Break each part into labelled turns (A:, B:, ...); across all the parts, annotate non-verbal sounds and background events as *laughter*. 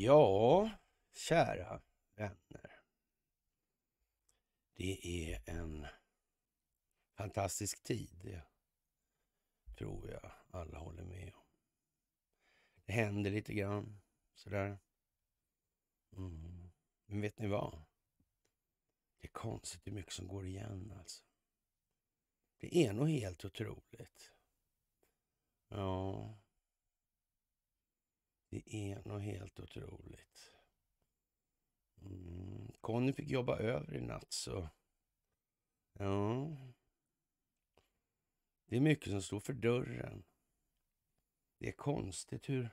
A: Ja, kära vänner. Det är en fantastisk tid, det tror jag alla håller med om. Det händer lite grann sådär. Mm. Men vet ni vad? Det är konstigt hur mycket som går igen alltså. Det är nog helt otroligt. Ja, det är nog helt otroligt. Mm. Conny fick jobba över i natt så... Ja. Det är mycket som står för dörren. Det är konstigt hur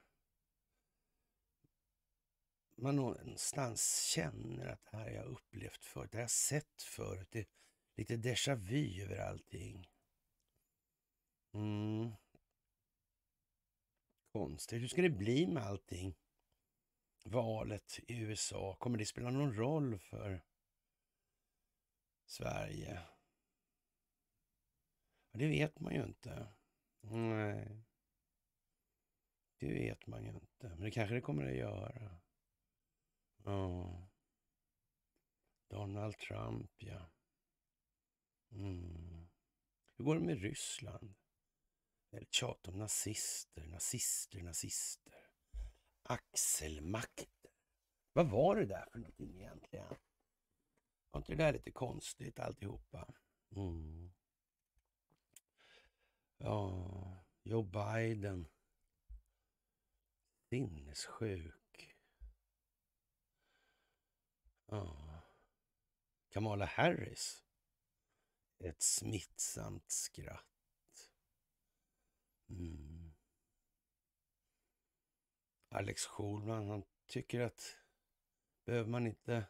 A: man någonstans känner att det här har jag upplevt förut, det har jag sett förut. Det är lite déjà vu över allting. Mm konstigt. Hur ska det bli med allting? Valet i USA, kommer det spela någon roll för Sverige? Det vet man ju inte. Nej. Det vet man ju inte. Men det kanske det kommer att göra. Ja. Donald Trump, ja. Mm. Hur går det med Ryssland? Eller tjat om nazister, nazister, nazister. Axelmakter. Vad var det där för någonting egentligen? Var inte det där lite konstigt alltihopa? Mm. Ja, Joe Biden. Sinnessjuk. Ja. Kamala Harris. Ett smittsamt skratt. Mm. Alex Schulman, han tycker att behöver man inte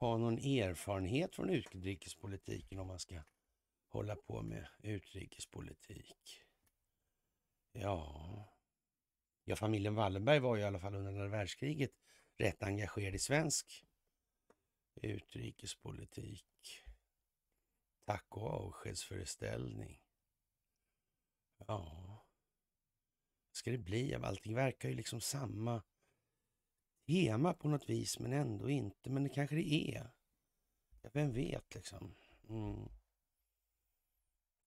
A: ha någon erfarenhet från utrikespolitiken om man ska hålla på med utrikespolitik. Ja, ja familjen Wallenberg var ju i alla fall under andra världskriget rätt engagerad i svensk utrikespolitik. Tack och avskedsföreställning. Ja, ska det bli av allting? Verkar ju liksom samma tema på något vis, men ändå inte. Men det kanske det är. Vem vet liksom? Mm.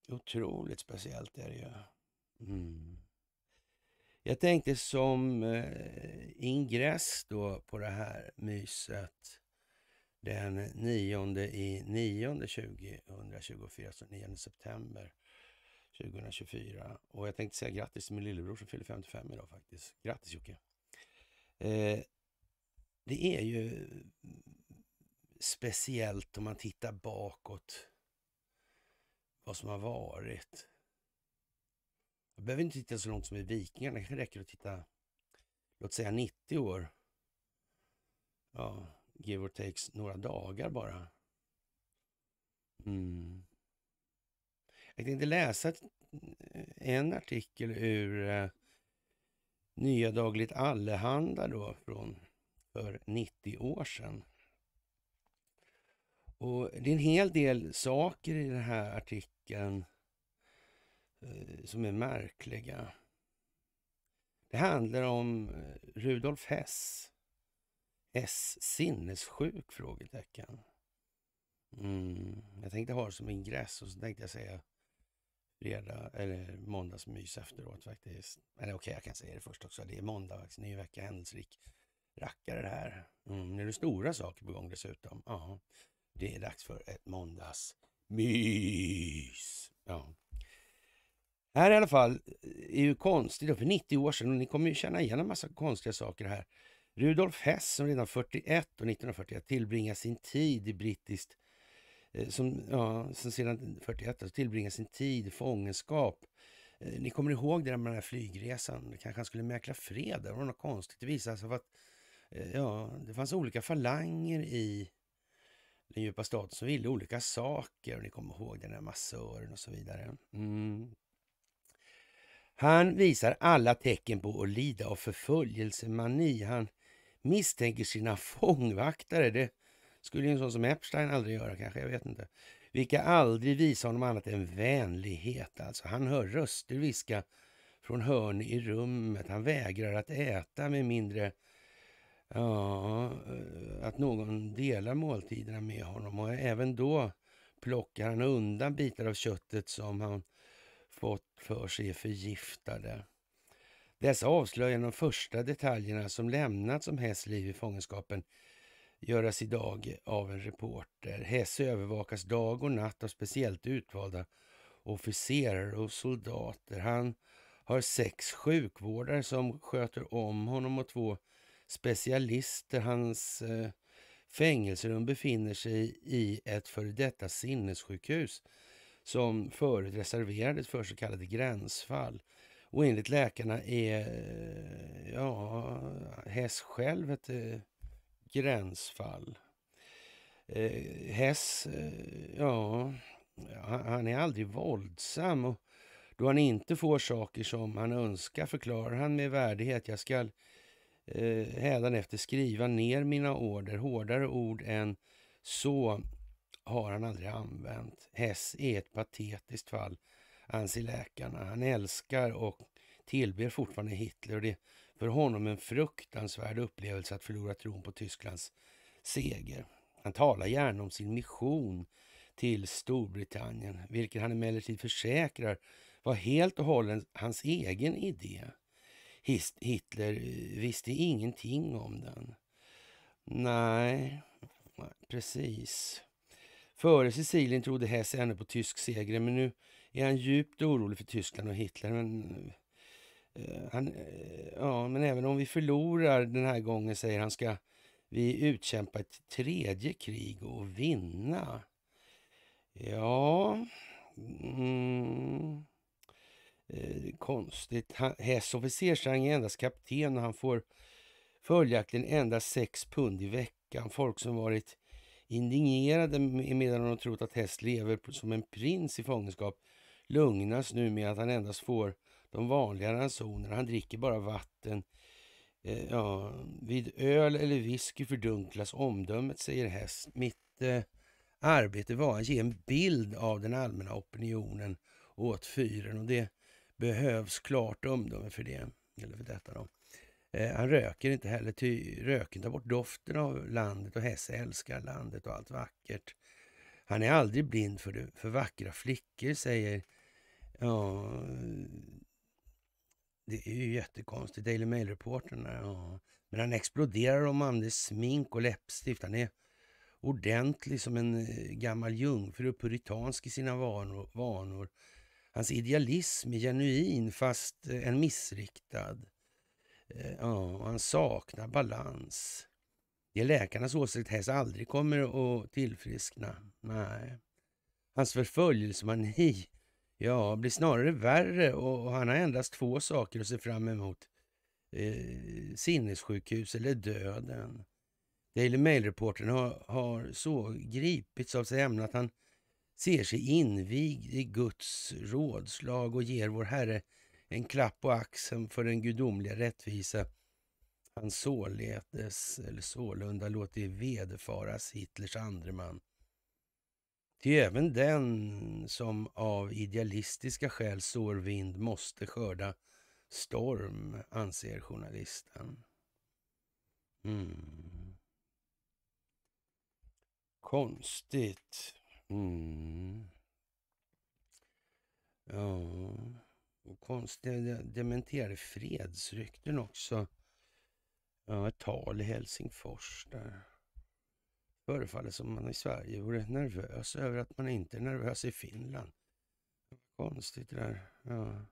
A: Otroligt speciellt är det ju. Mm. Jag tänkte som eh, ingress då på det här myset den 9 i 9 2024, alltså 9 september. 2024. Och jag tänkte säga grattis till min lillebror som fyller 55 idag faktiskt. Grattis Jocke! Eh, det är ju speciellt om man tittar bakåt vad som har varit. Jag behöver inte titta så långt som i Vikingarna, det kanske räcker att titta låt säga 90 år. Ja, give or takes några dagar bara. Mm. Jag tänkte läsa eh, en artikel ur eh, Nya Dagligt Allehanda då från för 90 år sedan. Och det är en hel del saker i den här artikeln eh, som är märkliga. Det handlar om eh, Rudolf Hess. S sinnessjuk? frågetecken. Mm. Jag tänkte ha det som ingress och så tänkte jag säga fredag eller måndagsmys efteråt faktiskt. Eller okej, okay, jag kan säga det först också. Det är måndag, faktiskt. ny vecka, händelserik rackare det här. Mm, nu är det stora saker på gång dessutom. Ja, det är dags för ett måndagsmys. Ja. Här i alla fall eh, är ju konstigt, för 90 år sedan, och ni kommer ju känna igen en massa konstiga saker här. Rudolf Hess som redan 41 och 1941 tillbringar sin tid i brittiskt Eh, som, ja, som sedan 41 alltså, tillbringar sin tid i fångenskap. Eh, ni kommer ihåg det där med den här flygresan. Kanske han skulle mäkla fred. Det var något konstigt. Det visade sig att eh, ja, det fanns olika falanger i den djupa staten som ville olika saker. Ni kommer ihåg den här massören och så vidare. Mm. Han visar alla tecken på att lida av förföljelsemani. Han misstänker sina fångvaktare. Det skulle en sån som Epstein aldrig göra kanske, jag vet inte. Vilka aldrig visar honom annat än vänlighet alltså. Han hör röster viska från hörn i rummet. Han vägrar att äta med mindre ja, eh, att någon delar måltiderna med honom. Och även då plockar han undan bitar av köttet som han fått för sig är förgiftade. Dessa avslöjar de första detaljerna som lämnats om Hess liv i fångenskapen göras idag av en reporter. Hesse övervakas dag och natt av speciellt utvalda officerare och soldater. Han har sex sjukvårdare som sköter om honom och två specialister. Hans eh, fängelserum befinner sig i ett före detta sinnessjukhus som förut reserverades för så kallade gränsfall. Och enligt läkarna är eh, ja, Hess själv ett eh, gränsfall. Eh, Hess, eh, ja, han, han är aldrig våldsam och då han inte får saker som han önskar förklarar han med värdighet. Jag skall eh, hädanefter skriva ner mina order. Hårdare ord än så har han aldrig använt. Hess är ett patetiskt fall, anser läkarna. Han älskar och tillber fortfarande Hitler och det för honom en fruktansvärd upplevelse att förlora tron på Tysklands seger. Han talar gärna om sin mission till Storbritannien, vilken han emellertid försäkrar var helt och hållet hans egen idé. Hitler eh, visste ingenting om den. Nej, precis. Före Sicilien trodde Hess ännu på tysk seger, men nu är han djupt orolig för Tyskland och Hitler. Men eh, Eh, han, eh, ja, men även om vi förlorar den här gången, säger han, ska vi utkämpa ett tredje krig och vinna. Ja... Mm, eh, konstigt. Hess officersrang är endast kapten och han får följaktligen endast sex pund i veckan. Folk som varit indignerade medan de trott att Häst lever som en prins i fångenskap lugnas nu med att han endast får de vanliga ransonerna. Han dricker bara vatten. Eh, ja, vid öl eller whisky fördunklas omdömet, säger Hess. Mitt eh, arbete var att ge en bild av den allmänna opinionen åt fyren och det behövs klart omdöme för det. Eller för detta då. Eh, han röker inte heller, ty röken tar bort doften av landet och Hesse älskar landet och allt vackert. Han är aldrig blind för, det, för vackra flickor, säger ja, det är ju jättekonstigt. Daily Mail-reportern, ja. Men han exploderar om man använder smink och läppstift. Han är ordentlig som en eh, gammal jungfru, puritansk i sina vanor. Hans idealism är genuin, fast eh, en missriktad. Eh, ja, han saknar balans. Det är läkarnas åsikt. Hess aldrig kommer att tillfriskna. Nej. Hans förföljelsemani Ja, blir snarare värre och han har endast två saker att se fram emot. Eh, sinnessjukhus eller döden. Daily Mail-reportern har, har så gripits av sig ämne att han ser sig invigd i Guds rådslag och ger vår Herre en klapp på axeln för den gudomliga rättvisa han således eller sålunda låtit vederfaras Hitlers andreman Ty även den som av idealistiska skäl sår vind måste skörda storm, anser journalisten. Mm. Konstigt. Mm. Ja, och konstiga dementerade fredsrykten också. Ja, ett tal i Helsingfors där förefaller som man i Sverige vore nervös över att man inte är nervös i Finland. Konstigt det där. Ja.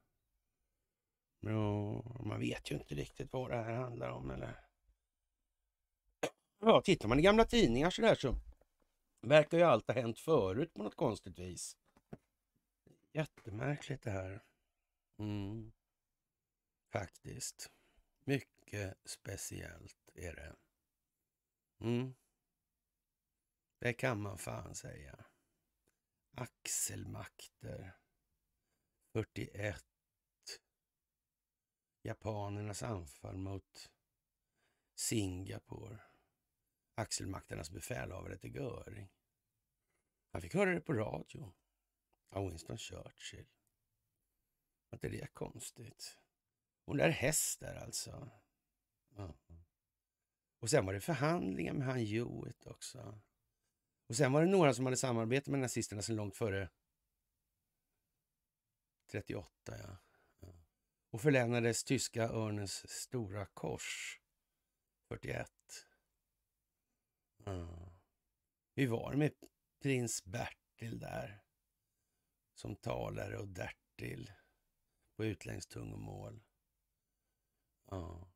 A: ja. man vet ju inte riktigt vad det här handlar om eller... Ja, tittar man i gamla tidningar så där så verkar ju allt ha hänt förut på något konstigt vis. Jättemärkligt det här. Mm. Faktiskt. Mycket speciellt är det. Mm. Det kan man fan säga. Axelmakter. 41. Japanernas anfall mot Singapore. Axelmakternas befälhavare till Göring. Han fick höra det på radio av Winston Churchill. Var inte det konstigt? Hon där häst där alltså. Ja. Och sen var det förhandlingar med han Hewitt också. Och sen var det några som hade samarbete med nazisterna sedan långt före 38. Ja. Och förlänades tyska örnens stora kors 41. Ja. Hur var det med prins Bertil där? Som talare och därtill på utländskt tungomål. Ja.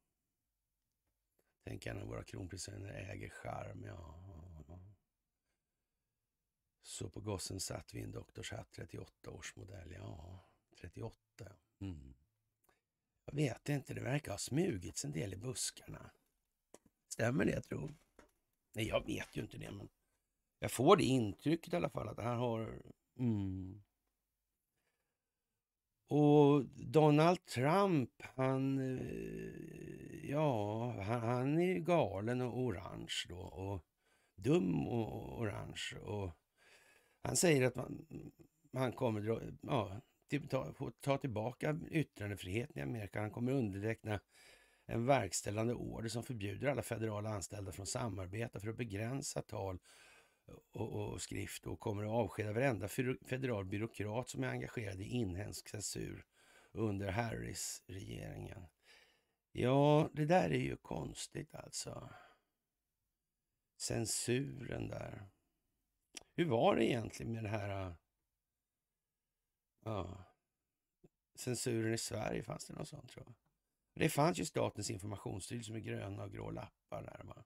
A: Tänk gärna våra kronprinsar äger charm. Ja. Så på gossen satt vi en doktorshatt, 38 års modell. Ja, 38. Mm. Jag vet inte, det verkar ha smugits en del i buskarna. Stämmer det tror? Nej, jag vet ju inte det, men jag får det intrycket i alla fall att det här har... Mm. Och Donald Trump, han... Eh, ja, han, han är galen och orange då. Och dum och orange. Och han säger att man, han kommer dra, ja, ta, ta tillbaka yttrandefriheten i Amerika. Han kommer underteckna en verkställande order som förbjuder alla federala anställda från samarbete för att begränsa tal och, och skrift och kommer att avskeda varenda federal byråkrat som är engagerad i inhemsk censur under Harris-regeringen. Ja, det där är ju konstigt alltså. Censuren där. Hur var det egentligen med det här? Äh, ja, censuren i Sverige, fanns det något sånt tror jag? Det fanns ju Statens informationsstyrelse med gröna och grå lappar där. Va?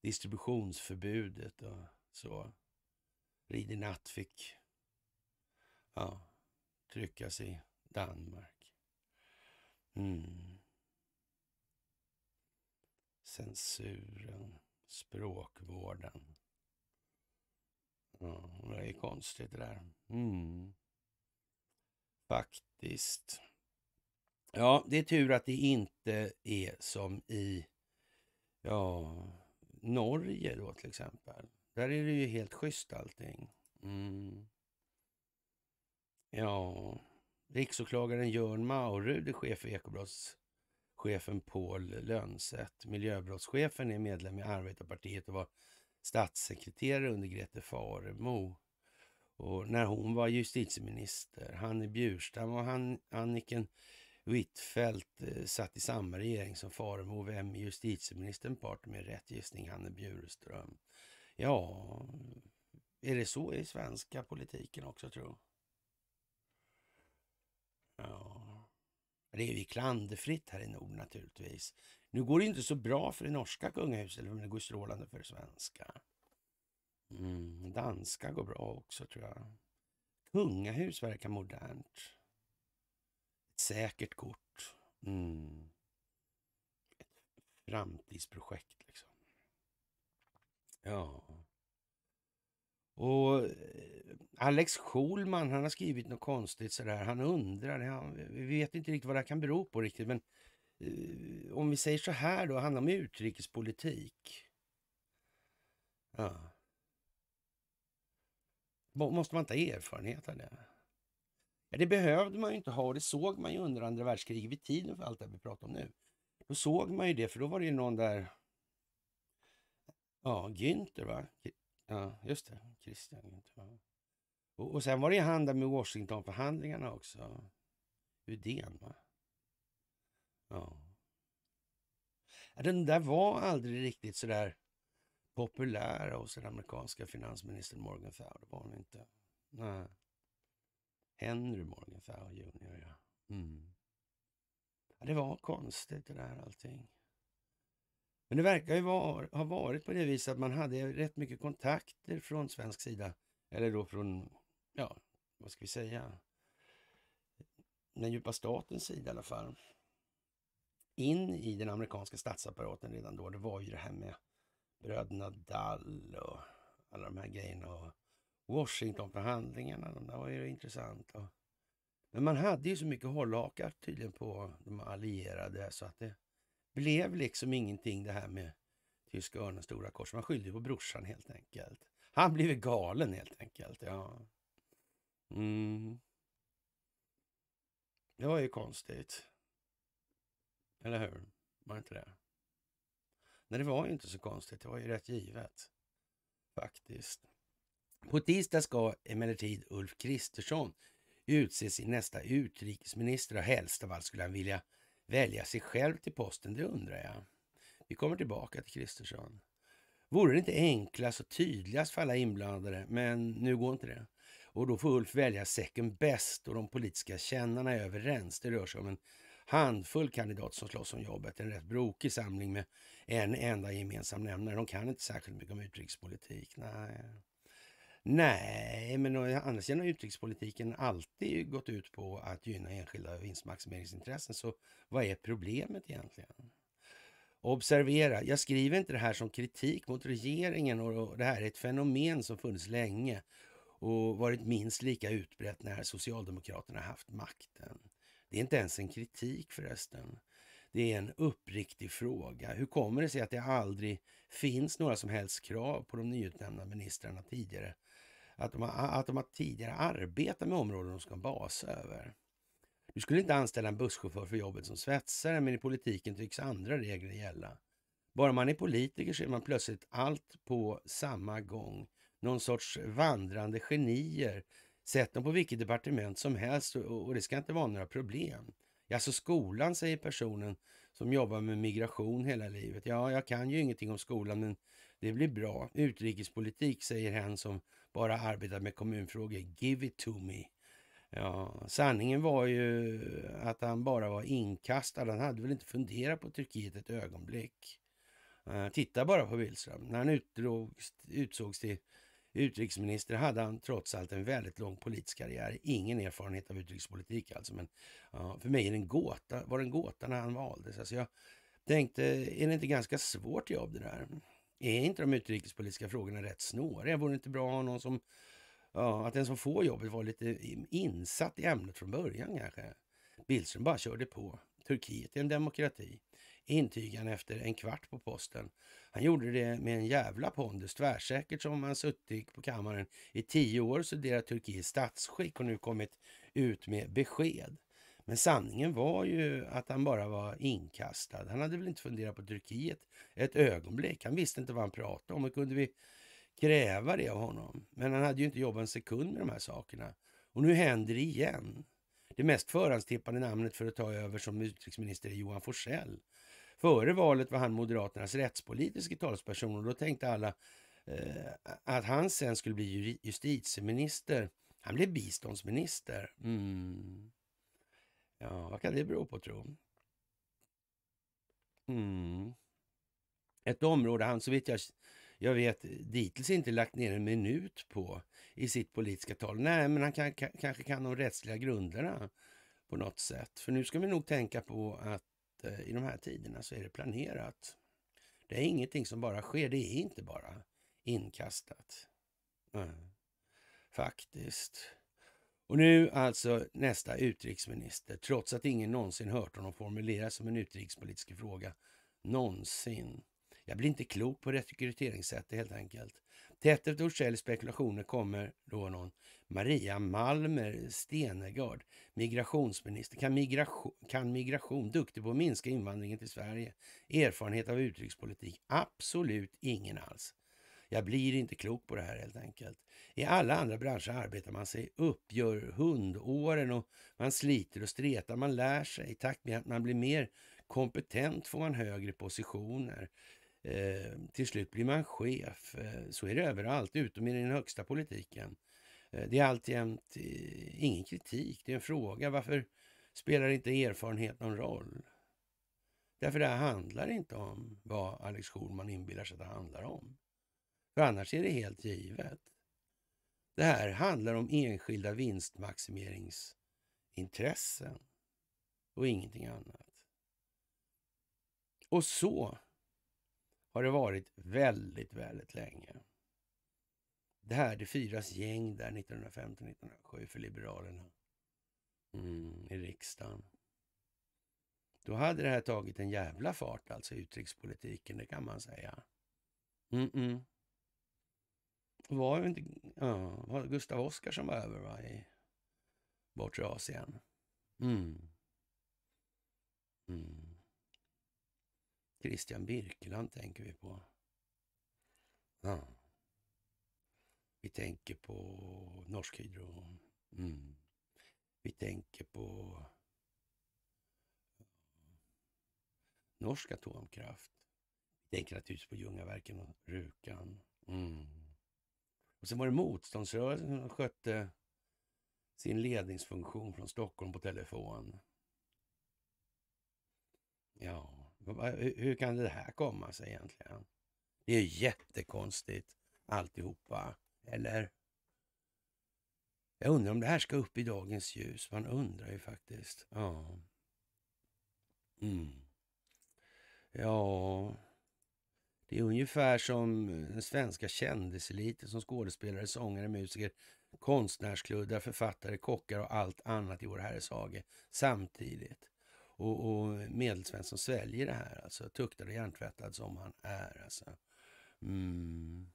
A: Distributionsförbudet och så. Ridig natt fick ja, tryckas i Danmark. Mm. Censuren, språkvården. Ja, det är konstigt det där. Mm. Faktiskt. Ja, det är tur att det inte är som i ja, Norge då till exempel. Där är det ju helt schysst allting. Mm. Ja, riksåklagaren Jörn Maurud är chef för ekobrottschefen Paul Lönnset. Miljöbrottschefen är medlem i Arbetarpartiet och var statssekreterare under Grete Faremo. Och när hon var justitieminister, Hanne Bjurstam och han, Anniken Wittfeldt eh, satt i samma regering som Faremo. Vem är justitieministern part med? Rätt gissning, Hanne Bjurström. Ja, är det så i svenska politiken också tror jag? Ja, det är ju klanderfritt här i Norden naturligtvis. Nu går det inte så bra för det norska kungahuset, men det går strålande för det svenska. Mm, danska går bra också tror jag. Kungahus verkar modernt. Ett säkert kort. Mm. Ett framtidsprojekt liksom. Ja. Och eh, Alex Schulman, han har skrivit något konstigt sådär. Han undrar, han, vi vet inte riktigt vad det kan bero på riktigt, men Eh, om vi säger så här då, handlar om utrikespolitik. Ja. Måste man inte ha erfarenhet av det? Ja, det behövde man ju inte ha och det såg man ju under andra världskriget, vid tiden för allt det vi pratar om nu. Då såg man ju det, för då var det ju någon där, ja, Günther va? Ja, just det, Christian Günther. Ja. Och, och sen var det ju han där med Washingtonförhandlingarna också, Uden va? Ja. Den där var aldrig riktigt så där populär hos den amerikanska finansministern Morgan Fowler. Det var hon inte. Nej. Henry Morgan Fowler Jr. Ja. Mm. ja. det var konstigt det där allting. Men det verkar ju var, ha varit på det viset att man hade rätt mycket kontakter från svensk sida. Eller då från, ja, vad ska vi säga? Den djupa statens sida i alla fall in i den amerikanska statsapparaten redan då, det var ju det här med bröderna Dall och alla de här grejerna och Washingtonförhandlingarna, de där var ju intressanta. Men man hade ju så mycket hållhakar tydligen på de allierade så att det blev liksom ingenting det här med Tyska örnen stora kors. Man skyllde på brorsan helt enkelt. Han blev galen helt enkelt. Ja. Mm. Det var ju konstigt. Eller hur? Var det inte det? Nej, det var ju inte så konstigt. Det var ju rätt givet. Faktiskt. På tisdag ska emellertid Ulf Kristersson utses i nästa utrikesminister och helst av allt skulle han vilja välja sig själv till posten, det undrar jag. Vi kommer tillbaka till Kristersson. Vore det inte enklast och tydligast för alla inblandade, men nu går inte det. Och då får Ulf välja second best och de politiska kännarna är överens. Det rör sig om en handfull kandidater som slåss om jobbet. En rätt brokig samling med en enda gemensam nämnare. De kan inte särskilt mycket om utrikespolitik. Nej. Nej, men annars har utrikespolitiken alltid gått ut på att gynna enskilda vinstmaximeringsintressen. Så vad är problemet egentligen? Observera, jag skriver inte det här som kritik mot regeringen och det här är ett fenomen som funnits länge och varit minst lika utbrett när Socialdemokraterna haft makten. Det är inte ens en kritik förresten. Det är en uppriktig fråga. Hur kommer det sig att det aldrig finns några som helst krav på de nyutnämnda ministrarna tidigare? Att de, har, att de har tidigare arbetat med områden de ska basa över. Du skulle inte anställa en busschaufför för jobbet som svetsare, men i politiken tycks andra regler gälla. Bara man är politiker så är man plötsligt allt på samma gång. Någon sorts vandrande genier Sätt dem på vilket departement som helst och det ska inte vara några problem. Alltså skolan, säger personen som jobbar med migration hela livet. Ja, jag kan ju ingenting om skolan, men det blir bra. Utrikespolitik, säger hen som bara arbetar med kommunfrågor. Give it to me. Ja, sanningen var ju att han bara var inkastad. Han hade väl inte funderat på Turkiet ett ögonblick. Eh, titta bara på Billström. När han utsågs till utrikesminister hade han trots allt en väldigt lång politisk karriär. Ingen erfarenhet av utrikespolitik alltså, men ja, för mig är det en gåta, var det en gåta när han valdes. Alltså jag tänkte, är det inte ganska svårt jobb det där? Är inte de utrikespolitiska frågorna rätt snåriga? Vore det inte bra att ha någon som, ja, att den som får jobbet var lite insatt i ämnet från början kanske? Billström bara körde på. Turkiet är en demokrati intygade han efter en kvart på posten. Han gjorde det med en jävla pondus, tvärsäkert som om han suttit på kammaren i tio år och studerat Turkiets statsskick och nu kommit ut med besked. Men sanningen var ju att han bara var inkastad. Han hade väl inte funderat på Turkiet ett ögonblick. Han visste inte vad han pratade om. Och kunde vi kräva det av honom? Men han hade ju inte jobbat en sekund med de här sakerna. Och nu händer det igen. Det mest förhandstippade namnet för att ta över som utrikesminister är Johan Forsell Före valet var han Moderaternas rättspolitiska talesperson och då tänkte alla eh, att han sen skulle bli justitieminister. Han blev biståndsminister. Mm. Ja, vad kan det bero på tro? Mm. Ett område han så vitt jag, jag vet dittills inte lagt ner en minut på i sitt politiska tal. Nej, men han kan, kan, kanske kan de rättsliga grunderna på något sätt. För nu ska vi nog tänka på att Eh, i de här tiderna så är det planerat. Det är ingenting som bara sker, det är inte bara inkastat. Mm. Faktiskt. Och nu alltså nästa utrikesminister, trots att ingen någonsin hört honom formuleras som en utrikespolitisk fråga. Någonsin. Jag blir inte klok på rekryteringssättet helt enkelt. Tätt efter Torsells spekulationer kommer då någon Maria Malmer Stenegard, migrationsminister. Kan migration, kan migration, duktig på att minska invandringen till Sverige. Erfarenhet av utrikespolitik? Absolut ingen alls. Jag blir inte klok på det här helt enkelt. I alla andra branscher arbetar man sig upp, gör hundåren och man sliter och stretar. Man lär sig. I takt med att man blir mer kompetent får man högre positioner. Eh, till slut blir man chef. Eh, så är det överallt, utom i den högsta politiken. Eh, det är alltjämt ingen kritik, det är en fråga. Varför spelar inte erfarenhet någon roll? Därför det här handlar inte om vad Alex Schulman inbillar sig att det handlar om. För annars är det helt givet. Det här handlar om enskilda vinstmaximeringsintressen och ingenting annat. Och så har det varit väldigt, väldigt länge. Det här, det fyras gäng där 1950-1907 för Liberalerna mm, i riksdagen. Då hade det här tagit en jävla fart, alltså utrikespolitiken, det kan man säga. Mm -mm. Var ju inte... Ja, var Gustav Oskar som var över va, i bortre Asien? Mm. Mm. Christian Birkeland tänker vi på. Ja. Vi tänker på Norsk Hydro. Mm. Vi tänker på norsk atomkraft. Vi tänker naturligtvis på Ljungaverken och Rukan. Mm. Och sen var det motståndsrörelsen som skötte sin ledningsfunktion från Stockholm på telefon. Ja, hur kan det här komma sig egentligen? Det är jättekonstigt alltihopa, eller? Jag undrar om det här ska upp i dagens ljus. Man undrar ju faktiskt. Ja. Mm. Ja. Det är ungefär som eh, den svenska kändiseliten som skådespelare, sångare, musiker, konstnärskluddar, författare, kockar och allt annat i Vår Herres hage samtidigt. Och, och medelsvensson sväljer det här alltså. Tuktad och hjärntvättad som han är alltså. Mm.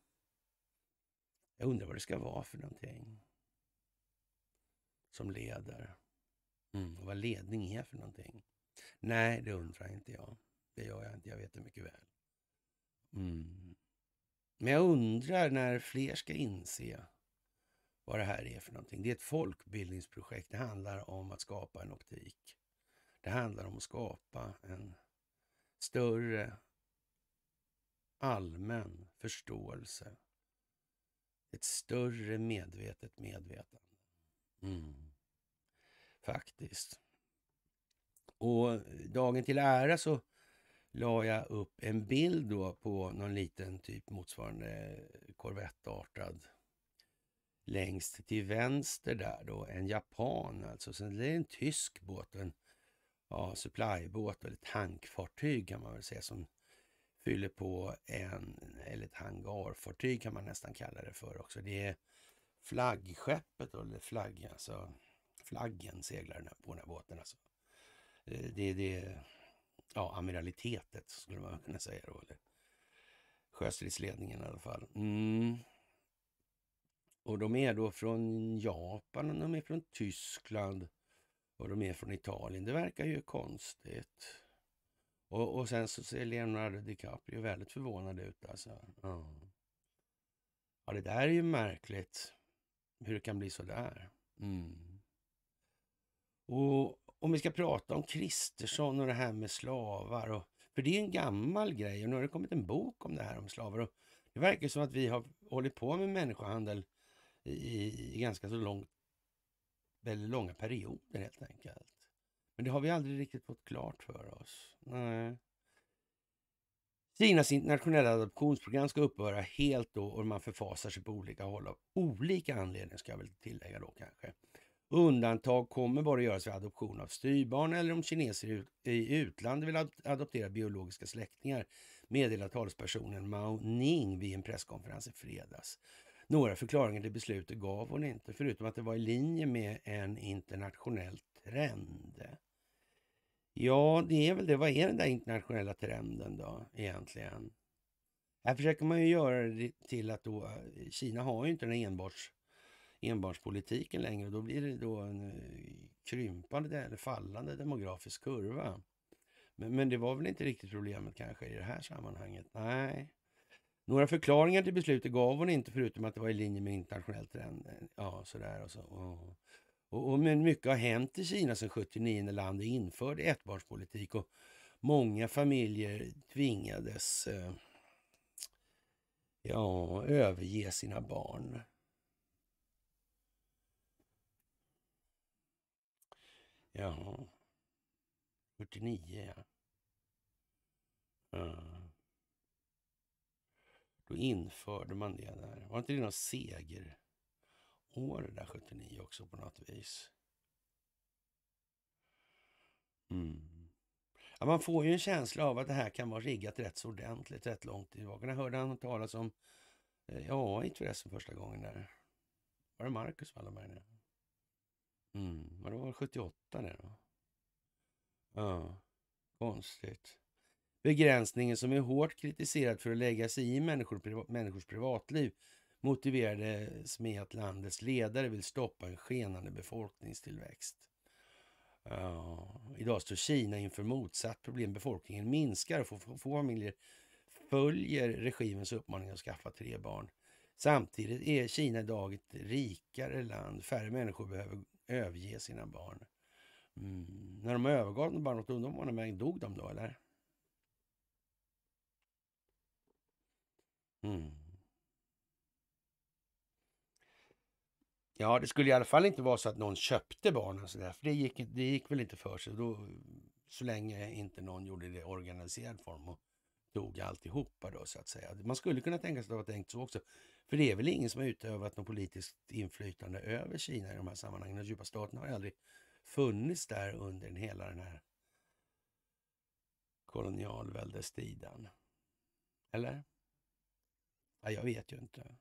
A: Jag undrar vad det ska vara för någonting som leder. Mm. Och vad ledning är för någonting. Nej, det undrar inte jag. Det gör jag inte. Jag vet det mycket väl. Mm. Men jag undrar när fler ska inse vad det här är för någonting. Det är ett folkbildningsprojekt. Det handlar om att skapa en optik det handlar om att skapa en större allmän förståelse. Ett större medvetet medvetande. Mm. Faktiskt. Och dagen till ära så la jag upp en bild då på någon liten typ motsvarande korvettartad längst till vänster där då, en japan alltså. Sen är det en tysk båt en ja, supplybåt eller tankfartyg kan man väl säga som fyller på en, eller ett hangarfartyg kan man nästan kalla det för också. Det är flaggskeppet eller flaggan. alltså flaggen seglar på den här båten. Alltså. Eh, det är det, ja, amiralitetet skulle man kunna säga då, eller sjöstridsledningen i alla fall. Mm. Och de är då från Japan och de är från Tyskland och de är från Italien. Det verkar ju konstigt. Och, och sen så ser Leonardo DiCaprio väldigt förvånad ut alltså. Ja. ja, det där är ju märkligt hur det kan bli så där. Mm. Och om vi ska prata om Kristersson och det här med slavar. Och, för det är en gammal grej och nu har det kommit en bok om det här om slavar. Och det verkar som att vi har hållit på med människohandel i, i ganska så lång väldigt långa perioder helt enkelt. Men det har vi aldrig riktigt fått klart för oss. Nej. Kinas internationella adoptionsprogram ska upphöra helt då och man förfasar sig på olika håll av olika anledningar ska jag väl tillägga då kanske. Undantag kommer bara att göras vid adoption av styrbarn eller om kineser i utlandet vill adoptera biologiska släktingar, meddelar talespersonen Mao Ning vid en presskonferens i fredags. Några förklaringar till beslutet gav hon inte, förutom att det var i linje med en internationell trend. Ja, det är väl det. Vad är den där internationella trenden då egentligen? Här försöker man ju göra det till att då, eh, Kina har ju inte den enbart, enbarnspolitiken längre. Då blir det då en eh, krympande eller fallande demografisk kurva. Men, men det var väl inte riktigt problemet kanske i det här sammanhanget? Nej. Några förklaringar till beslutet gav hon inte förutom att det var i linje med internationell trend. Eh, ja, sådär och så. Och, och, och mycket har hänt i Kina sedan 79 när landet införde ettbarnspolitik och många familjer tvingades eh, ja, överge sina barn. Ja, 49 ja. Då införde man det där. Var inte det någon segerår det där 79 också på något vis? Mm. Ja, man får ju en känsla av att det här kan vara riggat rätt så ordentligt, rätt långt tillbaka. När hörde han talas om eh, AI förresten första gången där? Var det Marcus Wallenberg? Mm, men det var 78 det då? Ja, konstigt. Begränsningen som är hårt kritiserad för att lägga sig i människor, människors privatliv motiverades med att landets ledare vill stoppa en skenande befolkningstillväxt. Ja, eh, idag står Kina inför motsatt problem. Befolkningen minskar och få, få, få familjer följer regimens uppmaning att skaffa tre barn. Samtidigt är Kina idag ett rikare land. Färre människor behöver överge sina barn. Mm. När de övergav de bara något undrar om dog de då eller? Mm. Ja, det skulle i alla fall inte vara så att någon köpte barnen sådär, för det gick, det gick väl inte för sig. Då, så länge inte någon gjorde det i organiserad form och tog alltihopa då så att säga. Man skulle kunna tänka sig att det var tänkt så också. För det är väl ingen som har utövat något politiskt inflytande över Kina i de här sammanhangen. Den djupa staten har aldrig funnits där under hela den här kolonialväldestiden. Eller? Ja, jag vet ju inte.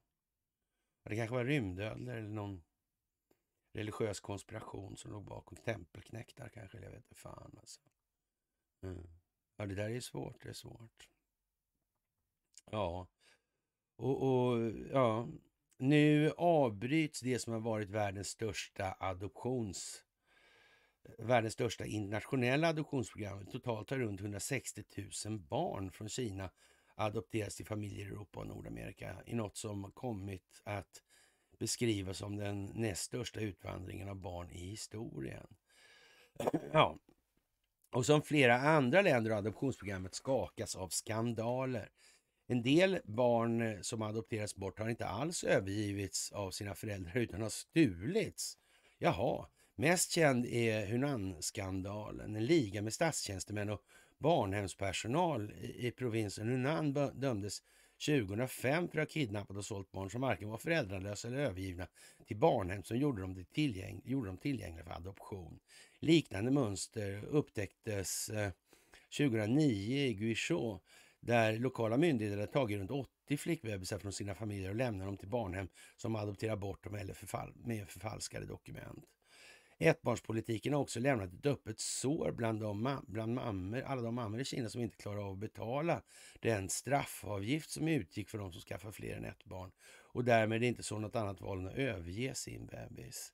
A: Det kanske var rymdödlor eller någon religiös konspiration som låg bakom. Tempelknäktar kanske, jag vet inte fan alltså. Mm. Ja, det där är svårt, det är svårt. Ja, och, och ja, nu avbryts det som har varit världens största adoptions världens största internationella adoptionsprogram. Totalt har runt 160 000 barn från Kina adopteras till familjer i Europa och Nordamerika i något som kommit att beskrivas som den näst största utvandringen av barn i historien. Ja. Och som flera andra länder har adoptionsprogrammet skakats av skandaler. En del barn som adopterats bort har inte alls övergivits av sina föräldrar utan har stulits. Jaha, mest känd är Hunan-skandalen, en liga med statstjänstemän och barnhemspersonal i, provinsen Hunan dömdes 2005 för att ha kidnappat och sålt barn som varken var föräldralösa eller övergivna till barnhem som gjorde dem, tillgäng gjorde dem tillgängliga för adoption. Liknande mönster upptäcktes 2009 eh, i Guizhou där lokala myndigheter hade tagit runt 80 flickbebisar från sina familjer och lämnat dem till barnhem som adopterar bort dem eller förfall, med förfalskade dokument. Ettbarnspolitiken har också lämnat ett öppet sår bland, de, bland mammor, alla de mammor i Kina som inte klarar av att betala den straffavgift som utgick för de som skaffar fler än ett barn och därmed inte såg något annat val än att överge sin bebis.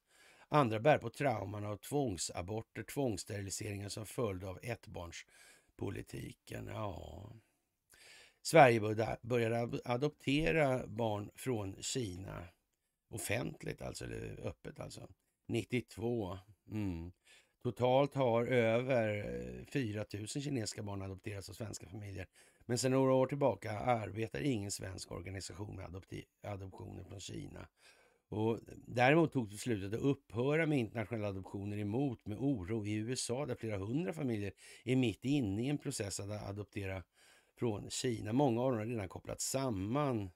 A: Andra bär på trauman av tvångsaborter, tvångssteriliseringar som följd av ettbarnspolitiken. Ja. Sverige började adoptera barn från Kina offentligt, alltså, eller öppet alltså. 92. Mm. Totalt har över 4 eh, 000 kinesiska barn adopterats av svenska familjer. Men sedan några år tillbaka arbetar ingen svensk organisation med adoptioner från Kina. Och däremot tog beslutet att upphöra med internationella adoptioner emot med oro i USA där flera hundra familjer är mitt inne i en process att adoptera från Kina. Många av dem har redan kopplats samman,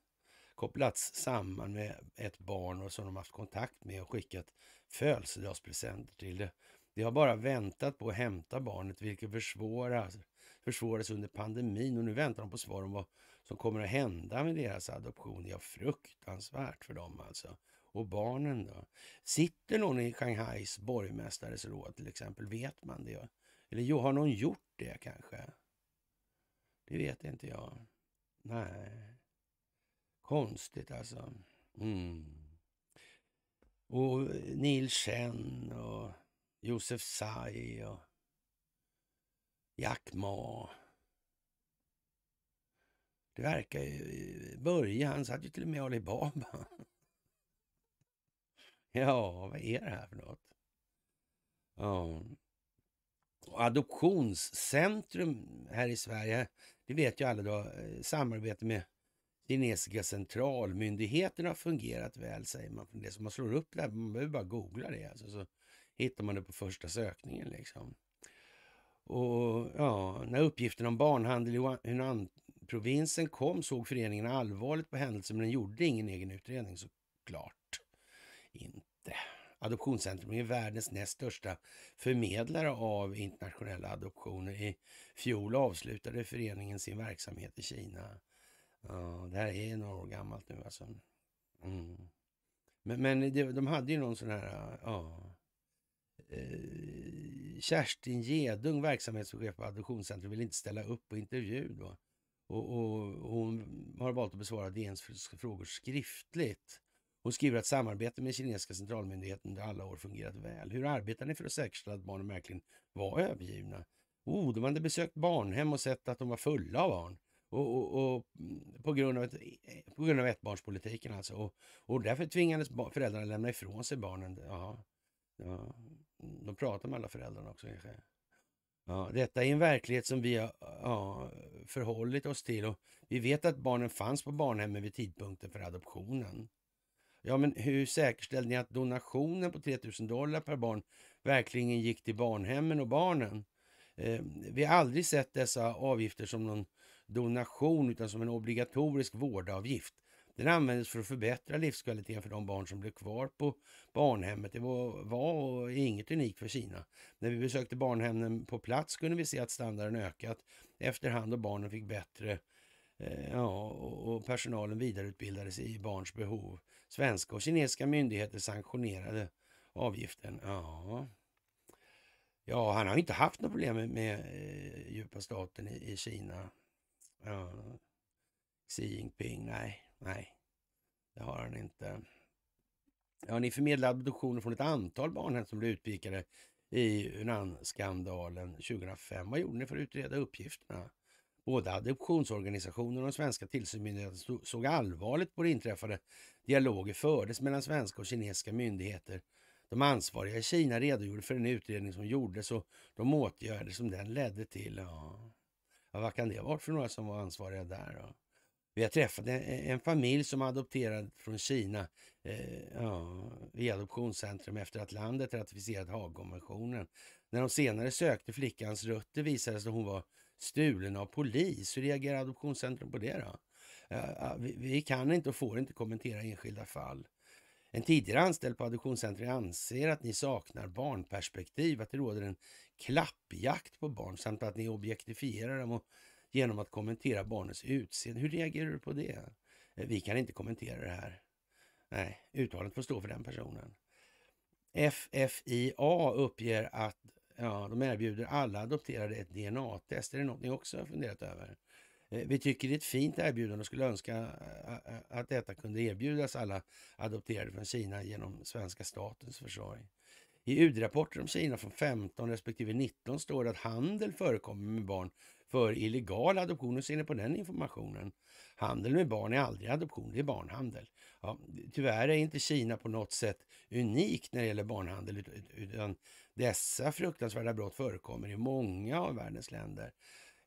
A: kopplats samman med ett barn och som de haft kontakt med och skickat födelsedagspresenter till det. De har bara väntat på att hämta barnet, vilket försvåras, försvåras under pandemin. Och nu väntar de på svar om vad som kommer att hända med deras adoption. Ja, fruktansvärt för dem alltså. Och barnen då? Sitter någon i Shanghais borgmästares råd till exempel? Vet man det? Eller har någon gjort det kanske? Det vet inte jag. Nej. Konstigt alltså. Mm. Och Neil Chen och Josef Tsai och Jack Ma. Det verkar ju... Börje, han satt ju till och med i Alibaba. *laughs* Ja, vad är det här för något? Ja. Och adoptionscentrum här i Sverige, det vet ju alla då, eh, samarbete med kinesiska centralmyndigheten har fungerat väl, säger man. Det som man slår upp det här, man behöver bara googla det, alltså, så hittar man det på första sökningen. liksom. Och ja, när uppgiften om barnhandel i Hunan-provinsen kom såg föreningen allvarligt på händelsen, men den gjorde ingen egen utredning såklart. Inte. Adoptionscentrum är världens näst största förmedlare av internationella adoptioner. I fjol avslutade föreningen sin verksamhet i Kina. Ja, det här är några år gammalt nu alltså. Mm. Men, men det, de hade ju någon sån här, ja. Eh, Kerstin Gedung, verksamhetschef på Adoptionscentrum, vill inte ställa upp på intervju då. och, och hon har valt att besvara DNs frågor skriftligt. Hon skriver att samarbetet med kinesiska centralmyndigheten under alla år fungerat väl. Hur arbetar ni för att säkerställa att barnen verkligen var övergivna? Oh, de hade besökt barnhem och sett att de var fulla av barn. Och, och, och, på, grund av ett, på grund av ettbarnspolitiken alltså. Och, och därför tvingades föräldrarna lämna ifrån sig barnen. Ja, ja. De pratar med alla föräldrarna också kanske. Ja, detta är en verklighet som vi har ja, förhållit oss till och vi vet att barnen fanns på barnhemmen vid tidpunkten för adoptionen. Ja, men hur säkerställde ni att donationen på 3000 dollar per barn verkligen gick till barnhemmen och barnen? Eh, vi har aldrig sett dessa avgifter som någon donation utan som en obligatorisk vårdavgift. Den användes för att förbättra livskvaliteten för de barn som blev kvar på barnhemmet. Det var, var inget unikt för Kina. När vi besökte barnhemmen på plats kunde vi se att standarden ökat efterhand och barnen fick bättre eh, Ja, och personalen vidareutbildades i barns behov. Svenska och kinesiska myndigheter sanktionerade avgiften. Ja, ja han har inte haft några problem med, med eh, djupa staten i, i Kina. Xi Jinping, nej, nej, det har han inte. Ja, ni förmedlade abduktioner från ett antal barnhem som blev utpikade i Unan-skandalen 2005. Vad gjorde ni för att utreda uppgifterna? Både adoptionsorganisationen och den svenska tillsynsmyndigheten såg allvarligt på det inträffade. Dialoger fördes mellan svenska och kinesiska myndigheter. De ansvariga i Kina redogjorde för den utredning som gjordes och de åtgärder som den ledde till. Ja. Ja, vad kan det ha varit för några som var ansvariga där? Då? Vi har träffat en, en familj som adopterad från Kina eh, ja, via Adoptionscentrum efter att landet ratificerat Haagkonventionen. När de senare sökte flickans rötter visade sig att hon var stulen av polis. Hur reagerar Adoptionscentrum på det då? Eh, vi, vi, kan inte och får inte kommentera enskilda fall. En tidigare anställd på Adoptionscentret anser att ni saknar barnperspektiv, att det råder en klappjakt på barn samt att ni objektifierar dem genom att kommentera barnets utseende. Hur reagerar du på det? Eh, vi kan inte kommentera det här. Nej, uttalet får stå för den personen. FFIA uppger att ja, de erbjuder alla adopterade ett DNA-test. Är det något ni också har funderat över? Eh, vi tycker det är ett fint erbjudande och skulle önska eh, eh, att detta kunde erbjudas alla adopterade från Kina genom svenska statens försorg. I UD-rapporter om Kina från 15 respektive 19 står det att handel förekommer med barn för illegal adoption. Hur ser ni på den informationen? Handel med barn är aldrig adoption, det är barnhandel. Ja, tyvärr är inte Kina på något sätt unikt när det gäller barnhandel, utan dessa fruktansvärda brott förekommer i många av världens länder.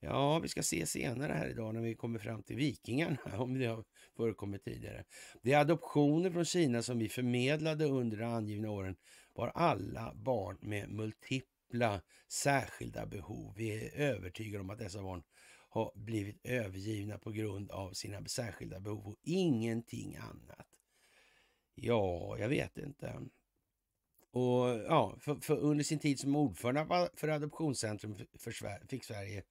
A: Ja, vi ska se senare här idag när vi kommer fram till vikingarna, *laughs* om det har förekommit tidigare. De adoptioner från Kina som vi förmedlade under de angivna åren var alla barn med multipla särskilda behov. Vi är övertygade om att dessa barn har blivit övergivna på grund av sina särskilda behov och ingenting annat. Ja, jag vet inte. Och ja, för, för under sin tid som ordförande för Adoptionscentrum för Sverige, fick Sverige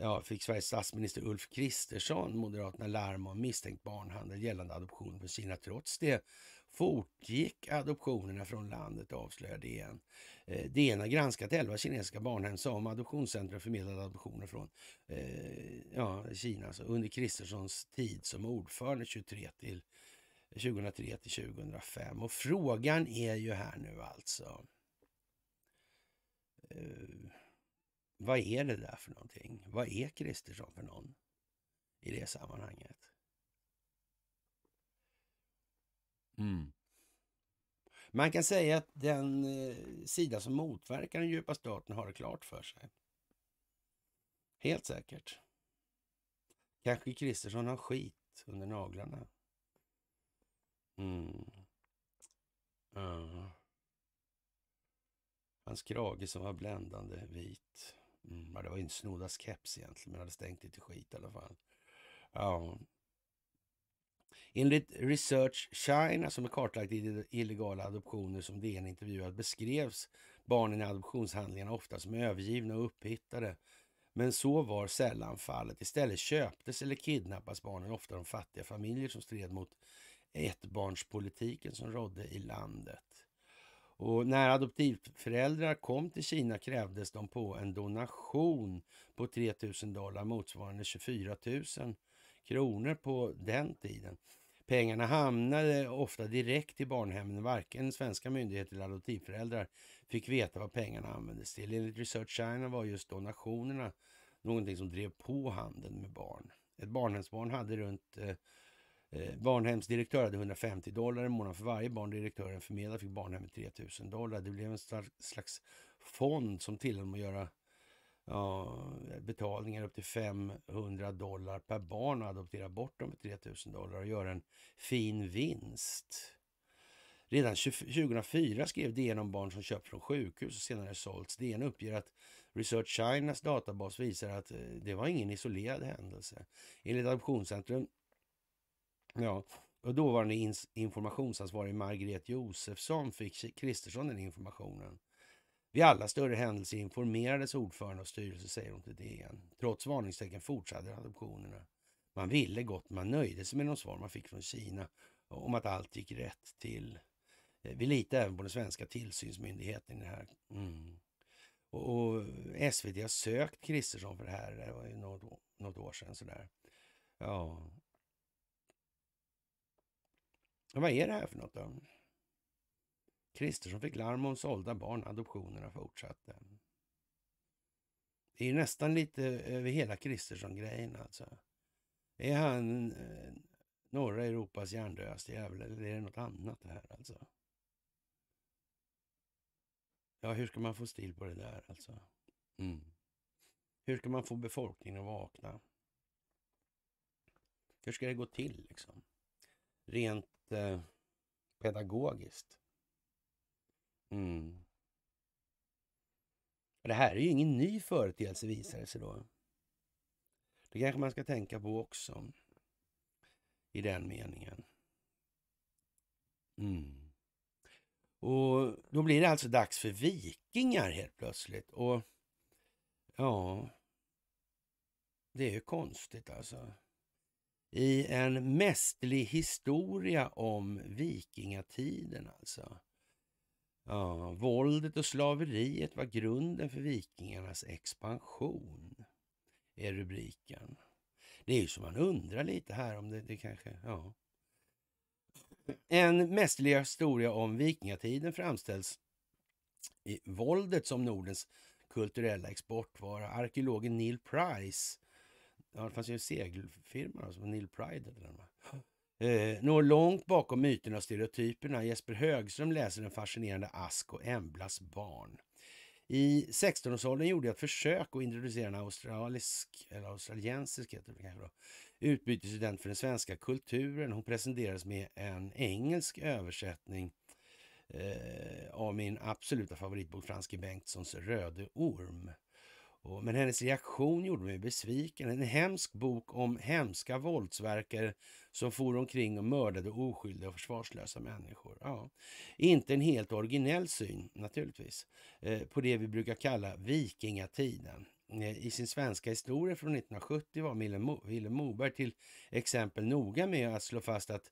A: ja, fick Sveriges statsminister Ulf Kristersson, Moderaterna, larm om misstänkt barnhandel gällande adoption från Kina. Trots det fortgick adoptionerna från landet, avslöjade DN. Eh, DN har granskat elva kinesiska barnhem som adoptionscentrum förmedlade adoptioner från eh, ja, Kina alltså, under Kristerssons tid som ordförande 23 till 2003 eh, till 2005. Och frågan är ju här nu alltså. Eh, vad är det där för någonting? Vad är Kristersson för någon i det sammanhanget? Mm. Man kan säga att den eh, sida som motverkar den djupa staten har det klart för sig. Helt säkert. Kanske Kristersson har skit under naglarna. Mm. Uh. Hans krage som var bländande vit. Mm, det var ju inte Snoddas keps egentligen, men hade stängt lite skit i alla fall. Ja. Enligt Research China som är kartlagt i illegala adoptioner som DN intervjuat beskrevs barnen i adoptionshandlingarna ofta som övergivna och upphittade. Men så var sällan fallet. Istället köptes eller kidnappas barnen ofta av fattiga familjer som stred mot ettbarnspolitiken som rådde i landet. Och när adoptivföräldrar kom till Kina krävdes de på en donation på 3 000 dollar motsvarande 24 000 kronor på den tiden. Pengarna hamnade ofta direkt i barnhemmen. Varken svenska myndigheter eller adoptivföräldrar fick veta vad pengarna användes till. Enligt Research China var just donationerna någonting som drev på handeln med barn. Ett barnhemsbarn hade runt eh, Eh, barnhemsdirektör hade 150 dollar i månaden för varje barn direktören förmedlade fick barnhemmet 3000 dollar. Det blev en slags fond som tillät dem att göra ja, betalningar upp till 500 dollar per barn och adoptera bort dem för 3000 dollar och göra en fin vinst. Redan 2004 skrev DN om barn som köpts från sjukhus och senare sålts. DN uppger att Research Chinas databas visar att eh, det var ingen isolerad händelse. Enligt Adoptionscentrum Ja, och dåvarande informationsansvarig Margret Josefsson fick Kristersson den informationen. Vid alla större händelser informerades ordförande och styrelse, säger hon till DN. Trots varningstecken fortsatte adoptionerna. Man ville gott, man nöjde sig med de svar man fick från Kina om att allt gick rätt till. Eh, vi litar även på den svenska tillsynsmyndigheten i det här. Mm. Och, och, SVT har sökt Kristersson för det här, det var ju något, något år sedan sådär. Ja, men Vad är det här för något då? Kristersson fick larm om sålda barn, adoptionerna fortsatte. Det är ju nästan lite över hela Kristersson-grejen alltså. Är han eh, norra Europas hjärndöaste jävel eller är det något annat det här alltså? Ja, hur ska man få stil på det där alltså? Mm. Hur ska man få befolkningen att vakna? Hur ska det gå till liksom? Rent väldigt eh, pedagogiskt. Mm. Det här är ju ingen ny företeelse visar det sig då. Det kanske man ska tänka på också. I den meningen. Mm. Och då blir det alltså dags för vikingar helt plötsligt. Och ja, det är ju konstigt alltså i en mästlig historia om vikingatiden alltså. Ja, våldet och slaveriet var grunden för vikingarnas expansion, är rubriken. Det är ju så man undrar lite här om det, det kanske, ja. En mästerlig historia om vikingatiden framställs i våldet som Nordens kulturella exportvara. Arkeologen Neil Price Ja, det fanns ju en segelfirma som alltså, Neil Pride eller vad Eh, når långt bakom myterna och stereotyperna. Jesper Högström läser den fascinerande Ask och Emblas barn. I 16-årsåldern gjorde jag ett försök att introducera en australisk, eller australiensisk heter det då, utbytesstudent för den svenska kulturen. Hon presenterades med en engelsk översättning eh, av min absoluta favoritbok Franske Bengtssons Röde Orm. Men hennes reaktion gjorde mig besviken. En hemsk bok om hemska våldsverkare som for omkring och mördade oskyldiga och försvarslösa människor. Ja. Inte en helt originell syn naturligtvis eh, på det vi brukar kalla vikingatiden. Eh, I sin svenska historia från 1970 var Willem Moberg till exempel noga med att slå fast att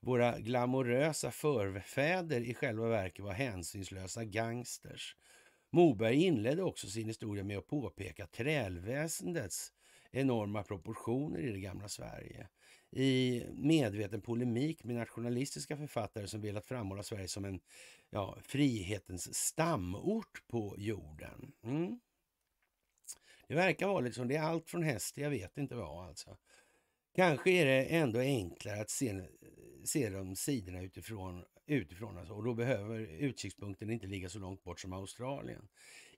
A: våra glamorösa förfäder i själva verket var hänsynslösa gangsters Moberg inledde också sin historia med att påpeka trälväsendets enorma proportioner i det gamla Sverige. I medveten polemik med nationalistiska författare som velat framhålla Sverige som en ja, frihetens stamort på jorden. Mm. Det verkar vara liksom, det är allt från häst jag vet inte vad alltså. Kanske är det ändå enklare att se, se de sidorna utifrån, utifrån alltså, och då behöver utkikspunkten inte ligga så långt bort som Australien.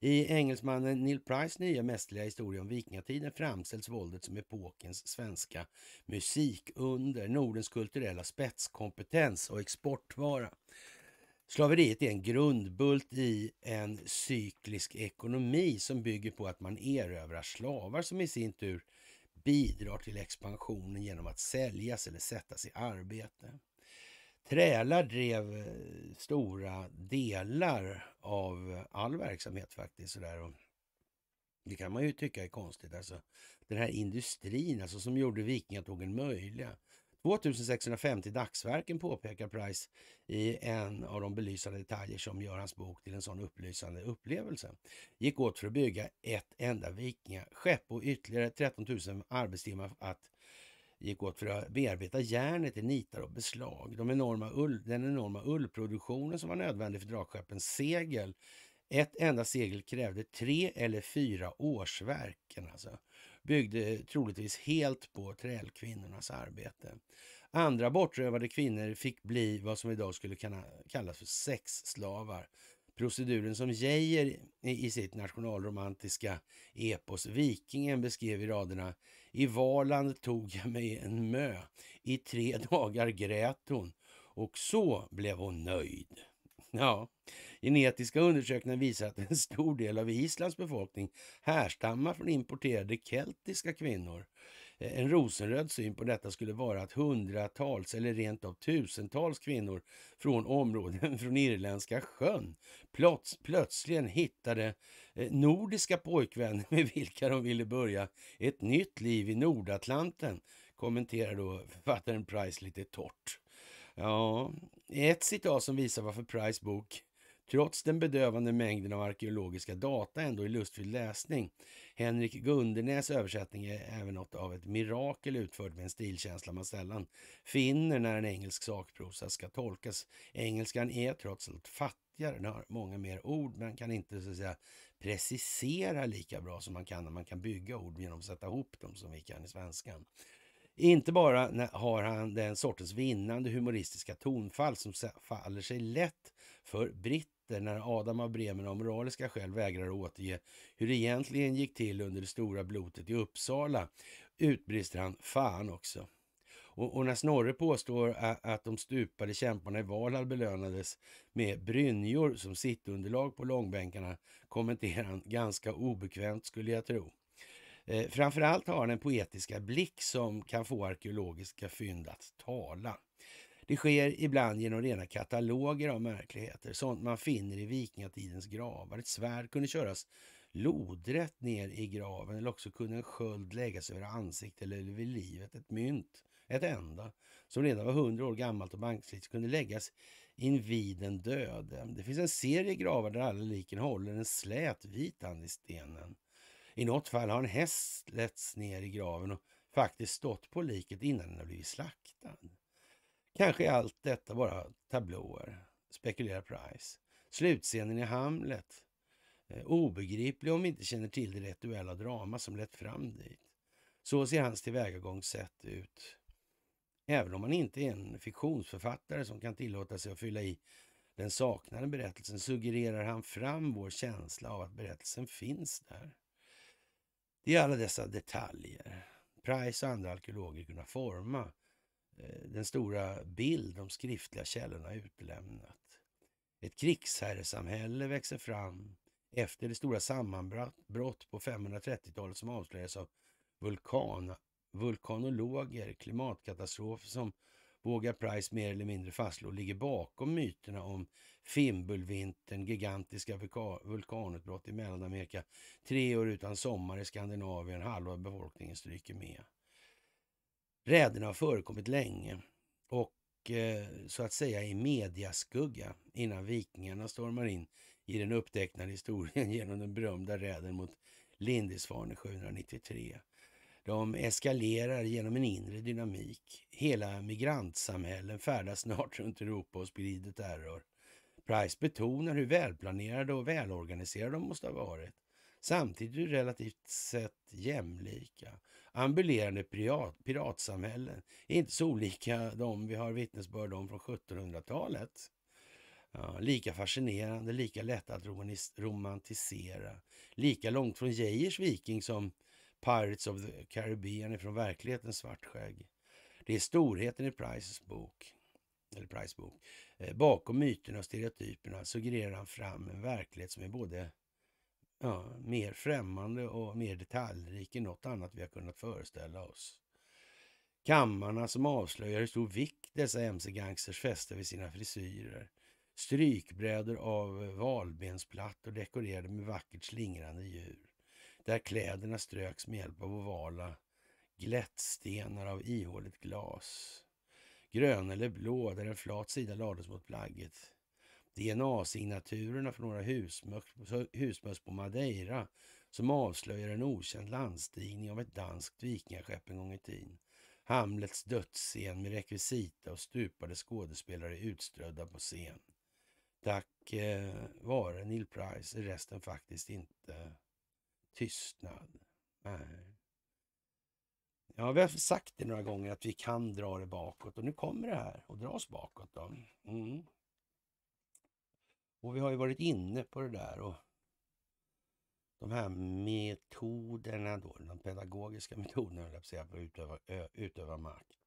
A: I engelsmannen Neil Price nya mästerliga historia om vikingatiden framställs våldet som epokens svenska musikunder, Nordens kulturella spetskompetens och exportvara. Slaveriet är en grundbult i en cyklisk ekonomi som bygger på att man erövrar slavar som i sin tur bidrar till expansionen genom att säljas eller sättas i arbete. Trälar drev eh, stora delar av all verksamhet faktiskt. Sådär. Och det kan man ju tycka är konstigt. Alltså, den här industrin alltså, som gjorde vikingatågen möjliga. 2650 dagsverken påpekar Price i en av de belysande detaljer som gör hans bok till en sån upplysande upplevelse. Gick åt för att bygga ett enda vikingaskepp och ytterligare 13 000 arbetstimmar att gick åt för att bearbeta järnet i nitar och beslag. De enorma ull, den enorma ullproduktionen som var nödvändig för dragskeppens segel. Ett enda segel krävde tre eller fyra årsverken. Alltså byggde troligtvis helt på trälkvinnornas arbete. Andra bortrövade kvinnor fick bli vad som idag skulle kunna kallas för sexslavar. Proceduren som Geijer i sitt nationalromantiska epos Vikingen beskrev i raderna I Valand tog jag mig en mö, i tre *laughs* dagar grät hon och så blev hon nöjd. Ja, genetiska undersökningar visar att en stor del av Islands befolkning härstammar från importerade keltiska kvinnor. Eh, en rosenröd syn på detta skulle vara att hundratals eller rent av tusentals kvinnor från områden *laughs* från Irländska sjön plöts plötsligen hittade eh, nordiska pojkvänner *laughs* med vilka de ville börja ett nytt liv i Nordatlanten, kommenterar då författaren Price lite torrt. Ja, ett citat som visar varför Price bok trots den bedövande mängden av arkeologiska data ändå är lustfylld läsning. Henrik Gundernäs översättning är även något av ett mirakel utfört med en stilkänsla man sällan finner när en engelsk sakprosa ska tolkas. Engelskan är trots allt fattigare, den har många mer ord, men kan inte så att säga precisera lika bra som man kan när man kan bygga ord genom att sätta ihop dem som vi kan i svenskan. Inte bara har han den sortens vinnande humoristiska tonfall som faller sig lätt för britter när Adam av Bremen av moraliska skäl vägrar återge hur det egentligen gick till under det stora blotet i Uppsala, utbrister han fan också. Och, och när Snorre påstår att, att de stupade kämparna i Valhall belönades med brynjor som sittunderlag på långbänkarna kommenterar han ganska obekvämt skulle jag tro. Eh, framförallt har han en poetiska blick som kan få arkeologiska fynd att tala. Det sker ibland genom rena kataloger av märkligheter, sånt man finner i vikingatidens gravar. Ett svärd kunde köras lodrätt ner i graven eller också kunde en sköld läggas över ansiktet eller vid livet. Ett mynt, ett enda, som redan var hundra år gammalt och banksligt kunde läggas invid den döde. Det finns en serie gravar där alla liken håller en slät vit hand i stenen. I något fall har en häst letts ner i graven och faktiskt stått på liket innan den har blivit slaktad. Kanske är allt detta bara tablåer, spekulerar Price. Slutscenen i Hamlet, eh, obegriplig om vi inte känner till det rituella drama som lett fram dit. Så ser hans tillvägagångssätt ut. Även om han inte är en fiktionsförfattare som kan tillåta sig att fylla i den saknade berättelsen suggererar han fram vår känsla av att berättelsen finns där. Det är alla dessa detaljer. Price och andra arkeologer kunna forma eh, den stora bild de skriftliga källorna utlämnat. Ett krigsherresamhälle växer fram efter det stora sammanbrott på 530-talet som avslöjades av vulkan, vulkanologer. Klimatkatastrofer som vågar Price mer eller mindre fastslå ligger bakom myterna om fimbulvintern, gigantiska vulkanutbrott i Mellanamerika, tre år utan sommar i Skandinavien, halva befolkningen stryker med. Räderna har förekommit länge och eh, så att säga i mediaskugga innan vikingarna stormar in i den upptecknade historien *laughs* genom den berömda räden mot Lindisfarne 793. De eskalerar genom en inre dynamik. Hela migrantsamhällen färdas snart runt Europa och sprider terror. Price betonar hur välplanerade och välorganiserade de måste ha varit. Samtidigt relativt sett jämlika. Ambulerande pirat, piratsamhällen är inte så olika de vi har vittnesbörd om från 1700-talet. Ja, lika fascinerande, lika lätta att romantisera. Lika långt från Geijers viking som Pirates of the Caribbean är från verklighetens svartskägg. Det är storheten i Prices bok. Eller Price bok. Eh, bakom myterna och stereotyperna suggererar han fram en verklighet som är både ja, mer främmande och mer detaljrik än något annat vi har kunnat föreställa oss. Kammarna som avslöjar hur stor vikt dessa mc-gangsters fäster vid sina frisyrer. Strykbrädor av valbensplatt och dekorerade med vackert slingrande djur. Där kläderna ströks med hjälp av ovala glättstenar av ihåligt glas grön eller blå där en flat sida lades mot plagget. DNA-signaturerna från några husmöss på Madeira som avslöjar en okänd landstigning av ett danskt vikingaskepp en gång i tiden. Hamlets dödsscen med rekvisita och stupade skådespelare utströdda på scen. Tack eh, vare Neil Price är resten faktiskt inte tystnad. Nej. Ja, vi har sagt det några gånger att vi kan dra det bakåt och nu kommer det här och dras bakåt. Då. Mm. Och vi har ju varit inne på det där och de här metoderna då, de pedagogiska *laughs* metoderna jag säga, för att utöva, utöva makt.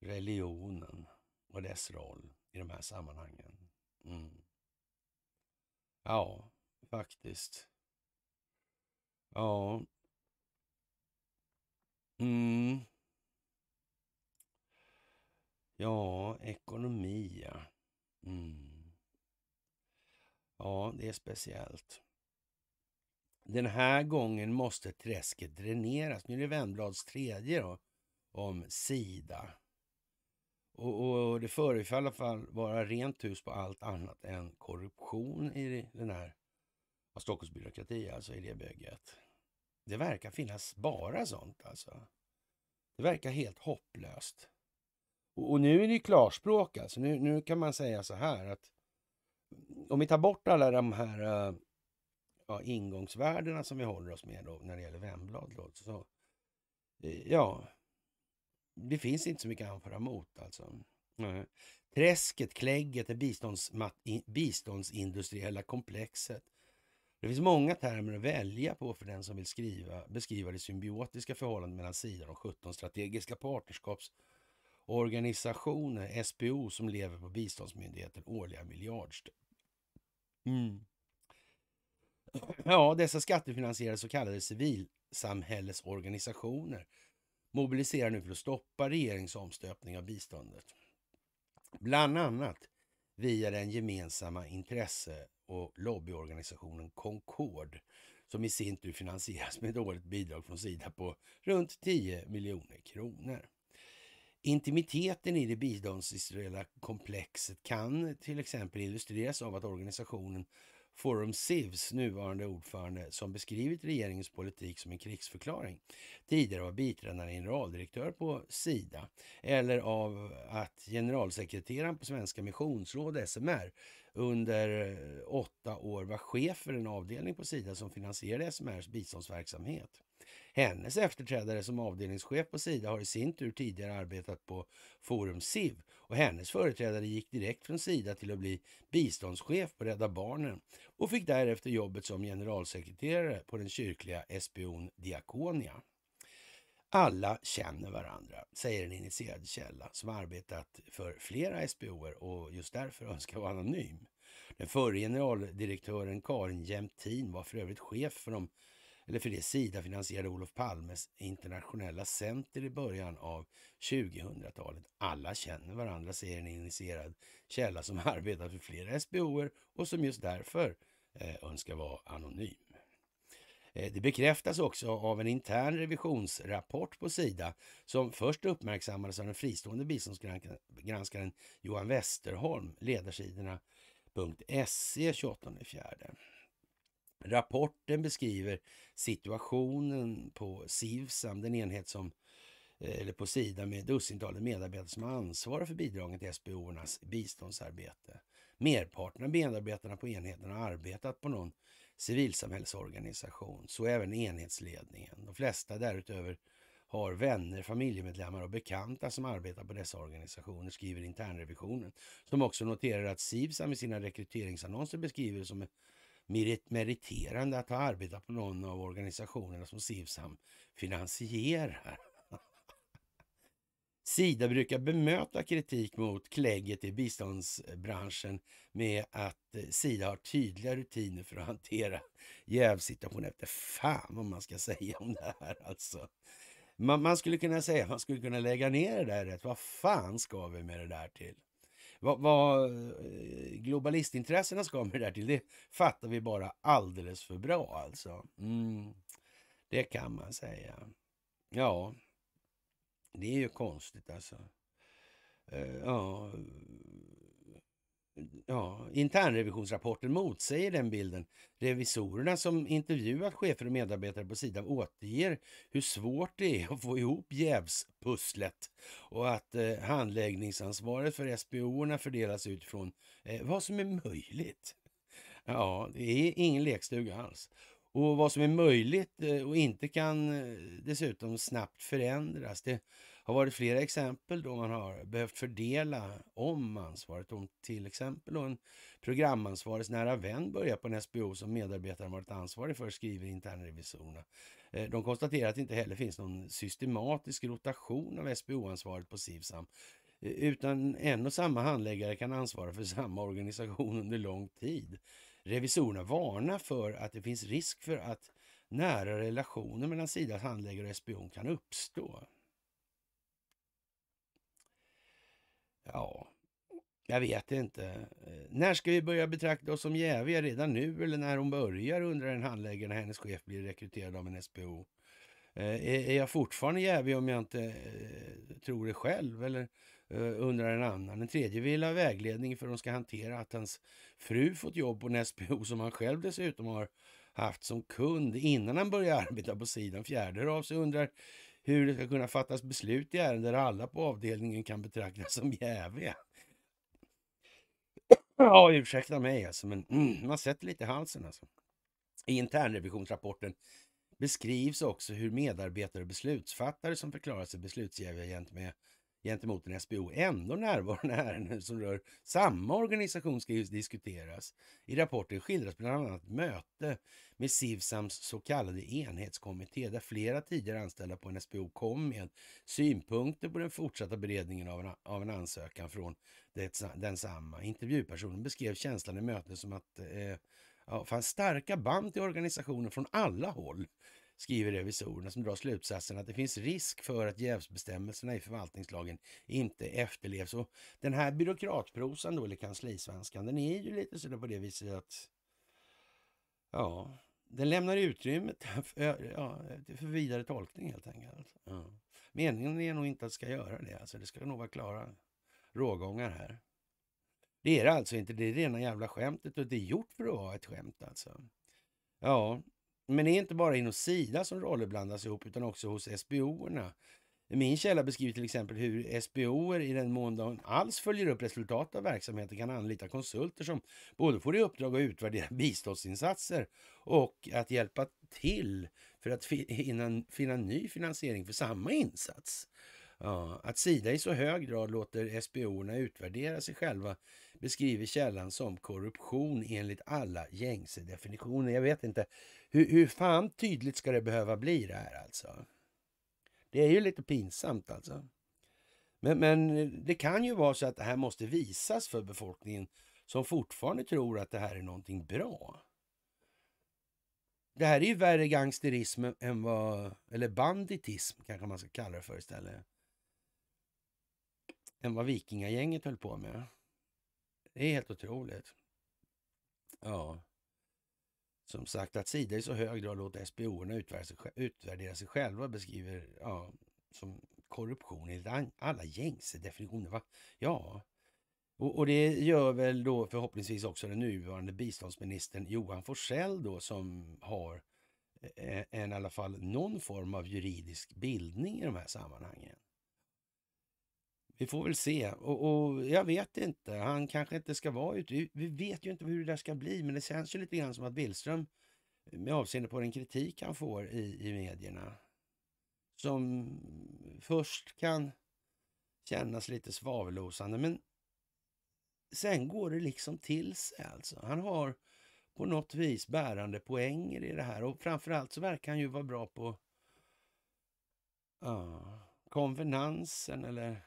A: Religionen och dess roll i de här sammanhangen. Mm. Ja, faktiskt. Ja, Mm. Ja, ekonomi ja. Mm. Ja, det är speciellt. Den här gången måste träsket dräneras. Nu är det Wennblads tredje då, om Sida. Och, och det förefaller fall vara rent hus på allt annat än korruption i den här Stockholmsbyråkrati, alltså i det bygget. Det verkar finnas bara sånt alltså. Det verkar helt hopplöst. Och, och nu är det ju klarspråk alltså. Nu, nu, kan man säga så här att om vi tar bort alla de här eh, ja, ingångsvärdena som vi håller oss med då, när det gäller Vemblad. så, eh, ja, det finns inte så mycket att anföra mot alltså. Mm. Träsket, klägget, det biståndsindustriella komplexet det finns många termer att välja på för den som vill skriva, beskriva det symbiotiska förhållandet mellan sidan och 17 strategiska partnerskapsorganisationer, SPO, som lever på biståndsmyndigheten årliga miljardstöd. Mm. Ja, dessa skattefinansierade så kallade civilsamhällesorganisationer mobiliserar nu för att stoppa regeringens omstöpning av biståndet. Bland annat via den gemensamma intresse och lobbyorganisationen Concord som i sin tur finansieras med ett årligt bidrag från Sida på runt 10 miljoner kronor. Intimiteten i det biståndsindustriella komplexet kan till exempel illustreras av att organisationen Forum Civs nuvarande ordförande som beskrivit regeringens politik som en krigsförklaring. Tidigare var biträdande generaldirektör på Sida eller av att generalsekreteraren på Svenska Missionsrådet, SMR, under eh, åtta år var chef för en avdelning på Sida som finansierade SMRs biståndsverksamhet. Hennes efterträdare som avdelningschef på Sida har i sin tur tidigare arbetat på Forum SIV och hennes företrädare gick direkt från Sida till att bli biståndschef på Rädda Barnen och fick därefter jobbet som generalsekreterare på den kyrkliga SBO'n Diakonia. Alla känner varandra, säger en initierad källa som arbetat för flera SBO-er och just därför önskar vara anonym. Den förre generaldirektören Karin Jämtin var för övrigt chef för de eller för det Sida finansierade Olof Palmes internationella center i början av 2000-talet. Alla känner varandra, säger en initierad källa som *laughs* arbetar för flera SBOer och som just därför eh, önskar vara anonym. Eh, det bekräftas också av en intern revisionsrapport på Sida som först uppmärksammades av den fristående biståndsgranskaren Johan Westerholm, Ledarsidorna.se, 28 fjärde. Rapporten beskriver situationen på Sivsam, den enhet som eh, eller på Sida med dussintalet medarbetare som ansvarar för bidragen till SBOernas biståndsarbete. Merparten av medarbetarna på enheten har arbetat på någon civilsamhällsorganisation, så även enhetsledningen. De flesta därutöver har vänner, familjemedlemmar och bekanta som arbetar på dessa organisationer, skriver internrevisionen, som också noterar att Sivsam i sina rekryteringsannonser beskriver det som meriterande att ha arbetat på någon av organisationerna som Sivsam finansierar. *laughs* Sida brukar bemöta kritik mot klägget i biståndsbranschen med att eh, Sida har tydliga rutiner för att hantera jävsituationer. Efter fan vad man ska säga om det här alltså. Man, man skulle kunna säga, man skulle kunna lägga ner det där rätt. Vad fan ska vi med det där till? Vad, vad eh, globalistintressena ska med det där till, det fattar vi bara alldeles för bra alltså. Mm, det kan man säga. Ja, det är ju konstigt alltså. Eh, ja, ja, internrevisionsrapporten motsäger den bilden. Revisorerna som intervjuat chefer och medarbetare på Sida återger hur svårt det är att få ihop jävspusslet och att eh, handläggningsansvaret för sbo fördelas utifrån eh, vad som är möjligt. Ja, det är ingen lekstuga alls. Och vad som är möjligt eh, och inte kan eh, dessutom snabbt förändras, det har varit flera exempel då man har behövt fördela om ansvaret. Om till exempel en programansvarig nära vän börjar på en SBO som medarbetaren varit ansvarig för, skriver internrevisorerna. Eh, de konstaterar att det inte heller finns någon systematisk rotation av SBO-ansvaret på Sivsam eh, utan en och samma handläggare kan ansvara för samma organisation under lång tid. Revisorerna varnar för att det finns risk för att nära relationer mellan Sidas handläggare och SBO kan uppstå. Ja, jag vet inte. Eh, när ska vi börja betrakta oss som jäviga? Redan nu eller när hon börjar, undrar en handläggare när hennes chef blir rekryterad av en SPO. Eh, är jag fortfarande jävig om jag inte eh, tror det själv? Eller undrar en annan. En tredje vill ha vägledning för hur de ska hantera att hans fru fått jobb på en SPO som han själv dessutom har haft som kund innan han började arbeta på sidan. Fjärde av sig undrar hur det ska kunna fattas beslut i ärenden där alla på avdelningen kan betraktas som jäviga. Ja, ursäkta mig alltså, men mm, man sätter lite i halsen alltså. I internrevisionsrapporten beskrivs också hur medarbetare och beslutsfattare som förklarar sig beslutsjäviga gentemot gentemot en SBO ändå närvarande ärenden som rör samma organisation ska diskuteras. I rapporten skildras bland annat möte med Sivsams så kallade enhetskommitté där flera tidigare anställda på en SBO kom med synpunkter på den fortsatta beredningen av en, av en ansökan från det, densamma. Intervjupersonen beskrev känslan i mötet som att eh, ja, fanns starka band till organisationen från alla håll skriver revisorerna som drar slutsatsen att det finns risk för att jävsbestämmelserna i förvaltningslagen inte efterlevs. Och den här byråkratprosan då, eller kanslisvenskan, den är ju lite sådär på det viset att ja, den lämnar utrymmet *laughs* för, ja, för vidare tolkning helt enkelt. Ja. Meningen är nog inte att det ska göra det, alltså det ska nog vara klara rågångar här. Det är det alltså inte. Det är rena jävla skämtet och det är gjort för att vara ett skämt alltså. Ja, men det är inte bara inom Sida som roller blandas ihop utan också hos SBO-erna. Min källa beskriver till exempel hur SBO-er i den mån de alls följer upp resultat av verksamheten kan anlita konsulter som både får i uppdrag att utvärdera *laughs* biståndsinsatser och att hjälpa till för att finna, ny finansiering för samma insats. Ja, att Sida i så hög grad låter SBO-erna utvärdera sig själva beskriver källan som korruption enligt alla gängse definitioner. Jag vet inte, hur, hur fan tydligt ska det behöva bli det här alltså? Det är ju lite pinsamt alltså. Men, men eh, det kan ju vara så att det här måste visas för befolkningen som fortfarande tror att det här är någonting bra. Det här är ju värre gangsterism än vad, eller banditism kanske man ska kalla det för istället. Än vad vikingagänget höll på med. Det är helt otroligt. Ja. Som sagt, att Sida i så hög grad låter SBO-erna utvärdera, sig själva beskriver ja, som korruption enligt alla gängse definitioner. Va? Ja, och, och, det gör väl då förhoppningsvis också den nuvarande biståndsministern Johan Forsell då som har eh, en i alla fall någon form av juridisk bildning i de här sammanhangen. Vi får väl se och, och, jag vet inte. Han kanske inte ska vara ute. Vi vet ju inte hur det där ska bli, men det känns ju lite grann som att Billström med avseende på den kritik han får i, i medierna som först kan kännas lite svavelosande, men sen går det liksom till sig alltså. Han har på något vis bärande poänger i det här och framförallt så verkar han ju vara bra på ah, konvenansen eller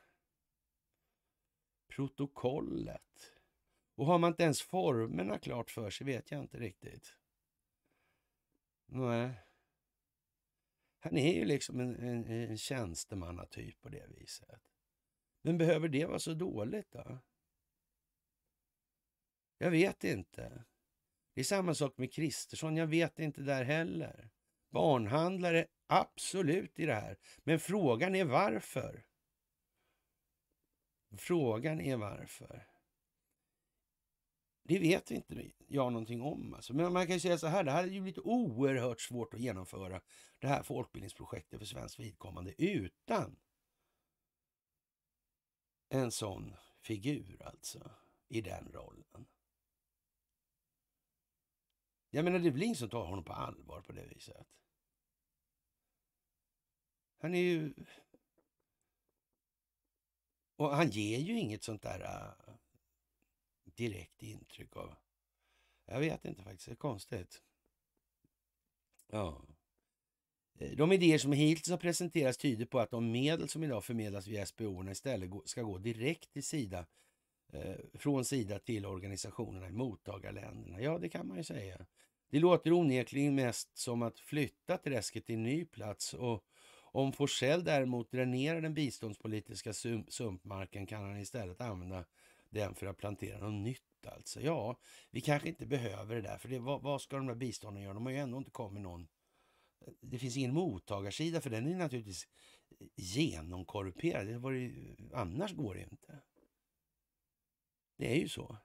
A: protokollet. Och har man inte ens formerna klart för sig vet jag inte riktigt. Nej. Han är ju liksom en, en, en tjänstemannatyp på det viset. Men behöver det vara så dåligt då? Jag vet inte. Det är samma sak med Kristersson. Jag vet inte där heller. Barnhandlare, absolut i det här. Men frågan är varför? Frågan är varför. Det vet vi inte jag någonting om. Alltså. Men man kan säga så här, det här är ju lite oerhört svårt att genomföra det här folkbildningsprojektet för svenskt vidkommande utan en sån figur alltså, i den rollen. Jag menar, det blir ingen som tar honom på allvar på det viset. Han är ju och han ger ju inget sånt där uh, direkt intryck av... Jag vet inte faktiskt, det är konstigt. Ja. Eh, de idéer som hittills har presenterats tyder på att de medel som idag förmedlas via SBO istället ska gå direkt till Sida, eh, från Sida till organisationerna i mottagarländerna. Ja, det kan man ju säga. Det låter onekligen mest som att flytta träsket till en ny plats och om Forsell däremot dränerar den biståndspolitiska sumpmarken kan han istället använda den för att plantera något nytt. Alltså. Ja, vi kanske inte behöver det där, för det, vad, vad ska de där bistånden göra? De har ju ändå inte kommit någon... Eh, det finns ingen mottagarsida, för den är naturligtvis eh, genomkorrumperad. Det var det, annars går det inte. Det är ju så.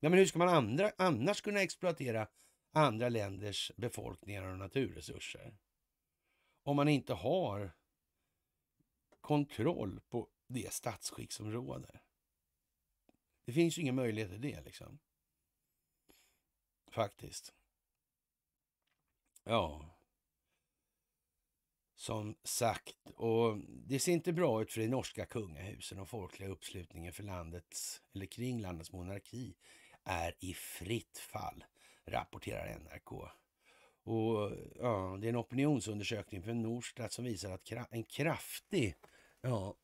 A: Ja, men hur ska man andra, annars kunna exploatera andra länders befolkningar och naturresurser? om man inte har kontroll på det statsskick som råder. Det finns ju ingen möjlighet till det liksom. Faktiskt. Ja. Som sagt, och det ser inte bra ut för det norska kungahusen och folkliga uppslutningen för landets, eller kring landets monarki är i fritt fall, rapporterar NRK. Och ja, Det är en opinionsundersökning för Norstedt som visar att en kraftig ja,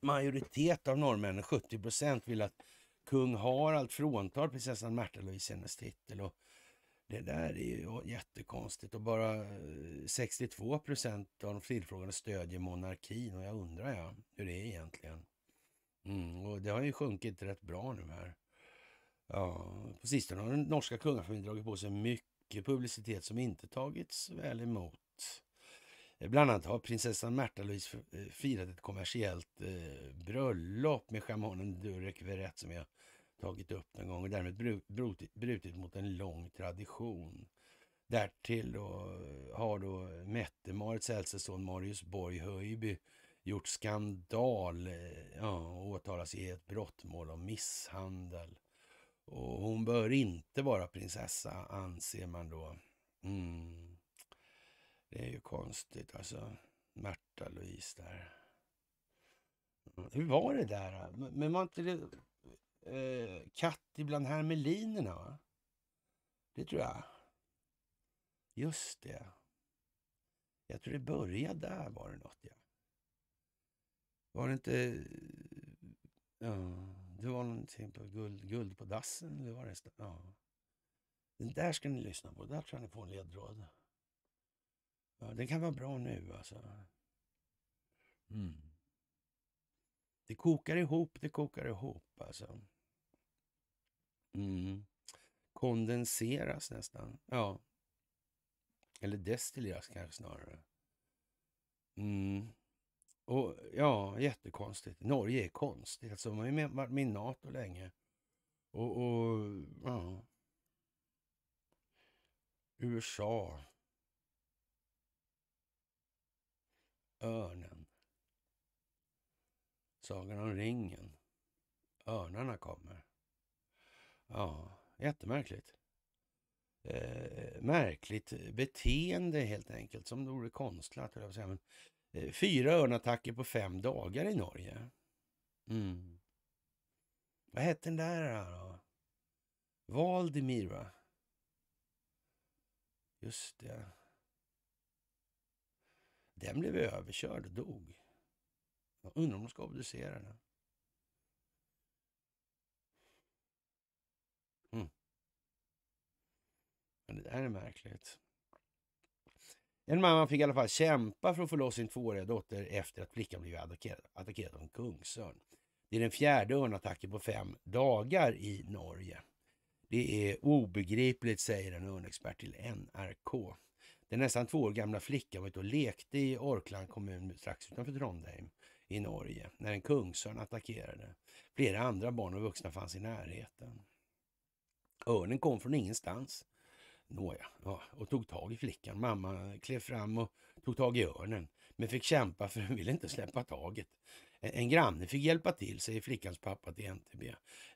A: majoritet av norrmännen, 70 procent, vill att kung Harald fråntar prinsessan Märta Louise hennes titel. Och det där är ju jättekonstigt och bara 62 eh, procent av de tillfrågade stödjer monarkin och jag undrar ja, hur det är egentligen. Mm, och det har ju sjunkit rätt bra nu här. Ja, på sistone har den norska kungafamiljen dragit på sig mycket mycket publicitet som inte tagits väl emot. Eh, bland annat har prinsessan Märta Louise eh, firat ett kommersiellt eh, bröllop med schamanen Durek Verrett som jag tagit upp någon gång och därmed brutit, brutit mot en lång tradition. Därtill då, eh, har då Mette-Marits äldste son Marius Borg Höjby gjort skandal ja, och åtalas i ett brottmål om misshandel. Och hon bör inte vara prinsessa, anser man då. Mm. Det är ju konstigt alltså. Märta Louise där. Mm, hur var det där? Men var inte det eh, katt bland hermelinerna? Va? Det tror jag. Just det. Jag tror det började där var det något. Ja. Var det inte... Eh, ja. Det var någonting på guld, guld på dassen eller vad det Ja. Den där ska ni lyssna på. Där tror jag ni får en ledtråd. Ja, den kan vara bra nu alltså. Mm. Det kokar ihop, det kokar ihop alltså. Mm. Kondenseras nästan. Ja. Eller destilleras kanske snarare. Mm. Och ja, jättekonstigt. Norge är konstigt. Alltså, man har ju varit med i NATO länge. Och, och ja. USA. Örnen. Sagan om ringen. Örnarna kommer. Ja, jättemärkligt. Eh, märkligt beteende helt enkelt, som det vore konstlat. jag Men Eh, fyra örnattacker på fem dagar i Norge. Mm. Vad hette den där då? Valdemira. Just det. Den blev överkörd och dog. Jag undrar om de ska obducera den. Mm. Men det där är märkligt. En mamman fick i alla fall kämpa för att få loss sin tvååriga dotter efter att flickan blivit attackerad, attackerad av en kungsörn. Det är den fjärde örnattacken på fem dagar i Norge. Det är obegripligt, säger en örnexpert till NRK. Den nästan två år gamla flickan var ute och lekte i Orkland kommun strax utanför Trondheim i Norge när en kungsörn attackerade. Flera andra barn och vuxna fanns i närheten. Örnen kom från ingenstans Nåja, ja, och tog tag i flickan. Mamma klev fram och tog tag i örnen, men fick kämpa för hon ville inte släppa taget. En, en granne fick hjälpa till, säger flickans pappa till NTB.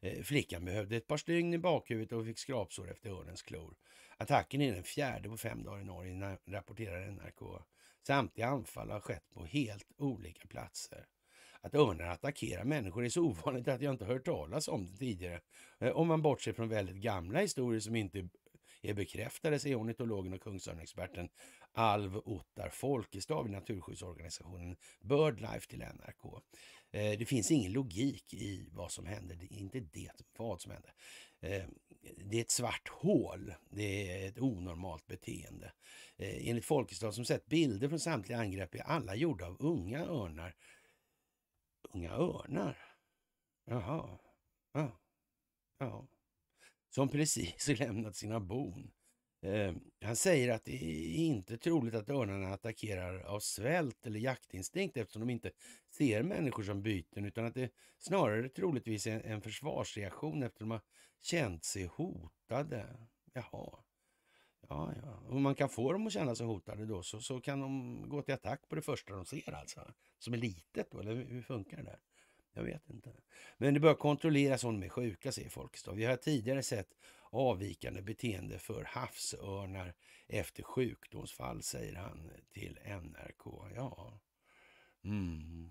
A: Eh, flickan behövde ett par stygn i bakhuvudet och fick skrapsår efter örnens klor. Attacken är den fjärde på fem dagar i Norge, rapporterar NRK. Samtliga anfall har skett på helt olika platser. Att örnar attackerar människor är så ovanligt att jag inte hört talas om det tidigare. Eh, om man bortser från väldigt gamla historier som inte är bekräftade, säger ornitologen och Kungsörnexperten Alv Ottar Folkestav i naturskyddsorganisationen Birdlife till NRK. Eh, det finns ingen logik i vad som hände, det är inte det vad som hände. Eh, det är ett svart hål, det är ett onormalt beteende. Eh, enligt Folkestav, som sett bilder från samtliga angrepp är alla gjorda av unga örnar. Unga örnar? Jaha. Ja. ja som precis *laughs* lämnat sina bon. Ehm, han säger att det är inte troligt att örnarna attackerar av svält eller jaktinstinkt eftersom de inte ser människor som byten utan att det snarare troligtvis är en försvarsreaktion eftersom de har känt sig hotade. Jaha. Ja, ja. Om man kan få dem att känna sig hotade då så, så kan de gå till attack på det första de ser alltså? Som är litet då, eller hur funkar det? Där? Jag vet inte. Men det bör kontrolleras om de är sjuka, säger Folkestad. Vi har tidigare sett avvikande beteende för havsörnar efter sjukdomsfall, säger han till NRK. Ja, mm.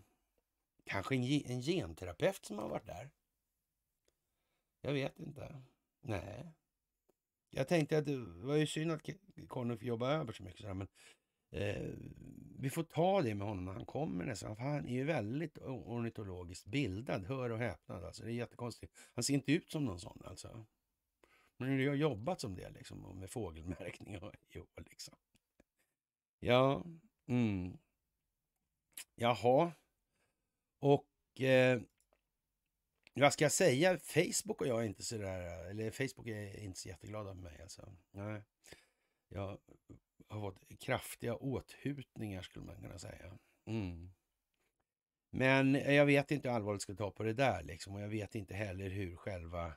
A: kanske en, en genterapeut som har varit där. Jag vet inte. Nej. Jag tänkte att det var ju synd att Conny får jobba över så mycket, men Eh, vi får ta det med honom när han kommer nästan. För han är ju väldigt ornitologiskt bildad, hör och häpnad. Alltså. Det är jättekonstigt. Han ser inte ut som någon sån alltså. Men du har jobbat som det liksom, med fågelmärkning och *laughs* jo, liksom. Ja, mm. Jaha. Och eh, vad ska jag säga? Facebook och jag är inte så där... eller Facebook är inte så jätteglada med mig alltså. Nej. Jag har fått kraftiga åthutningar skulle man kunna säga. Mm. Men jag vet inte hur allvarligt ska ta på det där liksom och jag vet inte heller hur själva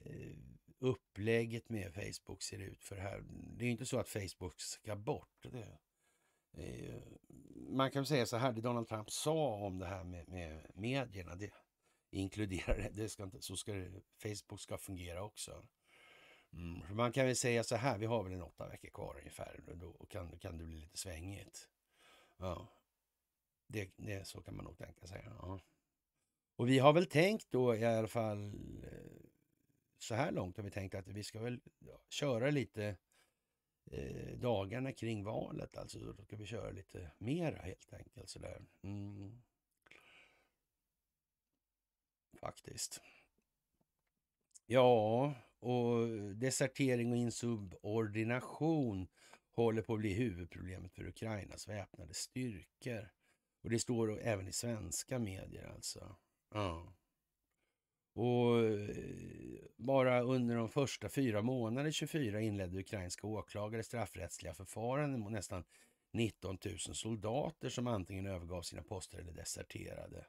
A: eh, upplägget med Facebook ser ut för det här. Det är inte så att Facebook ska bort. Det, eh, man kan säga så här, det Donald Trump sa om det här med, med medierna, det inkluderar det, ska inte, så ska det, Facebook ska fungera också. Mm. Man kan väl säga så här, vi har väl en åtta veckor kvar ungefär. Då kan, kan det bli lite svängigt. Ja, det, det, så kan man nog tänka sig. Ja. Och vi har väl tänkt då i alla fall eh, så här långt har vi tänkt att vi ska väl köra lite eh, dagarna kring valet. Alltså då ska vi köra lite mera helt enkelt sådär. Mm. Faktiskt. Ja, och desertering och insubordination håller på att bli huvudproblemet för Ukrainas väpnade styrkor. Och det står även i svenska medier alltså. Ja. Och eh, bara under de första fyra månaderna 24 inledde ukrainska åklagare straffrättsliga förfaranden mot nästan 19 000 soldater som antingen övergav sina poster eller deserterade.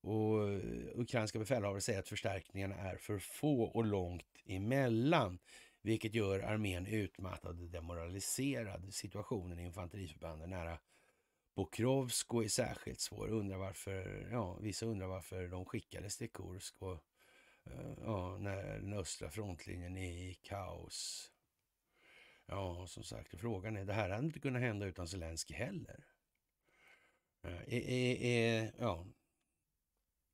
A: Och eh, ukrainska befälhavare säger att förstärkningarna är för få och långt emellan, vilket gör armén utmattad och demoraliserad. Situationen i infanteriförbanden nära Bokrovsko är särskilt svår. Undrar varför, ja, vissa undrar varför de skickades till Kursk och eh, ja, när den östra frontlinjen är i kaos. Ja, som sagt, frågan är, det här hade inte kunnat hända utan Zelensky heller. Eh, är, är, är, ja,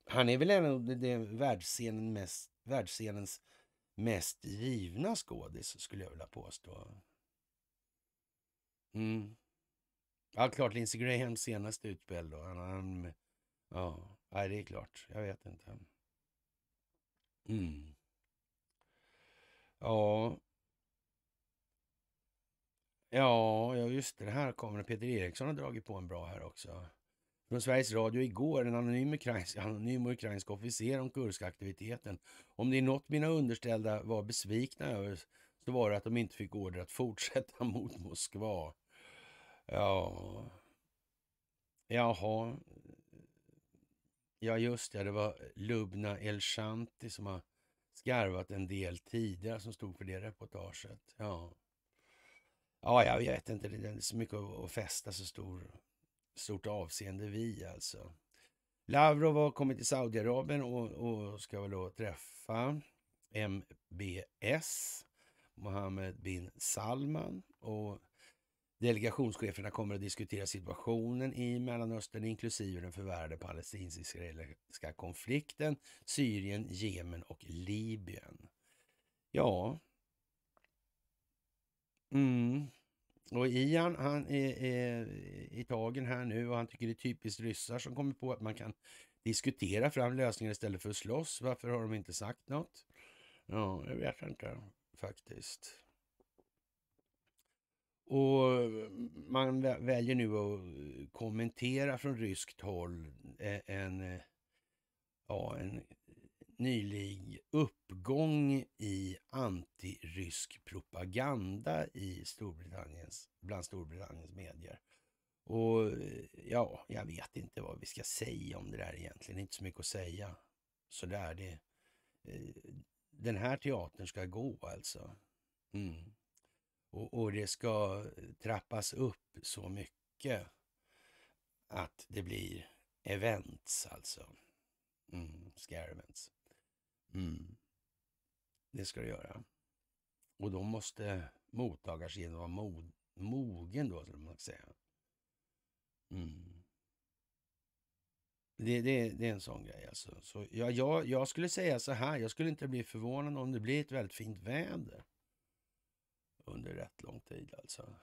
A: han är väl en av världsscenen mest, världsscenens mest givna skådis, skulle jag vilja påstå. Mm. Ja, klart Lindsey Grahams senaste utspel då. Han, han, ja, nej, det är klart. Jag vet inte. Mm. Ja. Ja, just det. Här kommer Peter Eriksson har dragit på en bra här också från Sveriges Radio igår, en anonym ukrainsk, anonym ukrainsk officer om kurska aktiviteten. Om det är något mina underställda var besvikna över så var det att de inte fick order att fortsätta *laughs* mot Moskva. Ja... Jaha. Ja, just det. Det var Lubna Elshanti som har skarvat en del tidigare som stod för det reportaget. Ja. Ja, jag vet inte. Det är så mycket att fästa så stor stort avseende vi alltså. Lavrov har kommit till Saudiarabien och, och ska väl då träffa MBS, Mohammed bin Salman. Och delegationscheferna kommer att diskutera situationen i Mellanöstern inklusive den förvärrade palestinsk-israeliska konflikten, Syrien, Jemen och Libyen. Ja. Mm. Och Ian, han är, är, i tagen här nu och han tycker det är typiskt ryssar som kommer på att man kan diskutera fram lösningar istället för att slåss. Varför har de inte sagt något? Ja, jag vet inte faktiskt. Och mm, man väljer nu att kommentera från ryskt håll eh, en, eh, ja, en nylig uppgång i antirysk propaganda i Storbritanniens, bland Storbritanniens medier. Och eh, ja, jag vet inte vad vi ska säga om det där egentligen. Inte så mycket att säga. Så där det. Eh, den här teatern ska gå alltså. Mm. Och, och det ska trappas upp så mycket att det blir events alltså. Mm, scarements. Mm. Det ska du göra. Och då måste mottagarsidan vara mod, mogen då, skulle man säga. Mm. Det, det, det, är en sån grej alltså. Så jag, jag, jag skulle säga så här, jag skulle inte bli förvånad om det blir ett väldigt fint väder under rätt lång tid alltså.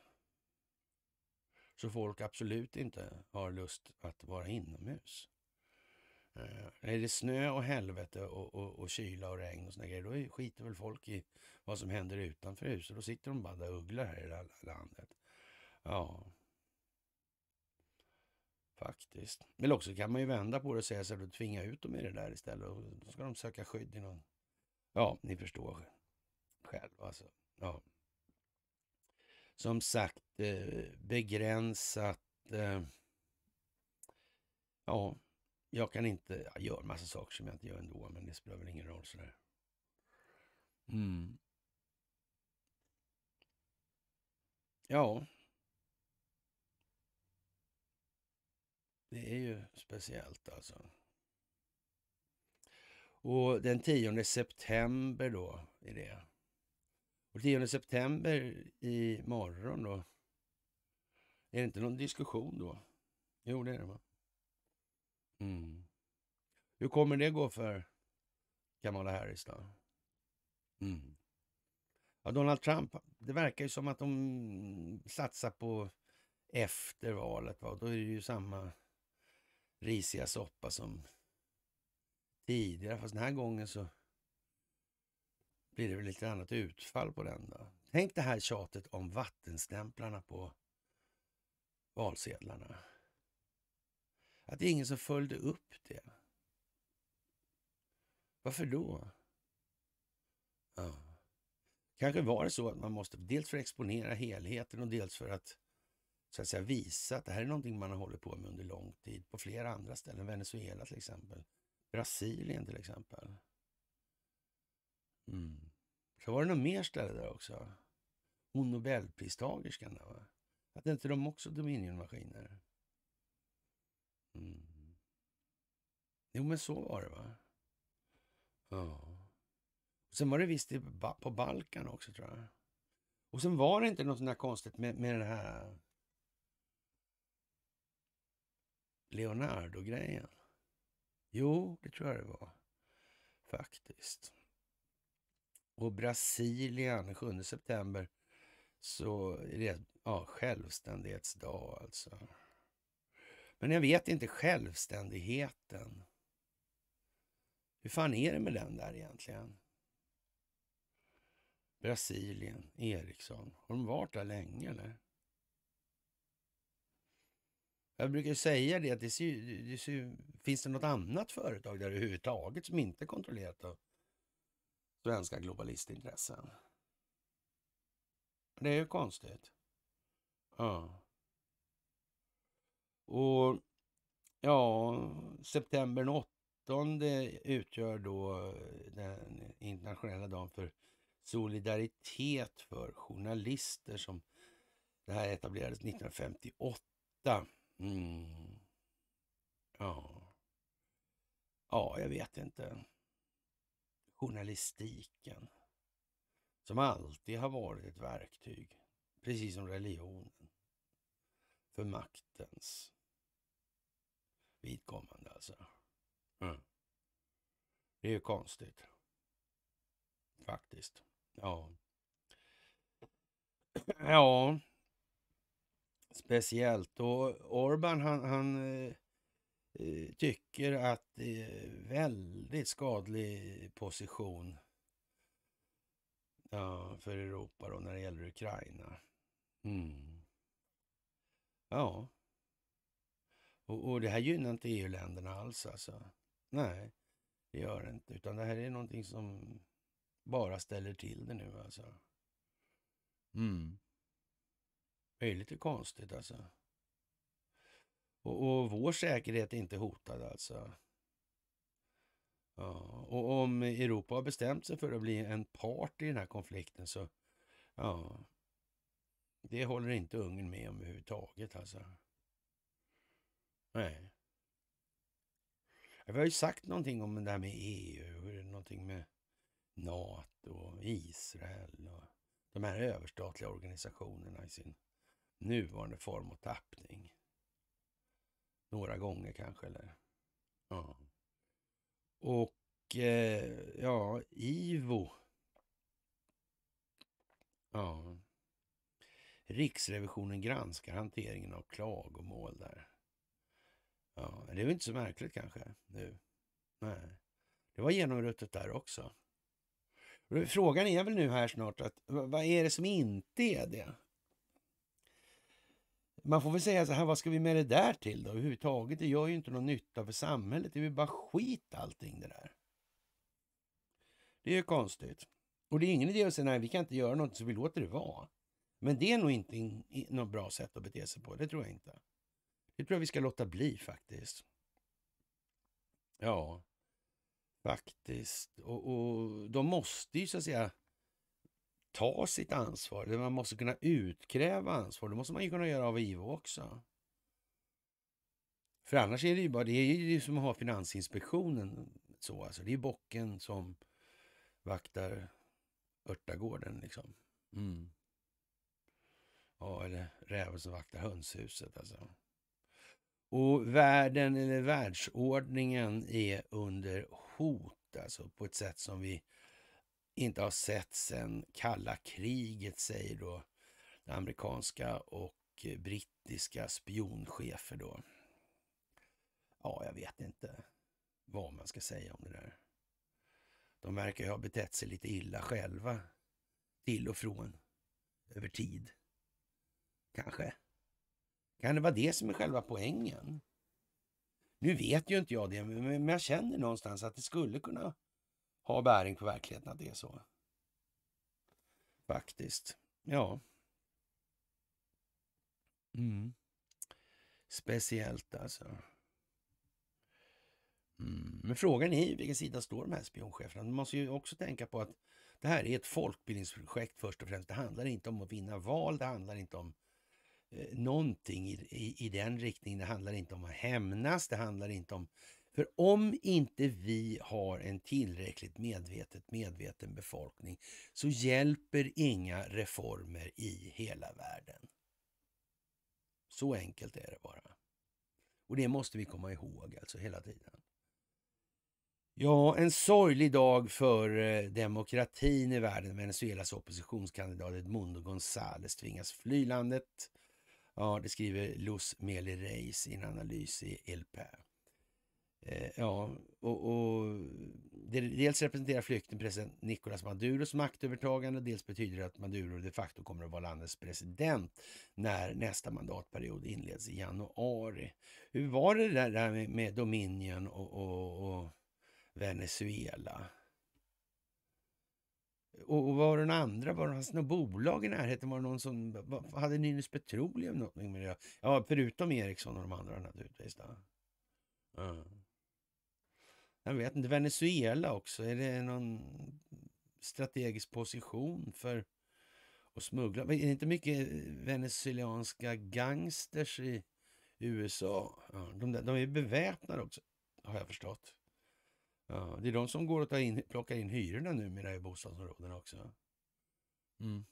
A: Så folk absolut inte har lust att vara inomhus. Eh, är det snö och helvete och, och, och kyla och regn och såna grejer, då skiter väl folk i vad som händer utanför huset. Då sitter de bara där och ugglar här i det här landet. Ja, faktiskt. Men också kan man ju vända på det och säga så att tvinga ut dem i det där istället. Och då ska de söka skydd i någon... Ja, ni förstår själv alltså. Ja. Som sagt, eh, begränsat... Eh, ja, jag kan inte, jag gör massa saker som jag inte gör ändå, men det spelar väl ingen roll sådär. Mm. Ja. Det är ju speciellt alltså. Och den 10 september då är det. Och 10 september i morgon då. Är det inte någon diskussion då? Jo, det är det va? Mm. Hur kommer det gå för Kamala Harris då? Mm. Ja, Donald Trump, det verkar ju som att de satsar på efter valet. Va? Då är det ju samma risiga soppa som tidigare. Fast den här gången så blir det väl lite annat utfall på den. Då. Tänk det här tjatet om vattenstämplarna på valsedlarna. Att det är ingen som följde upp det. Varför då? Ja. Kanske var det så att man måste, dels för att exponera helheten och dels för att så att säga visa att det här är någonting man har hållit på med under lång tid på flera andra ställen. Venezuela till exempel. Brasilien till exempel. Mm. Så var det något mer ställe där också. Hon Nobelpristagerskan va? Att inte de också Dominion-maskiner? Mm. Jo, men så var det, va? Ja. Sen var det visst på Balkan också, tror jag. Och sen var det inte något sånt där konstigt med, med den här Leonardo-grejen. Jo, det tror jag det var, faktiskt. Och Brasilien, 7 september, så är det ja, självständighetsdag alltså. Men jag vet inte självständigheten. Hur fan är det med den där egentligen? Brasilien, Ericsson. Har de varit där länge eller? Jag brukar säga det att det, ser, det ser, finns det något annat företag där överhuvudtaget som inte är kontrollerat av svenska globalistintressen? Det är ju konstigt. Ja. Och ja, september 8 utgör då eh, den internationella dagen för solidaritet för journalister som det här etablerades 1958. Mm. Ja. ja, jag vet inte. Journalistiken som alltid har varit ett verktyg, precis som religionen, för maktens vidkommande alltså. Mm. Det är ju konstigt. Faktiskt. Ja. *clears throat* Ja. Speciellt. Och Orban han, han eh, eh, tycker att det är väldigt skadlig position ja, för Europa då när det gäller Ukraina. Mm. Ja, och, och det här gynnar inte EU-länderna alls alltså. Nej, det gör det inte. Utan det här är någonting som bara ställer till det nu alltså. Mm. Det är lite konstigt alltså. Och, och vår säkerhet är inte hotad alltså. Ja, och om Europa har bestämt sig för att bli en part i den här konflikten så, ja, det håller inte Ungern med om överhuvudtaget alltså. Nej. Vi har ju sagt någonting om det här med EU, hur någonting med Nato och Israel och de här överstatliga organisationerna i sin nuvarande form och tappning. Några gånger kanske, eller? Ja. Och eh, ja, IVO. Ja. Riksrevisionen granskar hanteringen av klagomål där. Ja, det är väl inte så märkligt kanske nu. Nej, det var genomruttet där också. Frågan är väl nu här snart att vad är det som inte är det? Man får väl säga så här, vad ska vi med det där till då? Överhuvudtaget, det gör ju inte någon nytta för samhället. Det är ju bara skit allting det där. Det är ju konstigt. Och det är ingen idé att säga nej, vi kan inte göra något så vi låter det vara. Men det är nog inte något bra sätt att bete sig på, det tror jag inte. Det tror jag vi ska låta bli faktiskt. Ja, faktiskt. Och, och de måste ju så att säga ta sitt ansvar. Man måste kunna utkräva ansvar. Det måste man ju kunna göra av IVO också. För annars är det ju bara, det är ju som att ha Finansinspektionen så alltså. Det är bocken som vaktar örtagården liksom. Mm. Ja, eller räven som vaktar hönshuset alltså. Och världen eller världsordningen är under hot alltså på ett sätt som vi inte har sett sedan kalla kriget, säger då amerikanska och brittiska spionchefer då. Ja, jag vet inte vad man ska säga om det där. De verkar ju ha betett sig lite illa själva till och från över tid. Kanske. Kan det vara det som är själva poängen? Nu vet ju inte jag det, men jag känner någonstans att det skulle kunna ha bäring på verkligheten att det är så. Faktiskt. Ja. Mm. Speciellt alltså. Mm. Men frågan är ju vilken sida står de här spioncheferna? Man måste ju också tänka på att det här är ett folkbildningsprojekt först och främst. Det handlar inte om att vinna val, det handlar inte om Eh, någonting i, i, i, den riktningen. Det handlar inte om att hämnas, det handlar inte om... För om inte vi har en tillräckligt medvetet medveten befolkning så hjälper inga reformer i hela världen. Så enkelt är det bara. Och det måste vi komma ihåg alltså hela tiden. Ja, en sorglig dag för eh, demokratin i världen. Venezuelas oppositionskandidat Edmundo González tvingas fly landet Ja, det skriver Luz Meli Reis i en analys i El Eh, ja, och, och dels representerar flykten president Nicolas Maduros maktövertagande, dels betyder det att Maduro de facto kommer att vara landets president när nästa mandatperiod inleds i januari. Hur var det där, där med, med Dominion och, och, och Venezuela? Och, var det några andra? Var det, fanns något bolag i närheten? Var det någon som, hade Nynäs Petroleum någonting med det? Ja, förutom Ericsson och de andra naturligtvis. Då. Mm. Jag vet inte, Venezuela också. Är det någon strategisk position för att smuggla? Är det inte mycket venezuelanska gangsters i USA? Ja, de, de är beväpnade också, har jag förstått. Ja, det är de som går och tar in, plockar in hyrorna numera i bostadsområdena också. Mm.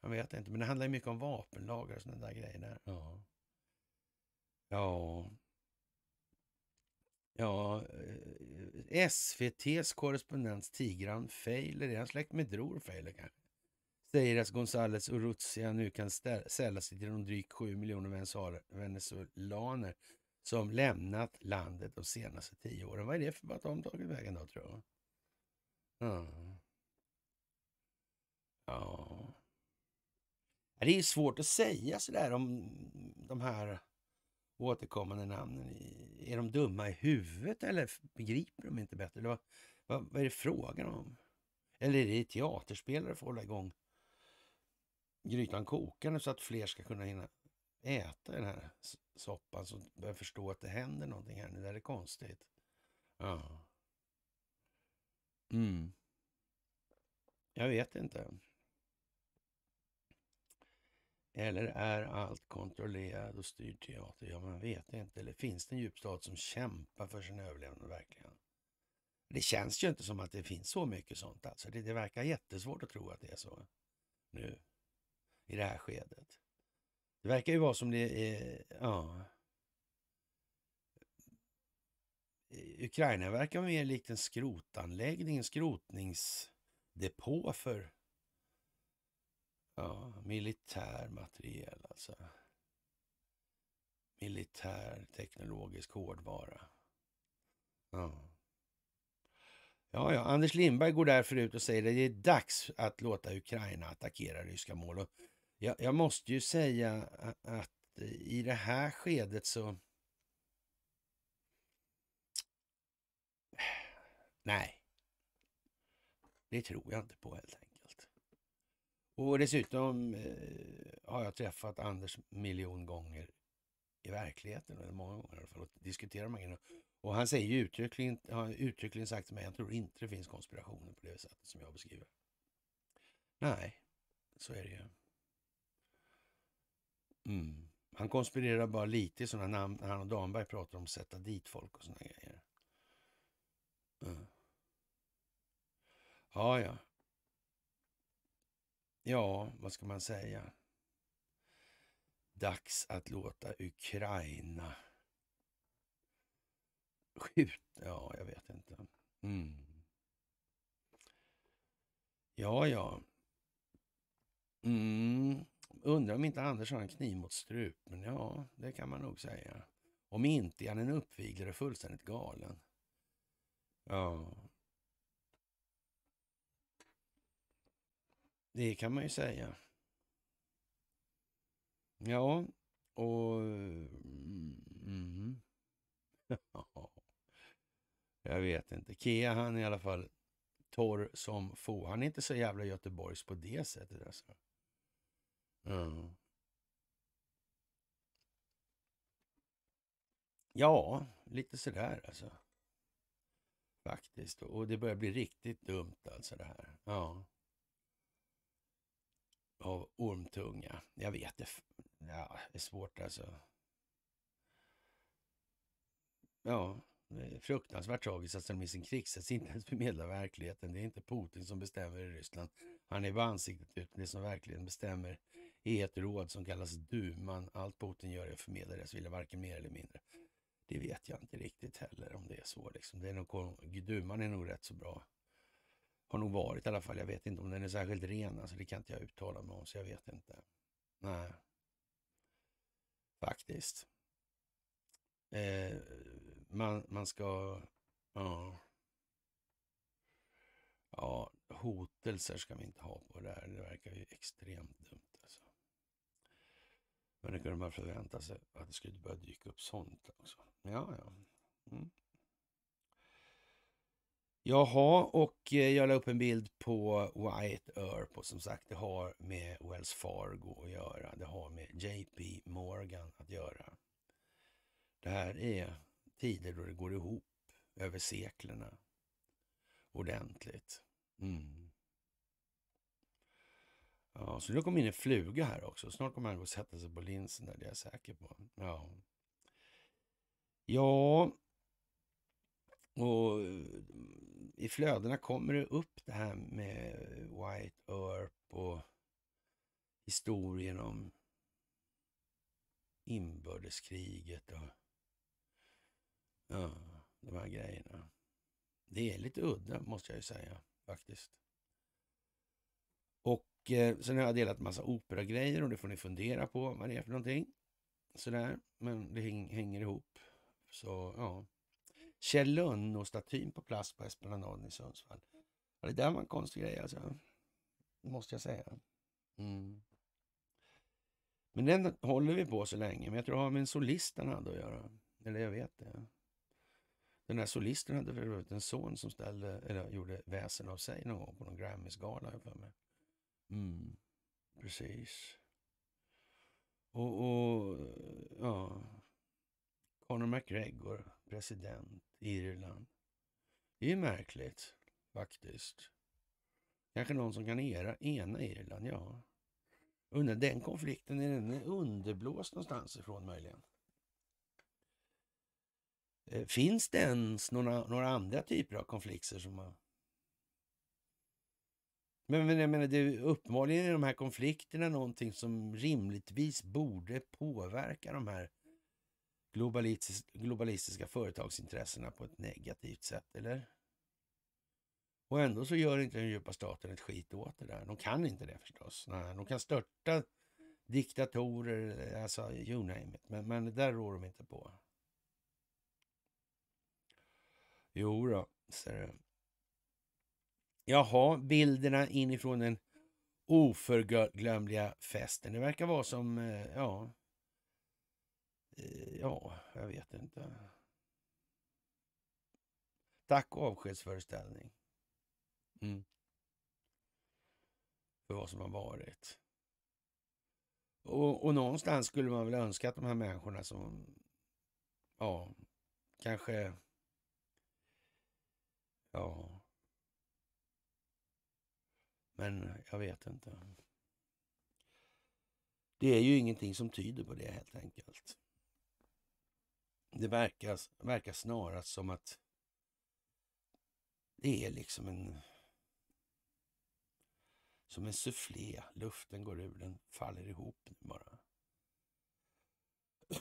A: Jag vet inte, men det handlar ju mycket om vapenlagar och sådana där grejer. Där. Ja. ja. Ja, eh, eh, SVTs korrespondent Tigran Feiler, är han släkt med Dror Feiler kanske? Säger att Gonzales och Urrutia nu kan sälja sig till de drygt 7 miljoner venezuelaner som lämnat landet de senaste tio åren. Vad är det för att de tagit vägen då, tror jag? Mm. Ja. Det är svårt att säga sådär om de här återkommande namnen. Är de dumma i huvudet eller begriper de inte bättre? Eller vad, vad är det frågan om? Eller är det teaterspelare för att hålla igång grytan kokande så att fler ska kunna hinna äta den här soppan så börjar förstå att det händer någonting här nu. Det här är konstigt. Ja. Mm. Jag vet inte. Eller är allt kontrollerad och styrd teater? Ja, man vet inte. Eller finns det en djup som kämpar för sin överlevnad verkligen? Det känns ju inte som att det finns så mycket sånt alltså. Det, det verkar jättesvårt att tro att det är så nu i det här skedet. Det verkar ju vara som det är... Ja. Ukraina verkar mer likt en skrotanläggning, en skrotningsdepå för ja, militär materiel alltså. Militär teknologisk hårdvara. Ja. Ja, ja, Anders Lindberg går därför ut och säger att det är dags att låta Ukraina attackera ryska mål. Och jag, jag måste ju säga att i det här skedet så... Nej. Det tror jag inte på helt enkelt. Och dessutom eh, har jag träffat Anders miljon gånger i verkligheten, eller många gånger i alla fall, och diskuterat de här Och han säger ju uttryckligen, har uttryckligen sagt till mig, jag tror inte det finns konspirationer på det sättet som jag beskriver. Nej, så är det ju. Mm. Han konspirerar bara lite i sådana namn när han och Damberg pratar om att sätta dit folk och sådana grejer. Mm. Ja, ja. Ja, vad ska man säga? Dags att låta Ukraina skjuta. Ja, jag vet inte. Mm. Ja, ja. Mm. Undrar om inte Anders har en kniv mot strupen? Ja, det kan man nog säga. Om inte är han en uppviglare fullständigt galen. Ja. Det kan man ju säga. Ja, och... Mm. *laughs* Jag vet inte. Kea han är i alla fall torr som få. Han är inte så jävla Göteborgs på det sättet alltså. Ja, lite sådär alltså. Faktiskt. Och det börjar bli riktigt dumt alltså det här. Ja. Av ormtunga. Jag vet det. Ja, det är svårt alltså. Ja, det är fruktansvärt tragiskt att de i sin krigshets inte ens förmedlar verkligheten. Det är inte Putin som bestämmer i Ryssland. Han är bara ansiktet ut. Det som verkligen bestämmer i ett råd som kallas duman. Allt Putin gör är att förmedla dess vilja, varken mer eller mindre. Det vet jag inte riktigt heller om det är så. Liksom. Det är nog, duman är nog rätt så bra. Har nog varit i alla fall. Jag vet inte om den är särskilt ren. Alltså, det kan inte jag uttala mig om, så jag vet inte. Nej, faktiskt. Eh, man, man ska... Ja. ja, hotelser ska vi inte ha på det här. Det verkar ju extremt dumt. Men det kunde man förvänta sig att det skulle börja dyka upp sånt också. Ja, ja. Mm. Jaha, och eh, jag la upp en bild på White Earp och som sagt det har med Wells Fargo att göra. Det har med JP Morgan att göra. Det här är tider då det går ihop över seklerna ordentligt. Mm. Ja, så nu kom in en fluga här också. Snart kommer han gå och sätta sig på linsen där, det är jag säker på. Ja. ja, och eh, i flödena kommer det upp det här med White Earp och historien om inbördeskriget och ja, de här grejerna. Det är lite udda måste jag ju säga faktiskt. Och Eh, sen har jag delat massa operagrejer och det får ni fundera på vad det är för någonting. Sådär, men det hänger ihop. Så ja. Kjell Lönnå-statyn på plats på Esplanaden i Sundsvall. Ja, det där var en konstig grej alltså. Måste jag säga. Mm. Men den håller vi på så länge. Men jag tror det har med en solist den hade att göra. Eller jag vet det. Den här solisten hade för en son som ställde, eller gjorde väsen av sig någon gång på någon Grammisgala, jag för mig. Mm, precis. Och, och ja, Conor McGregor, president Irland. Det är ju märkligt faktiskt. Kanske någon som kan era, ena Irland, ja. Undrar den konflikten, är den underblåst någonstans ifrån möjligen? Eh, finns det ens några, några andra typer av konflikter som har men, men jag menar, det är uppenbarligen är de här konflikterna någonting som rimligtvis borde påverka de här globalis globalistiska företagsintressena på ett negativt sätt, eller? Och ändå så gör inte den djupa staten ett skit åt det där. De kan inte det förstås. Nej, de kan störta diktatorer, alltså you name it. Men, men det där rår de inte på. Jo då, ser du. Jaha, bilderna inifrån den oförglömliga festen. Det verkar vara som, eh, ja... Eh, ja, jag vet inte. Tack och avskedsföreställning. Mm. För vad som har varit. Och, och någonstans skulle man väl önska att de här människorna som, ja, kanske, ja, men jag vet inte. Det är ju ingenting som tyder på det helt enkelt. Det verkar, verkar snarast som att det är liksom en... Som en sufflé, Luften går ur den, faller ihop bara.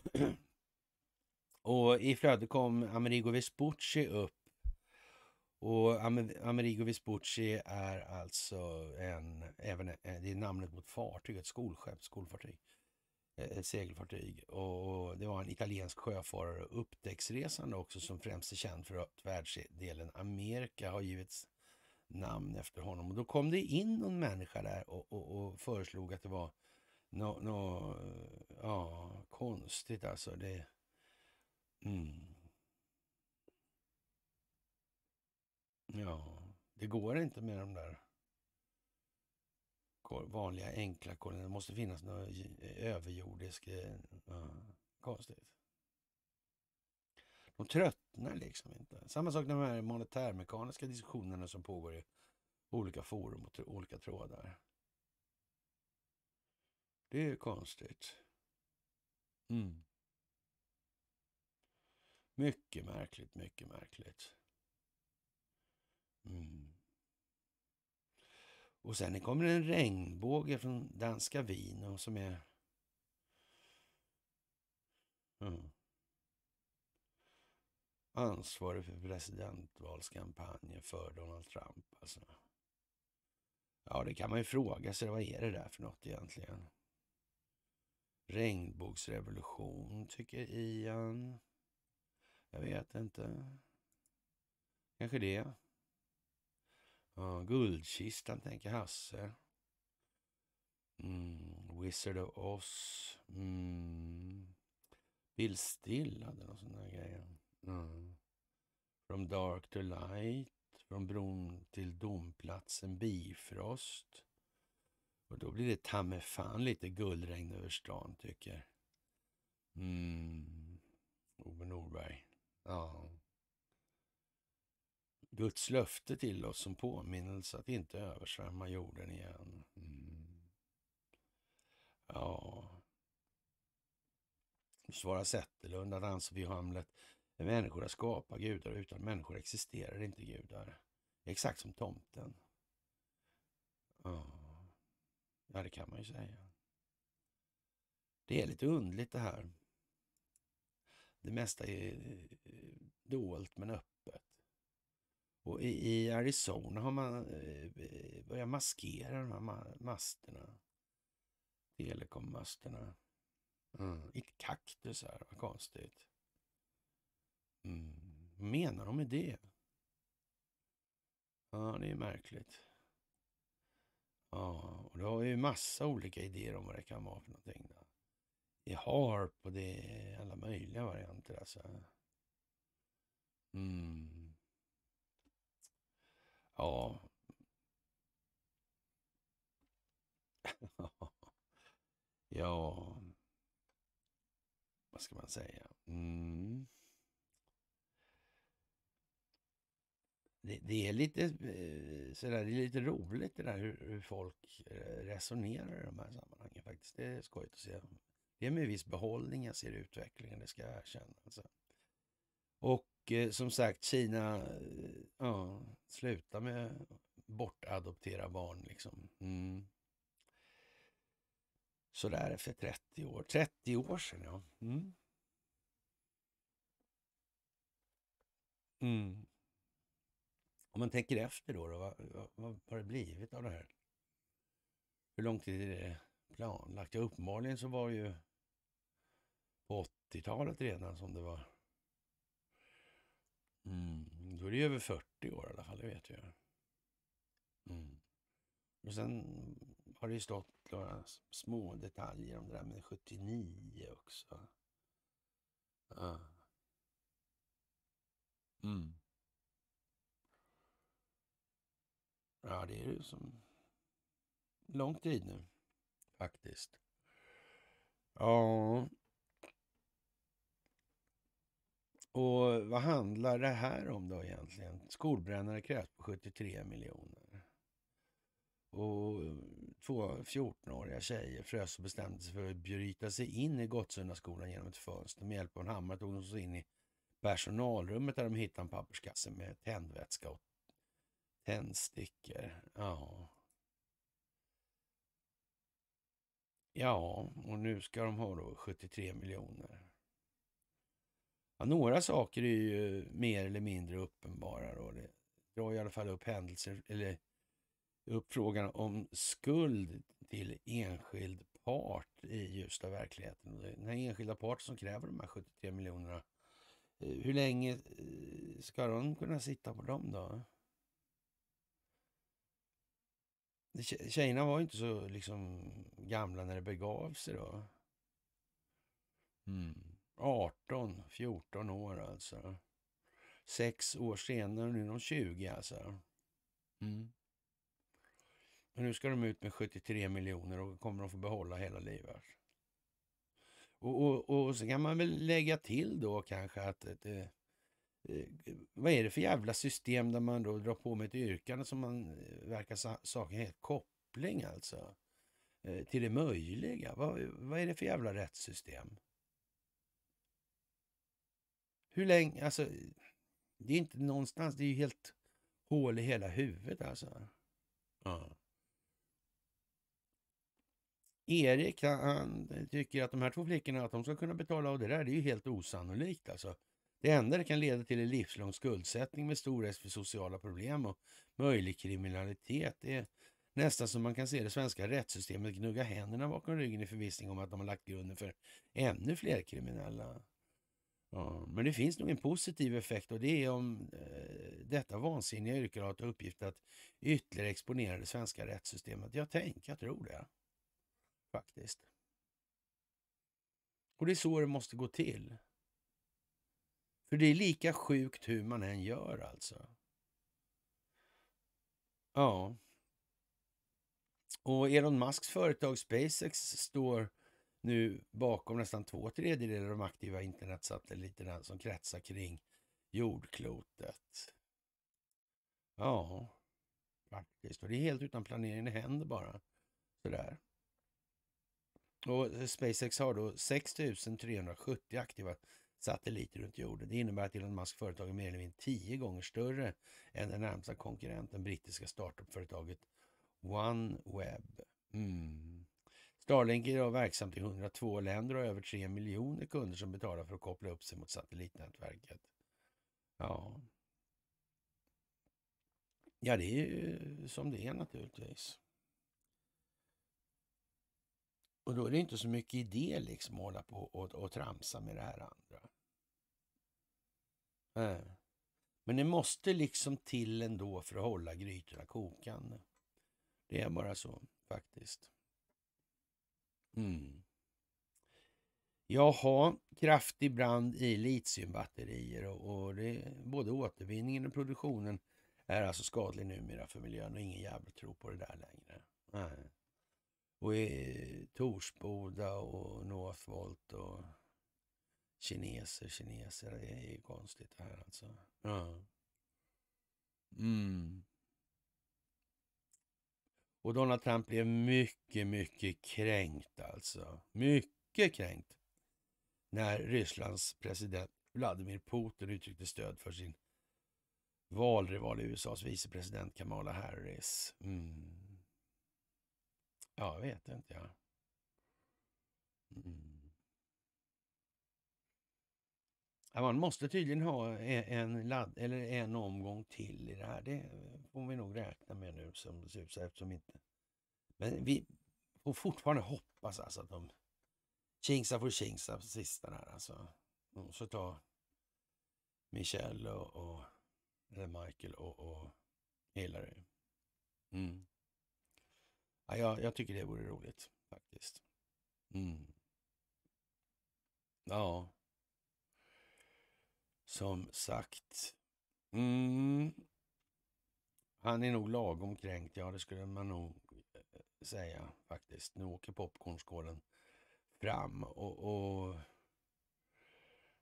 A: *clears throat* Och i flödet kom Amerigo Vespucci upp och Amerigo Vespucci är alltså en, även en, eh, det är namnet på ett fartyg, ett skolskepp, skolfartyg, eh, ett segelfartyg. Och det var en italiensk sjöfarare och upptäcktsresande också som främst är känd för att världsdelen Amerika har givits namn efter honom. Och då kom det in någon människa där och, och, och föreslog att det var något no, ja, konstigt alltså. Det, mm. Ja, det går inte med de där vanliga enkla kolen. Det måste finnas något överjordiskt. Eh, ja, konstigt. De tröttnar liksom inte. Samma sak med de här monetärmekaniska diskussionerna som pågår i olika forum och olika trådar. Det är konstigt. Mm. Mycket märkligt, mycket märkligt. Mm. Och sen kommer en regnbåge från danska Wien som är... Mm. Ansvarig för presidentvalskampanjen för Donald Trump. Alltså. Ja, det kan man ju fråga sig. Vad är det där för något egentligen? Regnbågsrevolution, tycker Ian. Jag vet inte. Kanske det. Ja, guldkistan, tänker Hasse. Mm, Wizard of Oz. Mm. Bill Still hade någon sån där grej. Mm. From Dark to Light. Från bron till domplatsen Bifrost. Och då blir det ta fan lite guldregn över stan tycker. Mm. Ove Norberg. Ja. Guds löfte till oss som påminnelse att inte översvämma jorden igen. Mm. Ja. Svara Zetterlund att han som vi Hamlet människor har skapat gudar utan människor existerar inte gudar. Exakt som tomten. Ja. ja, det kan man ju säga. Det är lite undligt det här. Det mesta är eh, eh, dolt men öppet och i Arizona har man eh, börjat maskera de här masterna. Telekommasterna. Mm. I kaktusar, vad konstigt. Mm. Vad menar de med det? Ja, det är märkligt. Ja, och då har vi ju massa olika idéer om vad det kan vara för någonting. Då. Det är harp och det är alla möjliga varianter alltså. Mm. Ja. *laughs* ja. Vad ska man säga? Mm. Det, det, är lite eh, sådär, det är lite roligt det där hur, hur folk eh, resonerar i de här sammanhangen faktiskt. Det är skojigt att se. Det är med viss behållning jag ser utvecklingen, det ska jag erkänna. Alltså. Och och eh, som sagt, Kina, eh, ja, sluta med bortadoptera barn liksom. Mm. Sådär för 30 år, 30 år sedan ja. Mm. Mm. Om man tänker efter då, då vad, vad, vad, har det blivit av det här? Hur lång tid är det planlagt? Ja, uppenbarligen så var det ju på 80-talet redan som det var Mm. Då är det ju över 40 år i alla fall, det vet jag. Mm. Och sen har det ju stått några små detaljer om det där med 79 också. Ah. Mm. Ja, det är ju som lång tid nu faktiskt. Ja, Och vad handlar det här om då egentligen? Skolbrännare krävs på 73 miljoner. Och två 14-åriga tjejer frös och bestämde sig för att bryta sig in i Gottsundaskolan genom ett fönster. Med hjälp av en hammare tog de sig in i personalrummet där de hittade en papperskasse med tändvätska och tändstickor. Ja. Ja, och nu ska de ha då 73 miljoner. Ja, några saker är ju mer eller mindre uppenbara. Då. Det drar i alla fall upp händelser, eller upp frågan om skuld till enskild part i ljusa verkligheten. Den här enskilda parten som kräver de här 73 miljonerna. Eh, hur länge eh, ska de kunna sitta på dem då? Tjejerna var ju inte så liksom gamla när det begav sig då. Mm. 18, 14 år alltså. Sex år senare, nu är de 20 alltså. Mm. nu ska de ut med 73 miljoner och kommer de få behålla hela livet. Och, och, och så kan man väl lägga till då kanske att det, eh, eh, vad är det för jävla system där man då drar på med ett yrkande som man eh, verkar sakna helt koppling alltså till det möjliga? Vad, vad är det för jävla rättssystem? Hur länge, alltså. Det är inte någonstans, det är ju helt hål i hela huvudet alltså. Ja. Erik, han, tycker att de här två flickorna, att de ska kunna betala av det där, det är ju helt osannolikt alltså. Det enda det kan leda till är livslång skuldsättning med stor risk för sociala problem och möjlig kriminalitet. Det är nästan som man kan se det svenska rättssystemet gnugga händerna bakom ryggen i förvissning om att de har lagt grunden för ännu fler kriminella men det finns nog en positiv effekt och det är om eh, detta vansinniga yrke har till uppgift att ytterligare exponera det svenska rättssystemet. Jag tänker, jag tror det. Faktiskt. Och det är så det måste gå till. För det är lika sjukt hur man än gör alltså. Ja. Och Elon Musks företag SpaceX står nu bakom nästan två tredjedelar av de aktiva internetsatelliterna som kretsar kring jordklotet. Ja, faktiskt. Och det är helt utan planering, det händer bara sådär. Och eh, SpaceX har då 6 370 aktiva satelliter runt jorden. Det innebär att Elon Musk företag är mer eller mindre tio gånger större än den närmsta konkurrenten, brittiska startupföretaget OneWeb. Mm. Starlink är idag verksamt i 102 länder och har över 3 miljoner kunder som betalar för att koppla upp sig mot satellitnätverket. Ja, ja det är ju som det är naturligtvis. Och då är det inte så mycket idé liksom att hålla på och, och tramsa med det här andra. Äh. Men det måste liksom till ändå för att hålla grytorna kokande. Det är bara så faktiskt. Mm. Jaha, kraftig brand i litiumbatterier och, och det, både återvinningen och produktionen är alltså skadlig numera för miljön och ingen jävel tror på det där längre. Nej. Och i Torsboda och Northvolt och kineser, kineser. Det är ju konstigt det här alltså. Ja. Mm. Och Donald Trump blev mycket, mycket kränkt alltså. Mycket kränkt. När Rysslands president Vladimir Putin uttryckte stöd för sin valrival i USAs vicepresident Kamala Harris. Mm. Ja, vet inte. Ja. Mm. man måste tydligen ha eh, en, ladd, eller en omgång till i det här. Det eh, får vi nog räkna med nu som det ser ut så eftersom inte... Men vi får fortfarande hoppas alltså att de kingsar får kingsa på sista där alltså. Och så ta Michelle och, och eller Michael och, och Hillary. Mm. Ja, jag, jag, tycker det vore roligt faktiskt. Mm. Ja, som sagt. Mm. Han är nog lagom kränkt, ja det skulle man nog eh, säga faktiskt. Nu åker popcornskålen fram och, och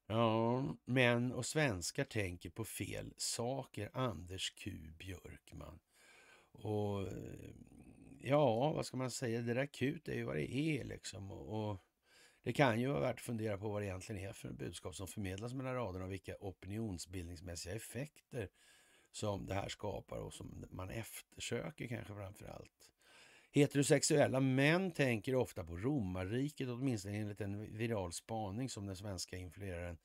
A: Ja, män och svenskar tänker på fel saker. Anders Q Björkman. Och eh, ja, vad ska man säga? Det där akut är ju vad det är liksom. Och, och det kan ju vara värt att fundera på vad det egentligen är för budskap som förmedlas mellan raderna och vilka opinionsbildningsmässiga effekter som det här skapar och som man eftersöker kanske framför allt. Heterosexuella män tänker ofta på romarriket, åtminstone enligt en viral spaning som den svenska influeraren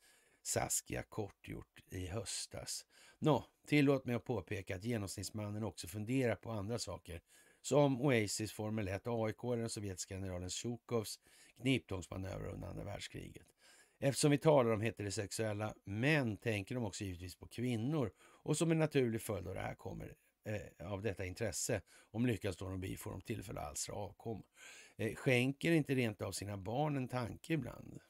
A: Saskia Kort gjort i höstas. Nå, tillåt mig att påpeka att genomsnittsmannen också funderar på andra saker som Oasis, Formel 1, AIK, eller den sovjetiska generalen Tjukovs kniptångsmanövrer under andra världskriget. Eftersom vi talar om heterosexuella män tänker de också givetvis på kvinnor och som en naturlig följd av det här kommer eh, av detta intresse. Om lyckas står de bi får de tillfälle att alstra avkomma. Eh, skänker inte rent av sina barn en tanke ibland?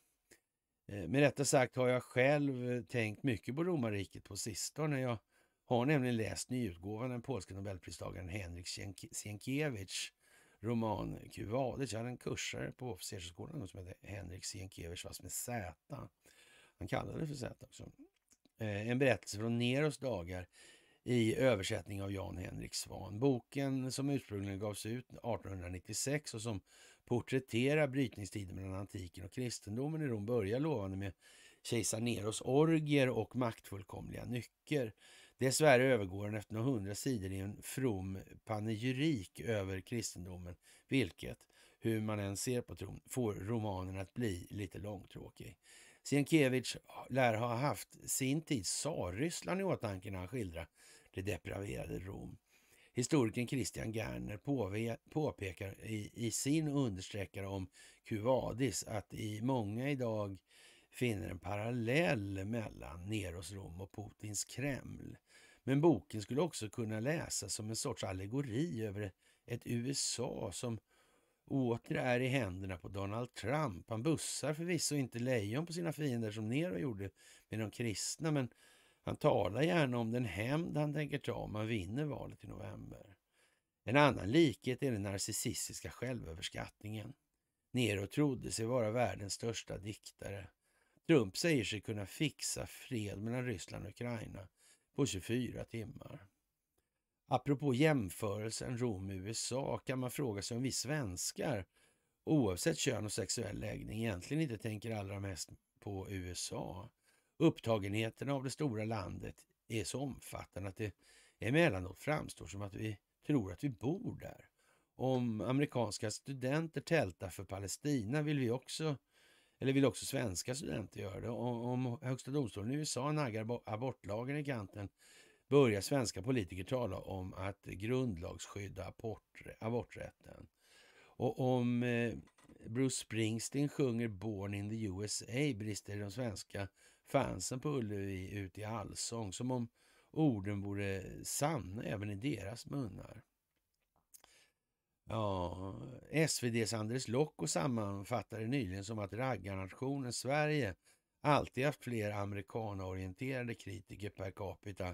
A: Eh, med detta sagt har jag själv eh, tänkt mycket på romarriket på sistone. Jag har nämligen läst nyutgåvan av den polske nobelpristagaren Henrik Sienkiewicz Roman romankuvadet. Jag hade en kursare på officershögskolan som hette Henrik Sienkiewicz, med Z. Han kallade det för Z också. Eh, en berättelse från Neros dagar i översättning av Jan Henrik Svan. Boken som ursprungligen gavs ut 1896 och som porträtterar brytningstiden mellan antiken och kristendomen i Rom börjar lovande med kejsar Neros orger och maktfullkomliga nycker. Dessvärre övergår han efter några hundra sidor i en from panegyrik över kristendomen, vilket, hur man än ser på tron, får romanen att bli lite långtråkig. Sienkiewicz lär ha haft sin tid tsarryssland i åtanke när han skildrar det depraverade Rom. Historikern Christian Gerner påpekar i, i sin understreckare om Qvadis att i många idag finner en parallell mellan Neros Rom och Putins Kreml. Men boken skulle också kunna läsas som en sorts allegori över ett USA som åter är i händerna på Donald Trump. Han bussar förvisso inte lejon på sina fiender som Nero gjorde med de kristna, men han talar gärna om den hämnd han tänker ta om han vinner valet i november. En annan likhet är den narcissistiska självöverskattningen. Nero trodde sig vara världens största diktare. Trump säger sig kunna fixa fred mellan Ryssland och Ukraina på 24 timmar. Apropå jämförelsen Rom-USA kan man fråga sig om vi svenskar oavsett kön och sexuell läggning egentligen inte tänker allra mest på USA. Upptagenheten av det stora landet är så omfattande att det emellanåt framstår som att vi tror att vi bor där. Om amerikanska studenter tältar för Palestina vill vi också eller vill också svenska studenter göra det. Om Högsta domstolen i USA naggar abortlagen i kanten börjar svenska politiker tala om att grundlagsskydda aborträtten. Och om eh, Bruce Springsteen sjunger Born in the USA brister de svenska fansen på Ullevi ut i allsång som om orden vore sanna även i deras munnar. Ja, SVDs Anders Locko sammanfattade nyligen som att raggarnationen Sverige alltid haft fler amerikanorienterade kritiker per capita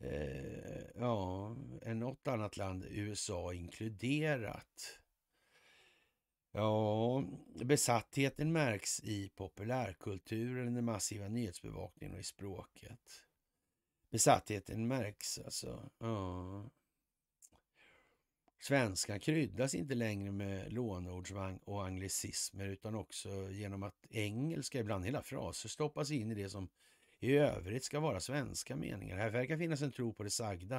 A: eh, ja, än något annat land, USA inkluderat. Ja, besattheten märks i populärkulturen, den massiva nyhetsbevakningen och i språket. Besattheten märks alltså. Ja, Svenskan kryddas inte längre med låneordsvang och anglicismer utan också genom att engelska, ibland hela fraser, stoppas in i det som i övrigt ska vara svenska meningar. Här verkar finnas en tro på det sagda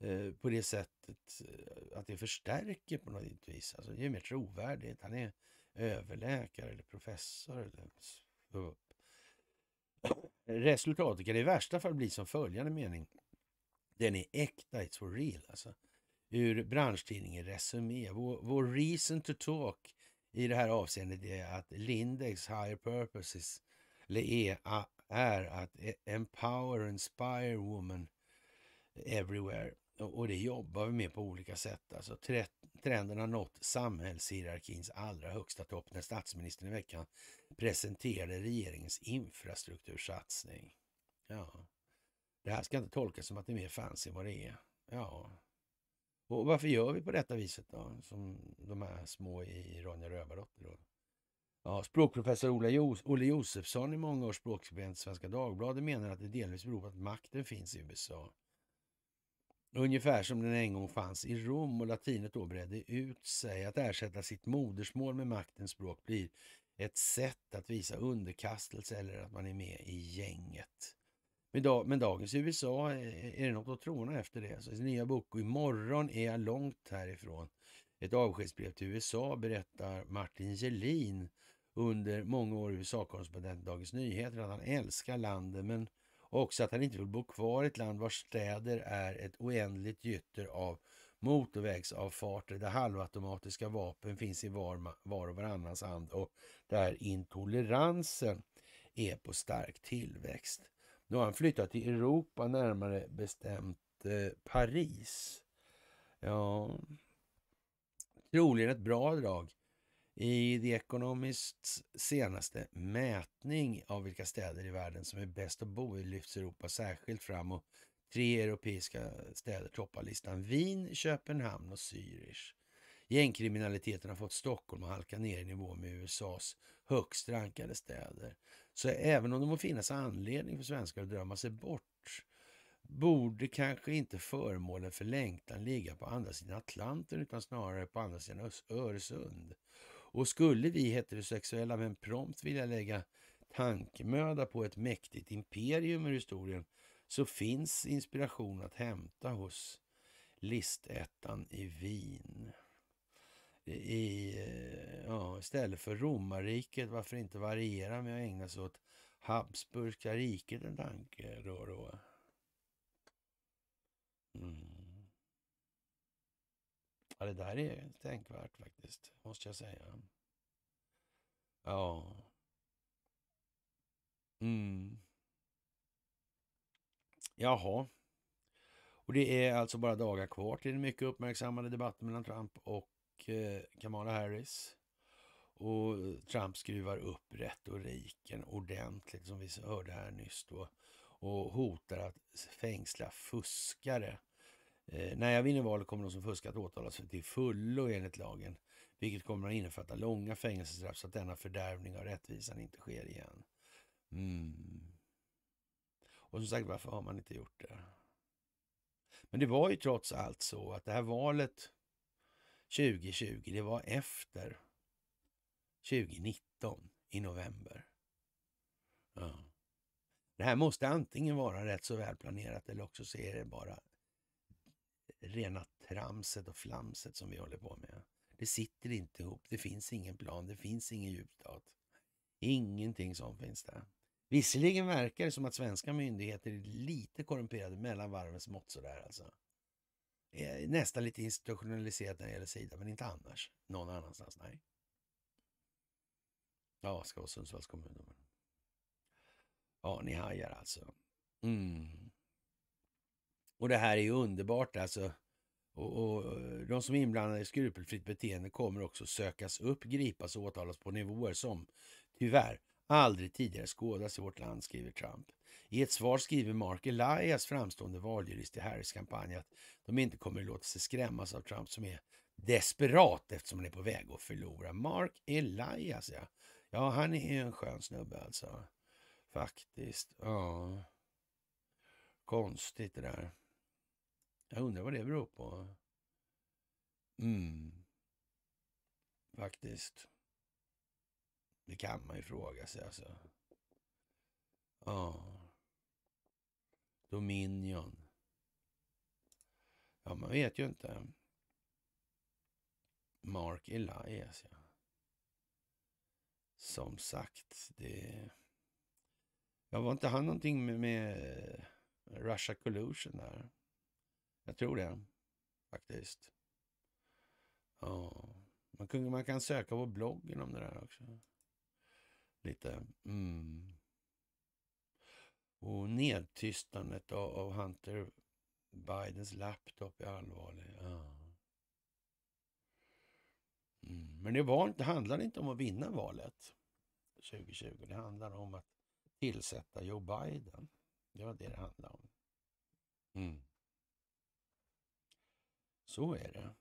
A: eh, på det sättet eh, att det förstärker på något vis. Alltså, det är mer trovärdigt. Han är överläkare eller professor. Eller *coughs* Resultatet kan i värsta fall bli som följande mening. Den är äkta, it's for real. Alltså ur branschtidningen Resumé. Vår, vår reason to talk i det här avseendet är att Lindex higher purposes är, e, är att e, empower and inspire women everywhere. Och det jobbar vi med på olika sätt. Alltså, trenden har nått samhällshierarkins allra högsta topp när statsministern i veckan presenterade regeringens infrastruktursatsning. Ja. Det här ska inte tolkas som att det är mer fancy än vad det är. Ja, och varför gör vi på detta viset då? Som de här små i Ronja Rövardotter. Då. Ja, språkprofessor Ola Jos Olle Josefsson i många års språkskribent Svenska Dagbladet menar att det delvis beror på att makten finns i USA. Ungefär som den en gång fanns i Rom och latinet då bredde ut sig. Att ersätta sitt modersmål med maktens språk blir ett sätt att visa underkastelse eller att man är med i gänget. Men, dagens USA, eh, är det något att trona efter det? Så, alltså, nya bok och imorgon är jag långt härifrån. Ett avskedsbrev till USA berättar Martin Gelin under många år USA-korrespondent Dagens Nyheter att han älskar landet men också att han inte vill bo kvar i ett land vars städer är ett oändligt gytter av motorvägsavfarter där halvautomatiska vapen finns i var, var och varannans hand och där intoleransen är på stark tillväxt. Nu har han flyttat till Europa, närmare bestämt eh, Paris. Ja, troligen ett bra drag. I The Economists senaste mätning av vilka städer i världen som är bäst att bo i lyfts Europa särskilt fram och tre europeiska städer toppar listan. Wien, Köpenhamn och Zürich. Gängkriminaliteten har fått Stockholm att halka ner i nivå med USAs högst rankade städer. Så även om det må finnas anledning för svenskar att drömma sig bort borde kanske inte föremålen för längtan ligga på andra sidan Atlanten utan snarare på andra sidan Öresund. Och skulle vi heterosexuella men prompt vilja lägga tankemöda på ett mäktigt imperium ur historien så finns inspiration att hämta hos listettan i Wien i, ja, istället för romarriket, varför inte variera med att ägna sig åt Habsburgska riket en tanke då och då? Mm. Ja, det där är tänkvärt faktiskt, måste jag säga. Ja. Mm. Jaha. Och det är alltså bara dagar kvar till den mycket uppmärksammade debatten mellan Trump och Eh, Kamala Harris. Och eh, Trump skruvar upp retoriken ordentligt som vi hörde här nyss då. Och hotar att fängsla fuskare. Eh, när jag vinner valet kommer de som fuskat åtalas till fullo enligt lagen. Vilket kommer att innefatta långa fängelsestraff så att denna fördärvning av rättvisan inte sker igen. Mm. Och som sagt, varför har man inte gjort det? Men det var ju trots allt så att det här valet 2020, det var efter 2019 i november. Ja. Det här måste antingen vara rätt så välplanerat eller också så är det bara rena tramset och flamset som vi håller på med. Det sitter inte ihop, det finns ingen plan, det finns ingen djupstat. Ingenting sånt finns det. Visserligen verkar det som att svenska myndigheter är lite korrumperade mellan varvens mått sådär alltså. Eh, nästan lite institutionaliserat när det gäller Sida, men inte annars. Någon annanstans, nej. Ja, ska vara Sundsvalls kommun. Ja, ni hajar alltså. Mm. Och det här är ju underbart alltså. Och, och, eh, de som är inblandade i skrupelfritt beteende kommer också sökas upp, gripas och åtalas på nivåer som tyvärr aldrig tidigare skådats i vårt land, skriver Trump. I ett svar skriver Mark Elias, framstående valjurist i Harris kampanj, att de inte kommer att låta sig skrämmas av Trump som är desperat eftersom han är på väg att förlora. Mark Elias, ja. Ja, han är en skön snubbe alltså. Faktiskt. Ja. Konstigt det där. Jag undrar vad det beror på. Mm. Faktiskt. Det kan man ju fråga sig alltså. Ja. Dominion. Ja, man vet ju inte. Mark Elias, ja. Som sagt, det... Ja, var inte han någonting med, med eh, Russia Collusion där? Jag tror det, faktiskt. Ja, man, kunde, man kan söka på bloggen om det där också. Lite. Mm och nedtystandet av, av Hunter Bidens laptop är allvarlig. Ja. Mm. Men det, var, det handlade inte om att vinna valet 2020. Det handlade om att tillsätta Joe Biden. Det var det det handlade om. Mm. Så är det.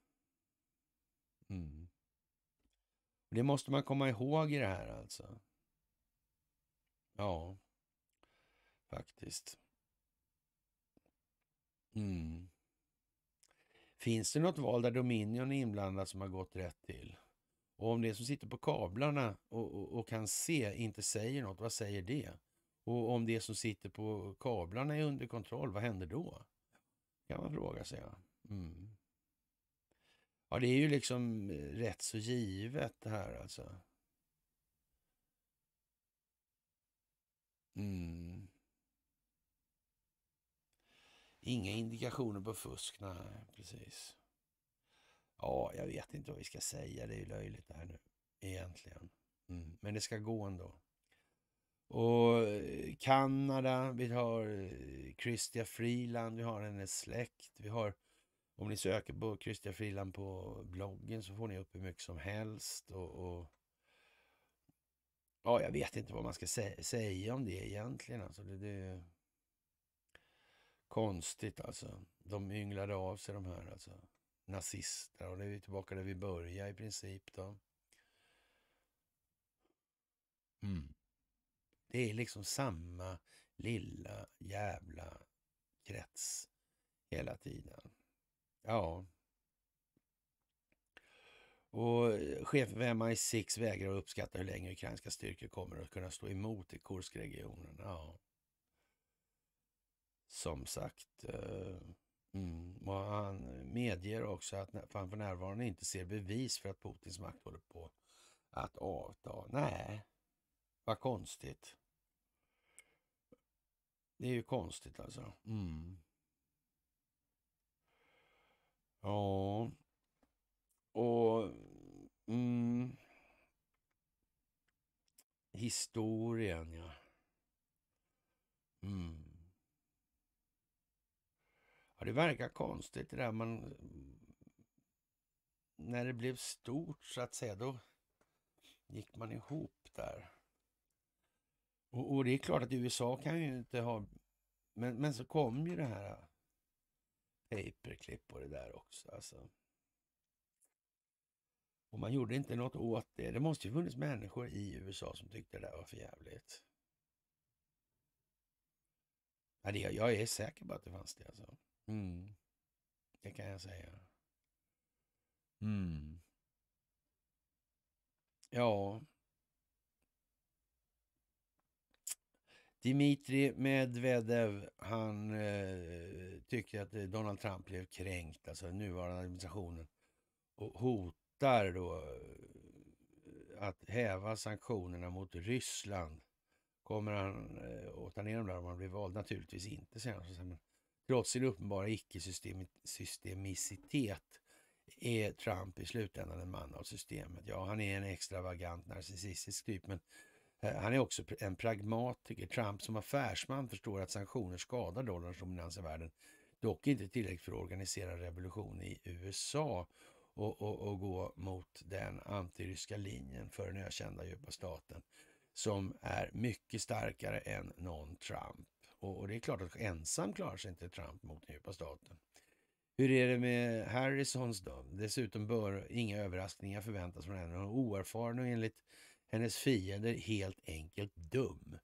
A: Mm. Det måste man komma ihåg i det här alltså. Ja faktiskt. Mm. Finns det något val där Dominion är inblandad som har gått rätt till? Och om det som sitter på kablarna och, och, och, kan se inte säger något, vad säger det? Och om det som sitter på kablarna är under kontroll, vad händer då? kan man fråga sig. Ja. Mm. ja, det är ju liksom eh, rätt så givet det här alltså. Mm. Inga indikationer på fusk, nej precis. Ja, jag vet inte vad vi ska säga, det är ju löjligt det här nu egentligen. Mm. Men det ska gå ändå. Och eh, Kanada, vi har eh, Christia Friland, vi har hennes släkt, vi har om ni söker på Christian Friland på bloggen så får ni upp hur mycket som helst. Och, och, ja, jag vet inte vad man ska sä säga om det egentligen. Alltså det, det, Konstigt alltså. De ynglade av sig de här alltså. Nazister. Och det är vi tillbaka där vi började i princip då. Mm. Det är liksom samma lilla jävla krets hela tiden. Ja. Och eh, chef för MI6 vägrar att uppskatta hur länge ukrainska styrkor kommer att kunna stå emot i Kurskregionen. Ja. Som sagt, eh, mm, han medger också att han för närvarande inte ser bevis för att Putins makt håller på att avta. Nej, vad konstigt. Det är ju konstigt alltså. Mm. Ja, och... Mm, historien, ja. Mm. Ja, det verkar konstigt det där, men mm, när det blev stort så att säga, då gick man ihop där. Och, och det är klart att USA kan ju inte ha... Men, men så kom ju det här äh, paperclip och det där också. Alltså. Och man gjorde inte något åt det. Det måste ju funnits människor i USA som tyckte det där var för jävligt. Ja, det, jag är säker på att det fanns det alltså. Mm. Det kan jag säga. Mm. Ja. Dimitri Medvedev, han eh, tycker att eh, Donald Trump blev kränkt, alltså den nuvarande administrationen, och hotar då eh, att häva sanktionerna mot Ryssland. Kommer han eh, ta ner dem där om han blir vald? Naturligtvis inte, säger han. Trots sin uppenbara icke-systemicitet är Trump i slutändan en man av systemet. Ja, han är en extravagant narcissistisk typ, men eh, han är också en pragmatiker. Trump som affärsman förstår att sanktioner skadar dollarns dominans i världen, dock inte tillräckligt för att organisera revolution i USA och, och, och gå mot den antiryska linjen för den ökända djupa staten som är mycket starkare än någon Trump och det är klart att ensam klarar sig inte Trump mot den djupa staten. Hur är det med Harrisons då? Dessutom bör inga överraskningar förväntas från henne. Hon är oerfaren och enligt hennes fiender helt enkelt dum.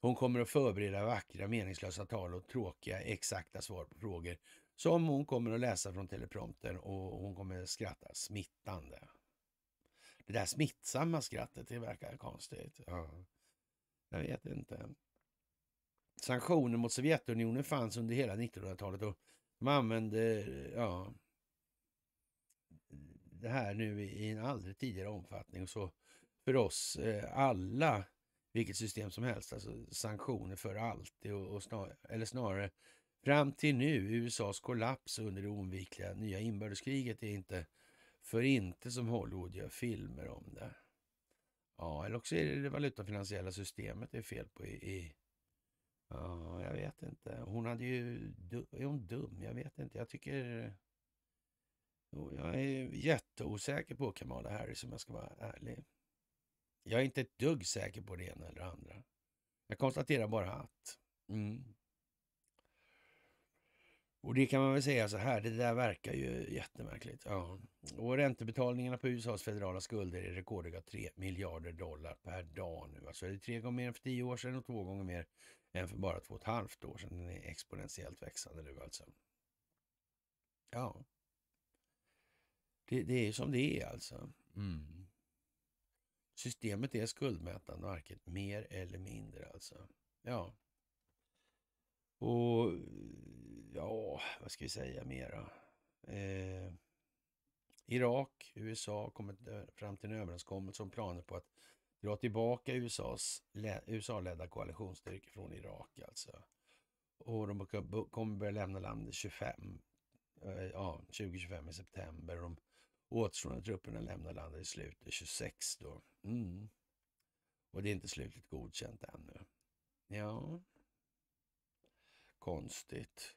A: Hon kommer att förbereda vackra, meningslösa tal och tråkiga, exakta svar på frågor som hon kommer att läsa från teleprompten och hon kommer att skratta smittande. Det där smittsamma skrattet, det verkar konstigt. Ja. Jag vet inte sanktioner mot Sovjetunionen fanns under hela 1900-talet och man använde ja, det här nu i en aldrig tidigare omfattning. Och så för oss eh, alla, vilket system som helst, alltså sanktioner för alltid och, och snar, eller snarare fram till nu, USAs kollaps under det oundvikliga nya inbördeskriget är inte för inte som Hollywood gör filmer om det. Ja, eller också är det det valutafinansiella systemet det är fel på i, i Ja, jag vet inte. Hon hade ju... Är hon dum? Jag vet inte. Jag tycker... Jag är jätteosäker på Kamala Harris om jag ska vara ärlig. Jag är inte ett dugg säker på det ena eller det andra. Jag konstaterar bara att... Mm. Och det kan man väl säga så här, det där verkar ju jättemärkligt. Ja. Och räntebetalningarna på USAs federala skulder är rekordhöga 3 miljarder dollar per dag nu. Alltså det tre gånger mer än för tio år sedan och två gånger mer än för bara två och ett halvt år sedan. Den är exponentiellt växande nu alltså. Ja, det, det är som det är alltså. Mm. Systemet är skuldmätande. varken mer eller mindre alltså. Ja. Och ja, vad ska vi säga mera? Eh, Irak, USA kommit eh, fram till en överenskommelse om planer på att dra tillbaka USA-ledda koalitionsstyrkor från Irak alltså. Och de kommer börja lämna landet 25, eh, ja, 2025 i september. Och de återstående trupperna lämnar landet i slutet 26 då. Mm. Och det är inte slutligt godkänt ännu. Ja, konstigt.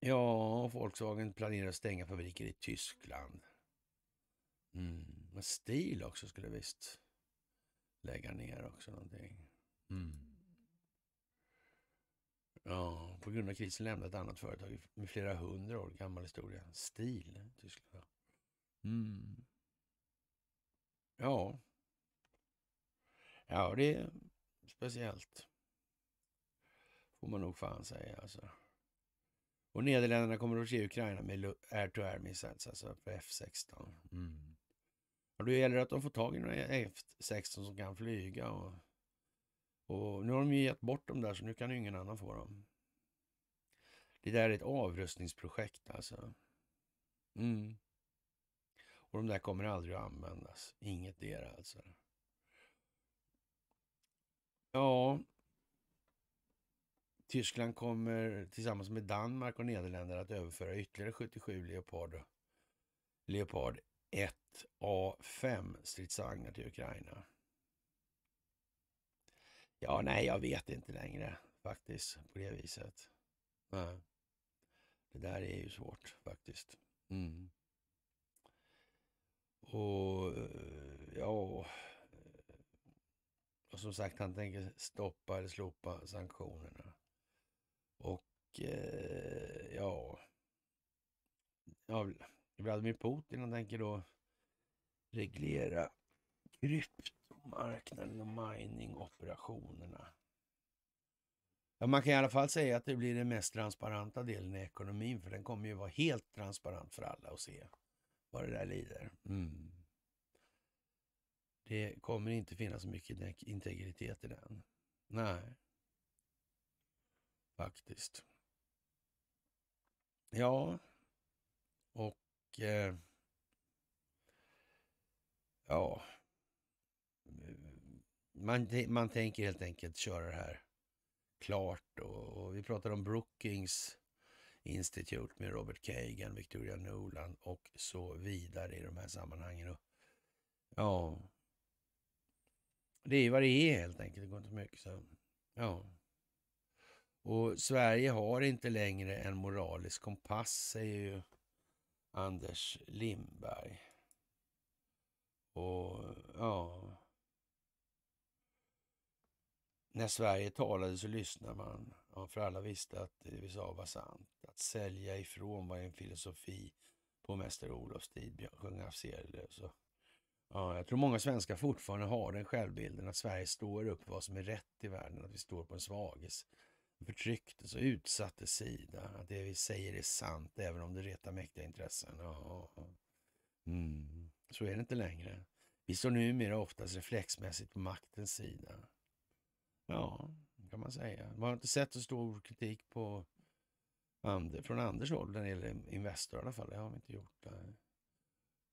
A: Ja, Volkswagen planerar att stänga fabriker i Tyskland. Mm. Men stil också skulle visst lägga ner också någonting. Mm. Ja, på grund av krisen lämnade ett annat företag med flera hundra år gammal historia. Stil, Tyskland. Mm. Ja. Ja, det är speciellt. Får man nog fan säga alltså. Och Nederländerna kommer att se Ukraina med air-to-air missiles, alltså F16. Mm. Och då gäller det att de får tag i några F16 som kan flyga. Och, och nu har de ju gett bort dem där så nu kan ju ingen annan få dem. Det där är ett avrustningsprojekt alltså. Mm. Och de där kommer aldrig att användas. Inget där alltså. Ja. Tyskland kommer tillsammans med Danmark och Nederländerna att överföra ytterligare 77 Leopard, Leopard 1 A5 stridsvagnar till Ukraina. Ja, nej, jag vet inte längre faktiskt på det viset. Nej. Det där är ju svårt faktiskt. Mm. Och eh, ja, och som sagt, han tänker stoppa eller slopa sanktionerna. Och eh, ja Vladimir Putin han tänker då reglera kryptomarknaden och miningoperationerna. Ja, man kan i alla fall säga att det blir den mest transparenta delen i ekonomin för den kommer ju vara helt transparent för alla att se vad det där lider. Mm. Det kommer inte finnas så mycket integritet i den. Nej, faktiskt. Ja, eh, ja, man, man tänker helt enkelt köra det här klart. Och, och vi pratar om Brookings Institute med Robert Kagan, Victoria Nolan och så vidare i de här sammanhangen. Och, ja, det är vad det är helt enkelt. Det går inte mycket så. Ja. Och Sverige har inte längre en moralisk kompass, säger ju Anders Lindberg. Och ja... När Sverige talade så lyssnade man, ja, för alla visste att det vi sa var sant. Att sälja ifrån var en filosofi på mäster Olofs tid, sjöng Afzelius. Ja, jag tror många svenskar fortfarande har den självbilden att Sverige står upp för vad som är rätt i världen, att vi står på en svages förtrycktes och utsattes sida. Det vi säger är sant även om det retar mäktiga intressen. Ja. Mm. Så är det inte längre. Vi står numera oftast reflexmässigt på maktens sida. Ja, kan man säga. Man har inte sett så stor kritik på And, från Anders håll när det gäller Investor i alla fall. Det har vi inte gjort.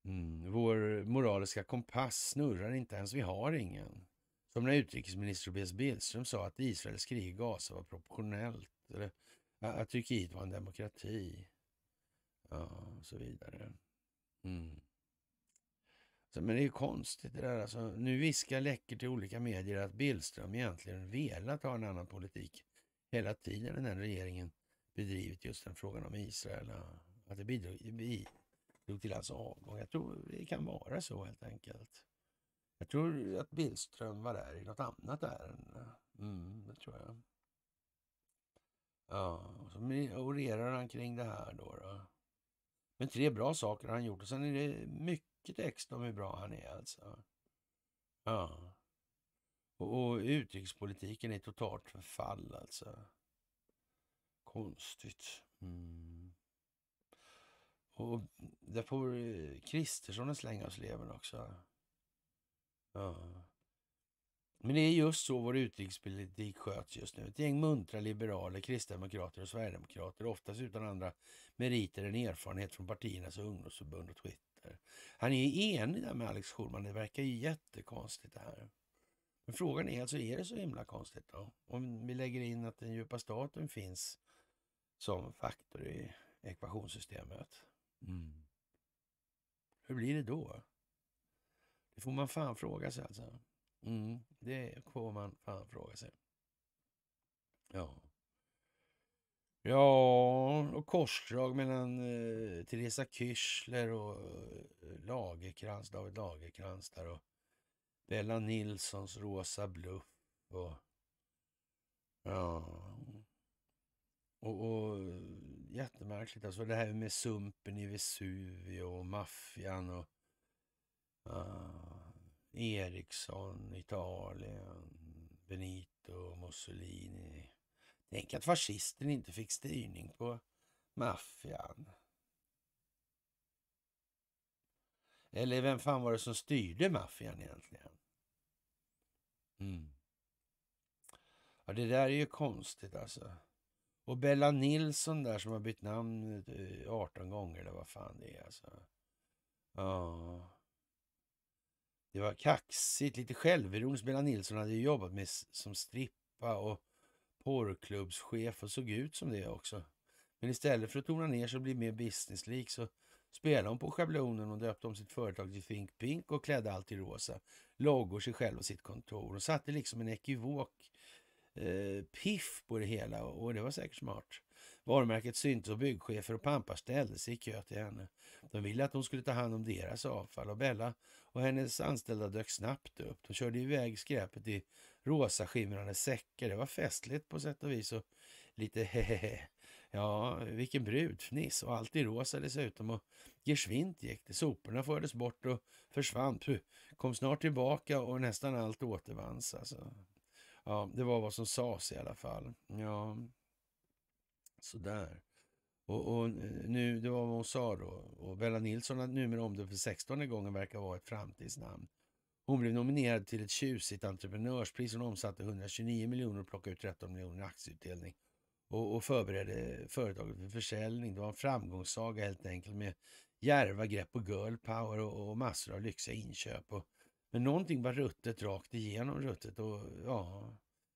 A: Mm. Vår moraliska kompass snurrar inte ens. Vi har ingen. Som när utrikesminister Tobias Billström sa att Israels krig i Gaza var proportionellt, eller att Turkiet var en demokrati. Ja, och så vidare. Mm. Så, men det är ju konstigt det där. Alltså, nu viskar läcker till olika medier att Billström egentligen velat ha en annan politik hela tiden än den regeringen bedrivit just den frågan om Israel. Att det bidrog, bidrog till hans alltså avgång. Jag tror det kan vara så helt enkelt. Jag tror att Billström var där i något annat ärende. Mm, det tror jag. Ja, och så orerar han kring det här då, då. Men tre bra saker har han gjort och sen är det mycket text om hur bra han är alltså. Ja. Och, och utrikespolitiken är totalt förfall alltså. Konstigt. Mm. Och där får Kristersson en släng av sleven också. Ja. Men det är just så vår utrikespolitik sköts just nu. Ett gäng muntra liberaler, kristdemokrater och sverigedemokrater, oftast utan andra meriter än erfarenhet från partiernas ungdomsförbund och Twitter. Han är enig där med Alex Schulman. Det verkar ju jättekonstigt det här. Men frågan är alltså, är det så himla konstigt då? Om vi lägger in att den djupa staten finns som faktor i ekvationssystemet. Mm. Hur blir det då? Det får man fan fråga sig alltså. Mm, det får man fan fråga sig. Ja. Ja, och korsdrag mellan eh, Teresa Kyschler och eh, Lagerkrans, David Lagerkrans där och Bella Nilssons Rosa Bluff och... Ja. Och, och eh, jättemärkligt alltså det här med sumpen i Vesuvio och maffian och Uh, eh, Eriksson, Italien, Benito, Mussolini. Tänk att fascisten inte fick styrning på maffian. Eller vem fan var det som styrde maffian egentligen? Mm. Ja, det där är ju konstigt alltså. Och Bella Nilsson där som har bytt namn 18 eh, gånger eller vad fan det är alltså. Ja. Det var kaxigt, lite självironiskt Bella Nilsson hade ju jobbat med som strippa och porrklubbschef och såg ut som det också. Men istället för att tona ner så bli mer businesslik så spelade hon på schablonen och döpte om sitt företag till Think Pink och klädde allt i rosa. Loggor sig själv och sitt kontor. och satte liksom en ekivok eh, piff på det hela och det var säkert smart. Varumärket syntes och byggchefer och pampar ställde sig i kö till henne. De ville att hon skulle ta hand om deras avfall och Bella och hennes anställda dök snabbt upp. De körde iväg skräpet i rosa skimrande säckar. Det var festligt på sätt och vis och lite hehehe. Ja, vilken brudfniss och allt i rosa dessutom och geschwint gick det. Soporna fördes bort och försvann. Puh, kom snart tillbaka och nästan allt återvanns. Alltså. Ja, det var vad som sades i alla fall. Ja, sådär. Och, och, nu, det var vad hon sa då. Och Bella Nilsson, numera omdöpt för 16 gången, verkar vara ett framtidsnamn. Hon blev nominerad till ett tjusigt entreprenörspris. Hon omsatte 129 miljoner och plockade ut 13 miljoner i aktieutdelning och, och förberedde företaget för försäljning. Det var en framgångssaga helt enkelt med järva grepp och girl power och, och massor av lyxiga inköp. Och, men någonting var ruttet rakt igenom ruttet och ja,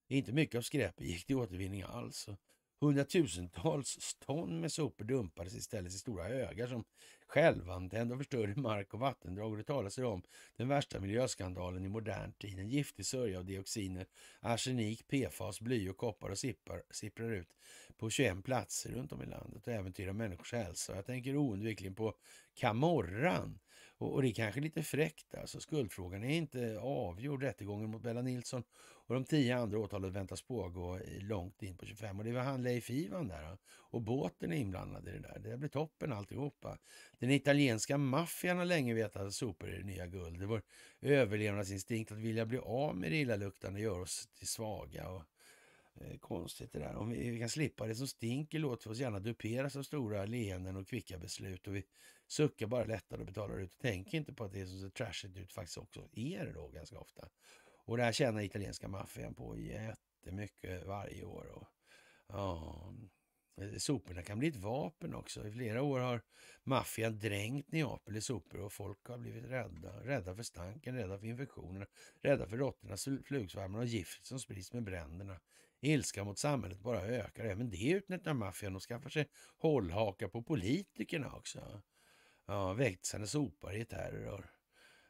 A: inte mycket av skräpet gick till återvinning alls. Och Hundratusentals ton med sopor dumpades istället i stora högar som självantände och förstörde mark och vattendrag. Och det talas om den värsta miljöskandalen i modern tid. En giftig sörja av dioxiner, arsenik, PFAS, bly och koppar och sippar, sipprar ut på 21 platser runt om i landet och äventyrar människors hälsa. Jag tänker oundvikligen på Camorran och, och det är kanske lite fräckt alltså. Skuldfrågan är inte avgjord. Rättegången mot Bella Nilsson och de tio andra åtalade väntas pågå eh, långt in på 25. Och det var han Leif Ivan där och båten är inblandad i det där. Det blir toppen alltihopa. Den italienska maffian har länge vetat att sopor är det nya guld. Det var överlevnadsinstinkt att vilja bli av med det illaluktande gör oss till svaga. Och Eh, konstigt det där. Om vi, vi, kan slippa det som stinker, låter vi oss gärna duperas av stora leenden och kvicka beslut och vi suckar bara lättare och betalar ut. Tänk inte på att det som ser trashigt ut faktiskt också är det då ganska ofta. Och det här tjänar italienska maffian på jättemycket varje år. Och, ja, soporna kan bli ett vapen också. I flera år har maffian dränkt Neapel i sopor och folk har blivit rädda. Rädda för stanken, rädda för infektionerna, rädda för råttorna, flugsvärmarna och giftet som sprids med bränderna. Ilska mot samhället bara ökar. Även det utnyttjar maffian. och skaffar sig hållhaka på politikerna också. Ja, växande sopar i terror.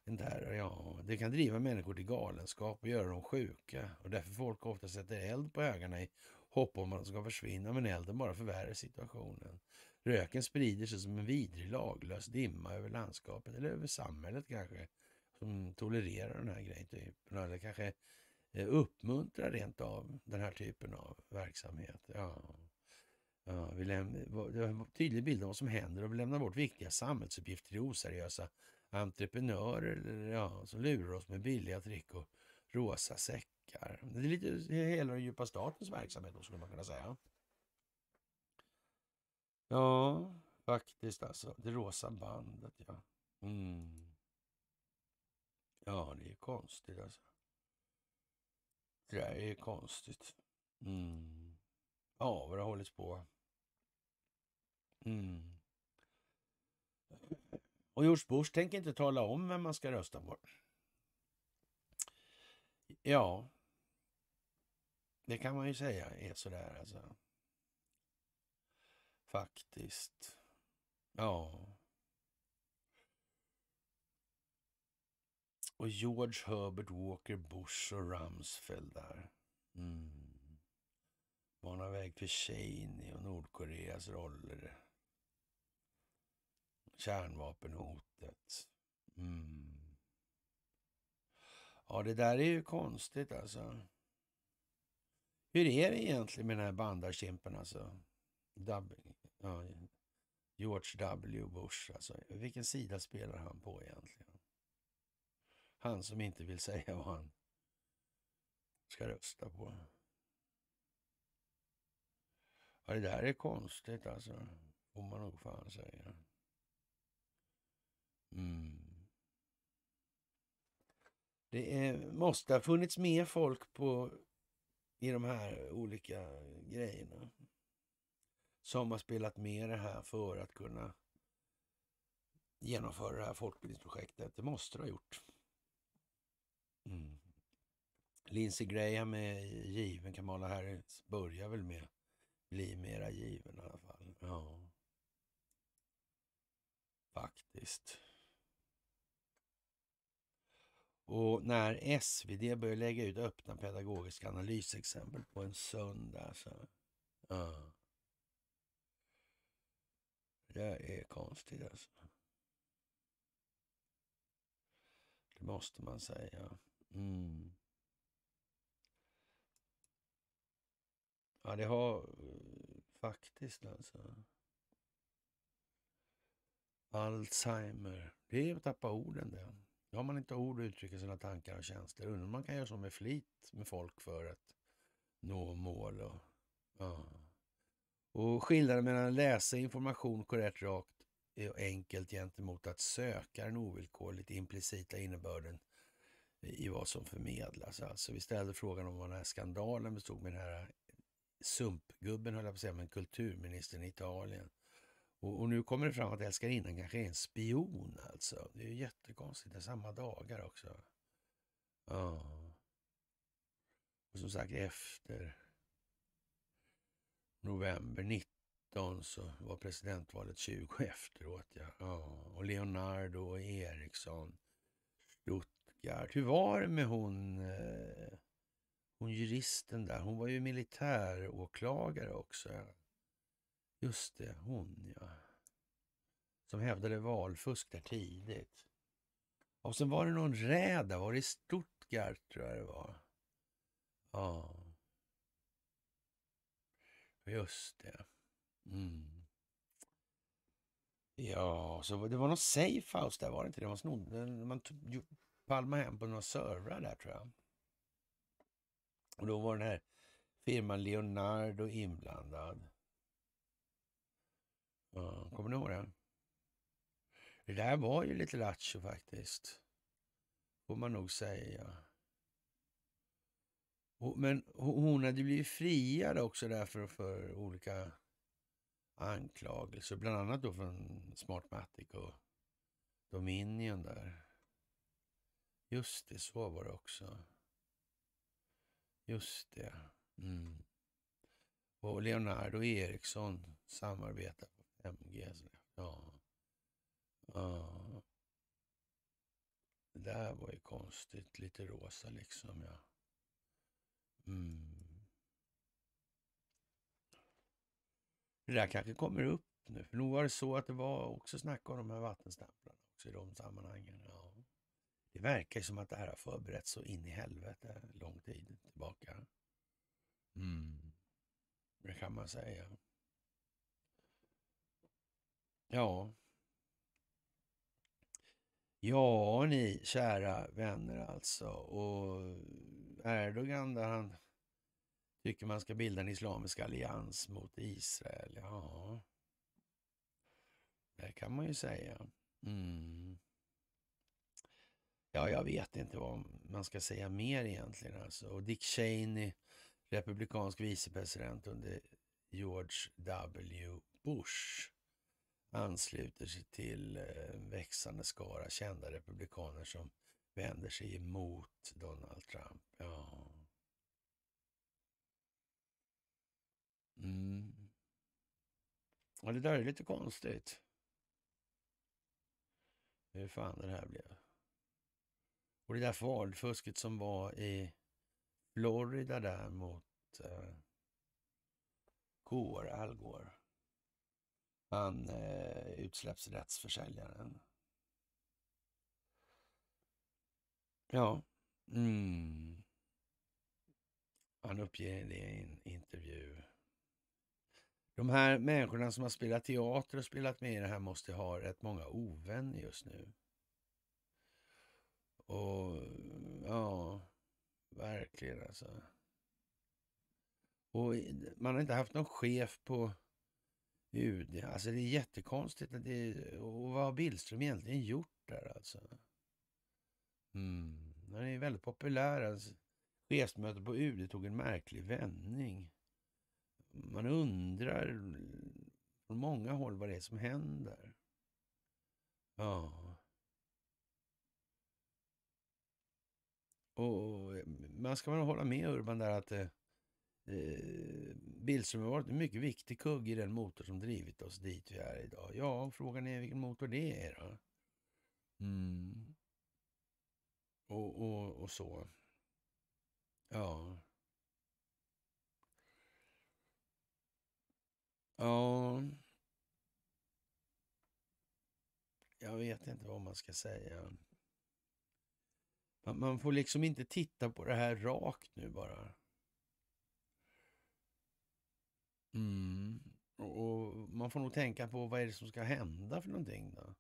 A: En terror, ja. Det kan driva människor till galenskap och göra dem sjuka. Och därför folk ofta sätter eld på ögonen i hopp om att de ska försvinna. Men elden bara förvärrar situationen. Röken sprider sig som en vidrig laglös dimma över landskapet eller över samhället kanske. Som tolererar den här grejen. Typ. Eller kanske Eh, uppmuntrar rent av den här typen av verksamhet. Ja. Ja, vi lämnar en tydlig bild av vad som händer och vi lämnar bort viktiga samhällsuppgifter till oseriösa entreprenörer ja, som lurar oss med billiga trick och rosa säckar. Det är lite hela den djupa statens verksamhet då skulle man kunna säga. Ja, faktiskt alltså. Det rosa bandet ja. Mm. Ja, det är konstigt alltså. Det där är ju konstigt. Mm. Ja, vad det har hållits på. Mm. Och George Bush tänker inte tala om vem man ska rösta på. Ja, det kan man ju säga är sådär alltså. Faktiskt. Ja. och George Herbert Walker Bush och Rumsfeld där. Mm. Bana väg för Cheney och Nordkoreas roller. Kärnvapenhotet. Mm. Ja, det där är ju konstigt alltså. Hur är det egentligen med den här bandarkimpen alltså? W, ja, George W Bush alltså. Vilken sida spelar han på egentligen? Han som inte vill säga vad han ska rösta på. Ja, det där är konstigt alltså. Får man nog fan säga. Mm. Det är, måste ha funnits mer folk på, i de här olika grejerna som har spelat med det här för att kunna genomföra det här folkbildningsprojektet. Det måste det ha gjort. Mm. Lindsey Graham är given, Kamala Harris börjar väl med bli mera given i alla fall. Ja. Faktiskt. Och när SvD börjar lägga ut öppna pedagogiska analysexempel på en söndag. Så, ja. Det är konstigt alltså. Det måste man säga. Mm. Ja, det har eh, faktiskt alltså. Alzheimer, det är att tappa orden det. Då har man inte ord att uttrycka sina tankar och känslor. Undrar man kan göra så med flit med folk för att nå mål. Och, ja. och skillnaden mellan att läsa information korrekt rakt och enkelt gentemot att söka den ovillkorligt implicita innebörden i vad som förmedlas. Alltså, vi ställde frågan om vad den här skandalen bestod med den här sumpgubben, höll jag på att säga, men kulturministern i Italien. Och, och, nu kommer det fram att älskarinnan kanske är en spion alltså. Det är ju jättekonstigt, det är samma dagar också. Ja. Och som sagt, efter november 19 så var presidentvalet 20 *laughs* efteråt. Ja. ja. Och Leonardo och Eriksson, Stutt Rickard. Hur var det med hon, eh, hon juristen där? Hon var ju militäråklagare också. Just det, hon ja. Som hävdade valfusk där tidigt. Och sen var det någon räd där, var det i Stuttgart tror jag det var? Ja. Just det. Mm. Ja, så det var någon safehouse där var det inte? Det var snod, man palma hem på några servrar där tror jag. Och då var den här firman Leonardo inblandad. Ja, kommer ni ihåg det? Det där var ju lite lattjo faktiskt. Får man nog säga. Men hon hade blivit friad också därför för olika anklagelser. Bland annat då från Smartmatic och Dominion där. Just det, så var det också. Just det. Mm. Och Leonardo Eriksson samarbetar på 5G. Ja. ja. Det där var ju konstigt. Lite rosa liksom, ja. Mm. Det där kanske kommer upp nu. För nog var det så att det var också snack om de här vattenstämplarna också i de sammanhangen. Ja. Det verkar som att det här har förberetts så in i helvete lång tid tillbaka. Mm. Det kan man säga. Ja. Ja, ni kära vänner alltså. Och Erdogan där han tycker man ska bilda en islamisk allians mot Israel. Ja, det kan man ju säga. Mm. Ja, jag vet inte vad man ska säga mer egentligen. Alltså. Och Dick Cheney, republikansk vicepresident under George W. Bush, ansluter sig till en eh, växande skara kända republikaner som vänder sig emot Donald Trump. Ja. Mm. Ja, det där är lite konstigt. Hur fan det här blev. Och det där valfusket som var i Florida där mot eh, Gore, Al Gore. Han eh, utsläppsrättsförsäljaren. Ja. Mm. Han uppger det i en intervju. De här människorna som har spelat teater och spelat med i det här måste ha rätt många ovänner just nu. Och ja, verkligen alltså. Och man har inte haft någon chef på UD. Alltså det är jättekonstigt. Att det, och vad har Billström egentligen gjort där alltså? Mm. Han är väldigt populär. Alltså. Chefsmötet på UD tog en märklig vändning. Man undrar från många håll vad det är som händer. Ja. Och eh, man ska man hålla med Urban där att eh, eh Billström har varit en mycket viktig kugg i den motor som drivit oss dit vi är idag. Ja, frågan är vilken motor det är då. Mm. Och, och, och så. Ja. Ja. Jag vet inte vad man ska säga. Man får liksom inte titta på det här rakt nu bara. Mm. Och Man får nog tänka på vad är det som ska hända för någonting då?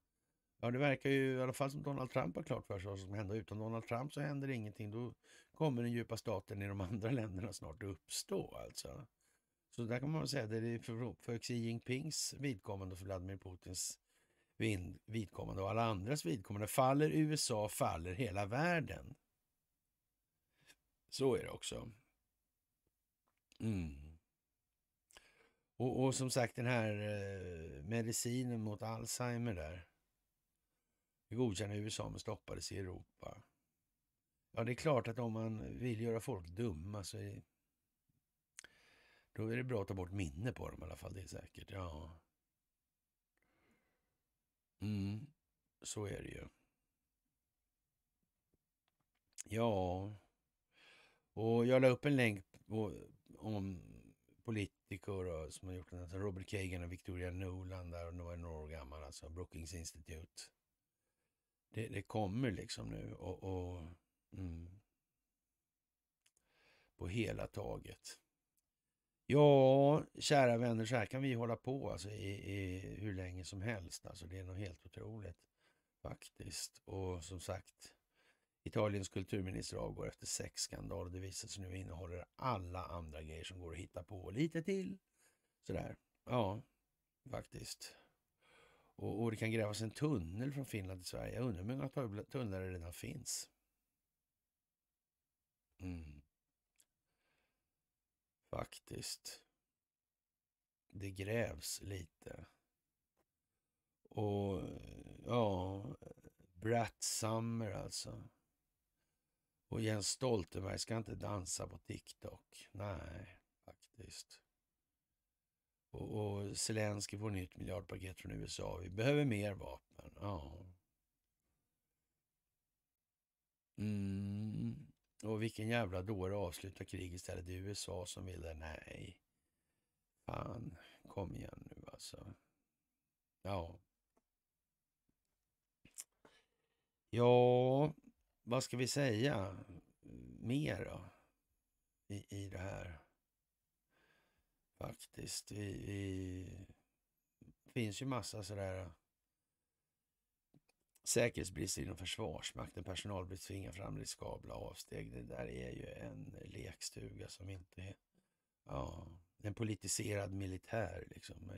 A: Ja, det verkar ju i alla fall som Donald Trump har klart för sig vad som händer. Utan Donald Trump så händer ingenting. Då kommer den djupa staten i de *laughs* andra länderna snart att uppstå alltså. Så där kan man säga att det är för, för Xi Jinpings vidkommande och för Vladimir Putins vidkommande och alla andras vidkommande. Faller USA faller hela världen. Så är det också. Mm. Och, och, som sagt den här eh, medicinen mot Alzheimer där. Det godkände USA men stoppades i Europa. Ja, det är klart att om man vill göra folk dumma så är, då är det bra att ta bort minne på dem i alla fall. Det är säkert. Ja. Mm, så är det ju. Ja, och jag la upp en länk på, om politiker och, som har gjort den, här. Robert Kagan och Victoria Nolan där, och var några år gammal, alltså Brookings Institute. Det, det kommer liksom nu och, och mm, på hela taget. Ja, kära vänner, så här kan vi hålla på alltså, i, i hur länge som helst. Alltså, det är nog helt otroligt faktiskt. Och som sagt, Italiens kulturminister avgår efter sex skandaler. Det visar sig nu innehåller alla andra grejer som går att hitta på och lite till. Sådär, ja, faktiskt. Och, och det kan grävas en tunnel från Finland till Sverige. Jag undrar hur många tunnlar det redan finns. Mm faktiskt. Det grävs lite. Och ja, Brat Summer alltså. Och Jens Stoltenberg ska inte dansa på TikTok. Nej, faktiskt. Och, och Zelensky får nytt miljardpaket från USA. Vi behöver mer vapen. Ja. Mm. Och vilken jävla dåre avslutar kriget istället. Det är USA som vill det. Nej. Fan, kom igen nu alltså. Ja. Ja, vad ska vi säga mer då? I, i det här? Faktiskt. Vi, vi... Det finns ju massa sådär Säkerhetsbrister inom Försvarsmakten, personalbrist tvingar fram riskabla avsteg. Det där är ju en lekstuga som inte är... Ja, en politiserad militär liksom.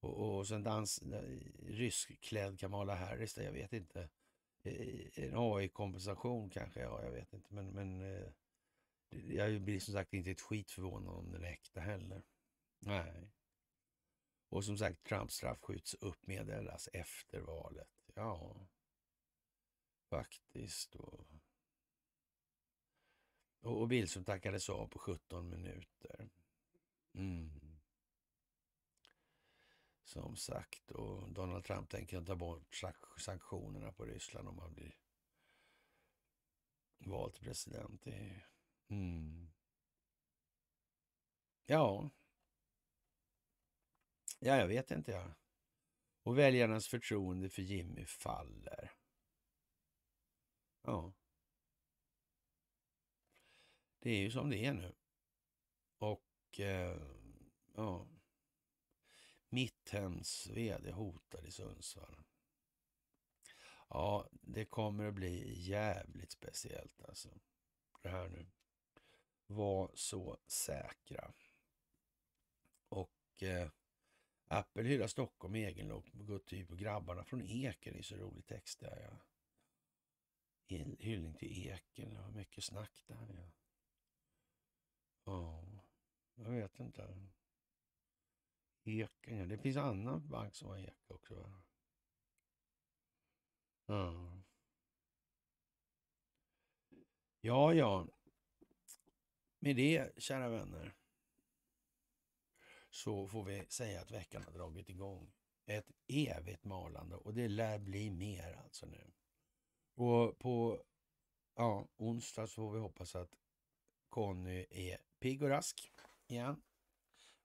A: Och, och, och sen dans, eh, ryskklädd Kamala Harris, där, jag vet inte. Eh, eh, en AI-kompensation kanske, ja jag vet inte. Men, men jag blir som sagt inte ett skit förvånad om den är äkta heller. Nej. Och som sagt, Trumps straff skjuts upp meddelas efter valet. Ja, faktiskt. Och, och, och Billström tackades av på 17 minuter. Mm. Som sagt, och Donald Trump tänker ta bort sanktionerna på Ryssland om han blir vald till president. Mm. Ja. Ja, jag vet inte. Jag. Och väljarnas förtroende för Jimmy faller. Ja. Det är ju som det är nu. Och eh, ja. Mitthems vd hotar i Sundsvall. Ja, det kommer att bli jävligt speciellt alltså. Det här nu. Var så säkra. Och eh, Apple hyllar Stockholm i egenlopp med Gutti och grabbarna från Eken. Det är så rolig text där. Ja. hyllning till Eken. Det var mycket snack där. Ja, oh, jag vet inte. Eken, ja. Det finns annan bank som har Eka också. Va? Oh. Ja, ja. Med det, kära vänner så får vi säga att veckan har dragit igång. Ett evigt malande och det lär bli mer alltså nu. Och på ja, onsdag så får vi hoppas att Conny är pigg och rask igen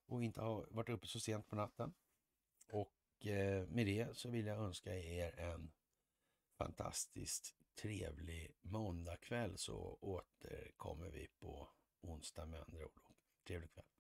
A: och inte har varit uppe så sent på natten. Och eh, med det så vill jag önska er en fantastiskt trevlig måndagkväll så återkommer vi på onsdag med andra ord. Trevlig kväll!